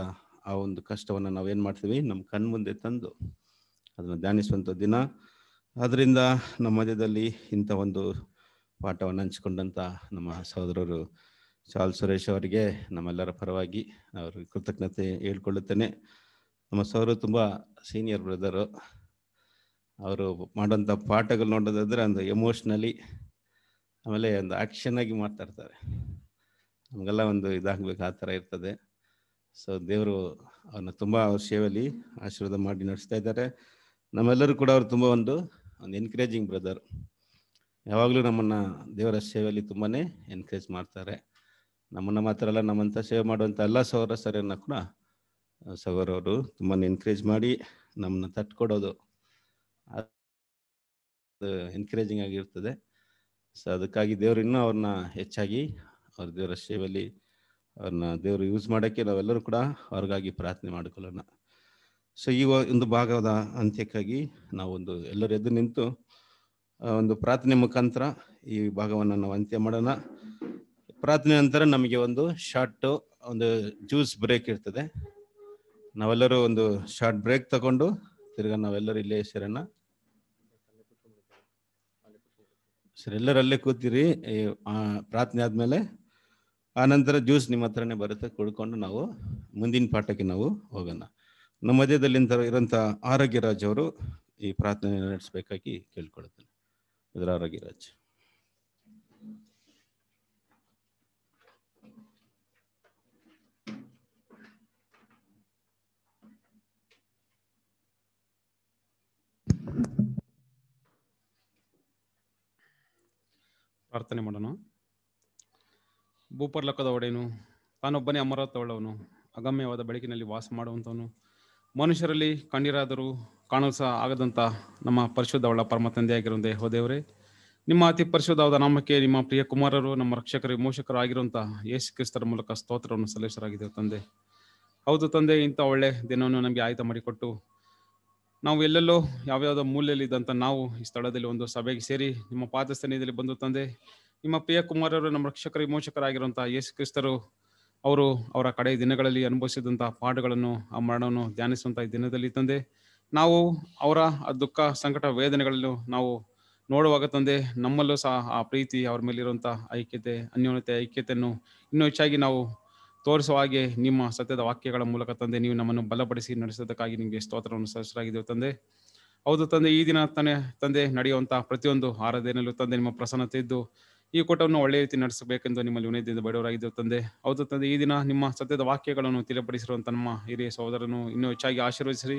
ಆ ಒಂದು ಕಷ್ಟವನ್ನು ನಾವೇನು ಮಾಡ್ತೀವಿ ನಮ್ಮ ಮುಂದೆ ತಂದು ಅದನ್ನು ಧ್ಯಾನಿಸುವಂಥ ದಿನ ಆದ್ದರಿಂದ ನಮ್ಮ ಮಧ್ಯದಲ್ಲಿ ಇಂಥ ಒಂದು ಪಾಠವನ್ನು ಹಂಚಿಕೊಂಡಂಥ ನಮ್ಮ ಸಹೋದರರು ಚಾಲ್ ಸುರೇಶ್ ಅವರಿಗೆ ನಮ್ಮೆಲ್ಲರ ಪರವಾಗಿ ಅವ್ರಿಗೆ ಕೃತಜ್ಞತೆ ಹೇಳ್ಕೊಳ್ಳುತ್ತೇನೆ ನಮ್ಮ ಸಹೋದರರು ತುಂಬ ಸೀನಿಯರ್ ಬ್ರದರು ಅವರು ಮಾಡೋಂಥ ಪಾಠಗಳು ನೋಡೋದಾದರೆ ಒಂದು ಎಮೋಷ್ನಲಿ ಆಮೇಲೆ ಒಂದು ಆ್ಯಕ್ಷನ್ ಆಗಿ ಮಾಡ್ತಾ ಇರ್ತಾರೆ ನಮಗೆಲ್ಲ ಒಂದು ಇದಾಗಬೇಕು ಆ ಥರ ಇರ್ತದೆ ಸೊ ದೇವರು ಅವ್ರನ್ನ ತುಂಬ ಅವ್ರ ಸೇವೆಯಲ್ಲಿ ಆಶೀರ್ವಾದ ಮಾಡಿ ನಡೆಸ್ತಾ ಇದ್ದಾರೆ ನಮ್ಮೆಲ್ಲರೂ ಕೂಡ ಅವರು ತುಂಬ ಒಂದು ಒಂದು ಎನ್ಕರೇಜಿಂಗ್ ಬ್ರದರ್ ಯಾವಾಗಲೂ ನಮ್ಮನ್ನು ದೇವರ ಸೇವೆಯಲ್ಲಿ ತುಂಬಾ ಎನ್ಕರೇಜ್ ಮಾಡ್ತಾರೆ ನಮ್ಮನ್ನು ಮಾತ್ರ ಅಲ್ಲ ನಮ್ಮಂಥ ಸೇವೆ ಮಾಡುವಂಥ ಎಲ್ಲ ಸವರ ಸರಿಯನ್ನು ಕೂಡ ಸಹೋದರವರು ತುಂಬಾ ಎನ್ಕರೇಜ್ ಮಾಡಿ ನಮ್ಮನ್ನ ತಟ್ಕೊಡೋದು ಎನ್ಕರೇಜಿಂಗ್ ಆಗಿರ್ತದೆ ಸೊ ಅದಕ್ಕಾಗಿ ದೇವರು ಇನ್ನೂ ಅವ್ರನ್ನ ಹೆಚ್ಚಾಗಿ ಅವ್ರ ದೇವರ ಸೇವೆಯಲ್ಲಿ ಅವ್ರನ್ನ ದೇವರು ಯೂಸ್ ಮಾಡೋಕ್ಕೆ ನಾವೆಲ್ಲರೂ ಕೂಡ ಅವ್ರಿಗಾಗಿ ಪ್ರಾರ್ಥನೆ ಮಾಡ್ಕೊಳ್ಳೋಣ ಸೊ ಈ ಒಂದು ಭಾಗದ ಅಂತ್ಯಕ್ಕಾಗಿ ನಾವೊಂದು ಎಲ್ಲರೂ ಎದ್ದು ನಿಂತು ಒಂದು ಪ್ರಾರ್ಥನೆ ಮುಖಾಂತರ ಈ ಭಾಗವನ್ನು ನಾವು ಅಂತ್ಯ ಮಾಡೋಣ ಪ್ರಾರ್ಥನೆ ನಂತರ ನಮಗೆ ಒಂದು ಶಾರ್ಟ್ ಒಂದು ಜ್ಯೂಸ್ ಬ್ರೇಕ್ ಇರ್ತದೆ ನಾವೆಲ್ಲರೂ ಒಂದು ಶಾರ್ಟ್ ಬ್ರೇಕ್ ತಗೊಂಡು ತಿರ್ಗ ನಾವೆಲ್ಲರೂ ಇಲ್ಲೇ ಸೇರೋಣ ಸರ್ ಎಲ್ಲರಲ್ಲೇ ಕೂತಿರಿ ಪ್ರಾರ್ಥನೆ ಆದಮೇಲೆ ಆ ನಂತರ ಜ್ಯೂಸ್ ನಿಮ್ಮ ಹತ್ರನೇ ಬರುತ್ತೆ ಕುಡ್ಕೊಂಡು ನಾವು ಮುಂದಿನ ಪಾಠಕ್ಕೆ ನಾವು ಹೋಗೋಣ ನಮ್ಮ ಮಧ್ಯದಲ್ಲಿ ಇರೋಂಥ ಆರೋಗ್ಯ ರಾಜ್ ಅವರು ಈ ಪ್ರಾರ್ಥನೆ ನಡೆಸಬೇಕಾಗಿ ಕೇಳ್ಕೊಳ್ತೇನೆ ಇದರ ಆರೋಗ್ಯ ರಾಜ್ ಪ್ರಾರ್ಥನೆ ಮಾಡೋಣ ಭೂಪರ್ಲೋಕದ ಒಡೆಯನು ತಾನೊಬ್ಬನೇ ಅಮರತವಳವನು ಅಗಮ್ಯವಾದ ಬೆಳಕಿನಲ್ಲಿ ವಾಸ ಮಾಡುವಂಥವನು ಮನುಷ್ಯರಲ್ಲಿ ಕಣ್ಣೀರಾದರೂ ಕಾಣಲು ಸಹ ಆಗದಂಥ ನಮ್ಮ ಪರಿಶುದ್ಧವಳ ಪರಮ ತಂದೆಯಾಗಿರುವಂತೆ ಹೋದೇವರೇ ನಿಮ್ಮ ಅತಿ ಪರಿಶುದ್ಧವಾದ ನಾಮಕ್ಕೆ ನಿಮ್ಮ ಪ್ರಿಯ ಕುಮಾರರು ನಮ್ಮ ರಕ್ಷಕರು ವಿಮೋಚಕರು ಆಗಿರುವಂತಹ ಯೇಸು ಕ್ರಿಸ್ತರ ಮೂಲಕ ಸ್ತೋತ್ರವನ್ನು ಸಲ್ಲಿಸಲಾಗಿದ್ದು ತಂದೆ ಹೌದು ತಂದೆ ಇಂಥ ಒಳ್ಳೆ ದಿನವನ್ನು ನಮಗೆ ಆಯ್ತ ಮಾಡಿಕೊಟ್ಟು ನಾವು ಎಲ್ಲೆಲ್ಲೋ ಯಾವ್ಯಾವ ಮೂಲೆಯಲ್ಲಿ ಇದ್ದಂಥ ನಾವು ಈ ಸ್ಥಳದಲ್ಲಿ ಒಂದು ಸಭೆಗೆ ಸೇರಿ ನಿಮ್ಮ ಪಾದಸ್ಥಾನದಲ್ಲಿ ಬಂದು ತಂದೆ ನಿಮ್ಮ ಪ್ರಿಯ ಕುಮಾರರು ನಮ್ಮ ರಕ್ಷಕರು ವಿಮೋಚಕರಾಗಿರುವಂತಹ ಯೇಸು ಕ್ರಿಸ್ತರು ಅವರು ಅವರ ಕಡೆ ದಿನಗಳಲ್ಲಿ ಅನುಭವಿಸಿದಂತಹ ಪಾಠಗಳನ್ನು ಆ ಮರಣವನ್ನು ಧ್ಯಾನಿಸುವಂತಹ ದಿನದಲ್ಲಿ ತಂದೆ ನಾವು ಅವರ ದುಃಖ ಸಂಕಟ ವೇದನೆಗಳನ್ನು ನಾವು ನೋಡುವಾಗ ತಂದೆ ನಮ್ಮಲ್ಲೂ ಸಹ ಆ ಪ್ರೀತಿ ಅವರ ಮೇಲಿರುವಂತಹ ಐಕ್ಯತೆ ಅನ್ಯೋನ್ಯತೆ ಐಕ್ಯತೆಯನ್ನು ಇನ್ನೂ ಹೆಚ್ಚಾಗಿ ನಾವು ತೋರಿಸುವ ಹಾಗೆ ನಿಮ್ಮ ಸತ್ಯದ ವಾಕ್ಯಗಳ ಮೂಲಕ ತಂದೆ ನೀವು ನಮ್ಮನ್ನು ಬಲಪಡಿಸಿ ನಡೆಸೋದಕ್ಕಾಗಿ ನಿಮಗೆ ಸ್ತೋತ್ರವನ್ನು ಸಲ್ಲಿಸಲಾಗಿದ್ದೇವೆ ತಂದೆ ಹೌದು ತಂದೆ ಈ ದಿನ ತಾನೇ ತಂದೆ ನಡೆಯುವಂತಹ ಪ್ರತಿಯೊಂದು ಆರಾಧನೆಯಲ್ಲೂ ತಂದೆ ನಿಮ್ಮ ಪ್ರಸನ್ನತೆ ಇದ್ದು ಈ ಕೂಟವನ್ನು ಒಳ್ಳೆಯ ರೀತಿ ನಡೆಸಬೇಕೆಂದು ನಿಮ್ಮಲ್ಲಿ ವಿನಯದಿಂದ ಬಡವರಾಗಿದ್ದ ತಂದೆ ಹೌದು ತಂದೆ ಈ ದಿನ ನಿಮ್ಮ ಸತ್ಯದ ವಾಕ್ಯಗಳನ್ನು ತಿಳಿಪಡಿಸಿರುವಂತ ನಮ್ಮ ಹಿರಿಯ ಸಹೋದರನು ಇನ್ನೂ ಹೆಚ್ಚಾಗಿ ಆಶೀರ್ವದಿಸಿರಿ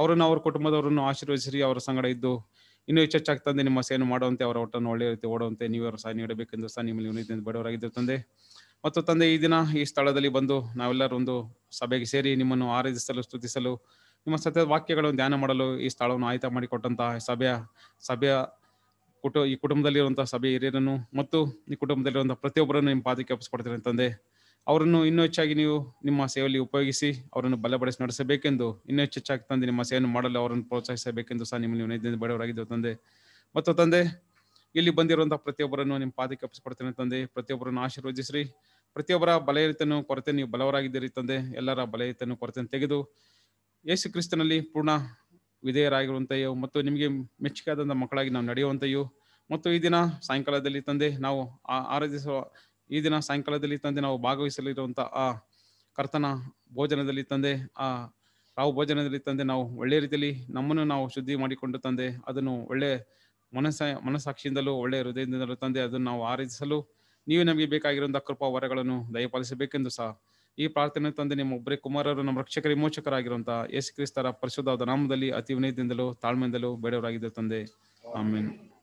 ಅವರನ್ನು ಅವರ ಕುಟುಂಬದವರನ್ನು ಆಶೀರ್ವದಿಸಿರಿ ಅವರ ಸಂಗಡ ಇದ್ದು ಇನ್ನೂ ಹೆಚ್ಚೆಚ್ಚಾಗಿ ತಂದೆ ನಿಮ್ಮ ಸೇನೆ ಮಾಡುವಂತೆ ಅವರ ಒಟ್ಟನ್ನು ಒಳ್ಳೆಯ ರೀತಿ ಓಡುವಂತೆ ನೀವೇ ಸಹ ನೀಡಬೇಕೆಂದು ಸಹ ನಿಮ್ಮಲ್ಲಿ ವಿನಯದಿಂದ ಬಡವರಾಗಿದ್ದ ತಂದೆ ಮತ್ತು ತಂದೆ ಈ ದಿನ ಈ ಸ್ಥಳದಲ್ಲಿ ಬಂದು ನಾವೆಲ್ಲರೂ ಒಂದು ಸಭೆಗೆ ಸೇರಿ ನಿಮ್ಮನ್ನು ಆರಾಧಿಸಲು ಸ್ತುತಿಸಲು ನಿಮ್ಮ ಸತ್ಯದ ವಾಕ್ಯಗಳನ್ನು ಧ್ಯಾನ ಮಾಡಲು ಈ ಸ್ಥಳವನ್ನು ಆಯ್ಕೆ ಮಾಡಿಕೊಟ್ಟಂತಹ ಸಭೆಯ ಸಭೆಯ ಕುಟು ಈ ಕುಟುಂಬದಲ್ಲಿರುವಂತಹ ಸಭೆ ಹಿರಿಯರನ್ನು ಮತ್ತು ಈ ಕುಟುಂಬದಲ್ಲಿರುವಂತಹ ಪ್ರತಿಯೊಬ್ಬರನ್ನು ನಿಮ್ಮ ಪಾದಕ್ಕೆ ಒಪ್ಪಿಸ್ಕೊಡ್ತೀರಿ ತಂದೆ ಅವರನ್ನು ಇನ್ನೂ ಹೆಚ್ಚಾಗಿ ನೀವು ನಿಮ್ಮ ಸೇವೆಯಲ್ಲಿ ಉಪಯೋಗಿಸಿ ಅವರನ್ನು ಬಲಪಡಿಸಿ ನಡೆಸಬೇಕೆಂದು ಇನ್ನೂ ಹೆಚ್ಚಾಗಿ ತಂದೆ ನಿಮ್ಮ ಸೇವೆಯನ್ನು ಮಾಡಲು ಅವರನ್ನು ಪ್ರೋತ್ಸಾಹಿಸಬೇಕೆಂದು ಸಹ ನಿಮ್ಮ ನೀವು ಬಡವರಾಗಿದ್ದೆವು ತಂದೆ ಮತ್ತು ತಂದೆ ಇಲ್ಲಿ ಬಂದಿರುವಂತಹ ಪ್ರತಿಯೊಬ್ಬರನ್ನು ನಿಮ್ಮ ಪಾದಕ್ಕೆ ಒಪ್ಪಿಸ್ಕೊಡ್ತೀನಿ ತಂದೆ ಪ್ರತಿಯೊಬ್ಬರನ್ನು ಆಶೀರ್ವದಿಸಿ ಪ್ರತಿಯೊಬ್ಬರ ಬಲಯತನ್ನು ಕೊರತೆ ನೀವು ಬಲವರಾಗಿದ್ದೀರಿ ತಂದೆ ಎಲ್ಲರ ಬಲಯತನ್ನು ಕೊರತೆಯನ್ನು ತೆಗೆದು ಯೇಸು ಕ್ರಿಸ್ತನಲ್ಲಿ ಪೂರ್ಣ ವಿಧೇಯರಾಗಿರುವಂತೆಯೋ ಮತ್ತು ನಿಮಗೆ ಮೆಚ್ಚುಗೆಯಾದಂಥ ಮಕ್ಕಳಾಗಿ ನಾವು ನಡೆಯುವಂತೆಯೋ ಮತ್ತು ಈ ದಿನ ಸಾಯಂಕಾಲದಲ್ಲಿ ತಂದೆ ನಾವು ಆರಾಧಿಸುವ ಈ ದಿನ ಸಾಯಂಕಾಲದಲ್ಲಿ ತಂದೆ ನಾವು ಭಾಗವಹಿಸಲಿರುವಂಥ ಆ ಕರ್ತನ ಭೋಜನದಲ್ಲಿ ತಂದೆ ಆ ರಾವು ಭೋಜನದಲ್ಲಿ ತಂದೆ ನಾವು ಒಳ್ಳೆಯ ರೀತಿಯಲ್ಲಿ ನಮ್ಮನ್ನು ನಾವು ಶುದ್ಧಿ ಮಾಡಿಕೊಂಡು ತಂದೆ ಅದನ್ನು ಒಳ್ಳೆ ಮನಸ್ಸ ಮನಸ್ಸಾಕ್ಷಿಯಿಂದಲೂ ಒಳ್ಳೆಯ ಹೃದಯದಿಂದಲೂ ತಂದೆ ಅದನ್ನು ನಾವು ಆರಾಧಿಸಲು ನೀವು ನಮಗೆ ಬೇಕಾಗಿರುವಂಥ ಕೃಪಾ ವರಗಳನ್ನು ದಯಪಾಲಿಸಬೇಕೆಂದು ಸಹ ಈ ಪ್ರಾರ್ಥನೆ ತಂದೆ ನಿಮ್ಮ ಒಬ್ಬರೇ ಕುಮಾರರು ನಮ್ಮ ರಕ್ಷಕರ ವಿಮೋಚಕರಾಗಿರುವಂತಹ ಯೇಸು ಕ್ರಿಸ್ತರ ಪರಿಶುದ್ಧವಾದ ನಾಮದಲ್ಲಿ ಅತಿ ವಿನಯದಿಂದಲೂ ತಾಳ್ಮೆಯಿಂದಲೂ ಬೇಡವರಾಗಿದ್ದ ತಂದೆ ಆಮೇಲೆ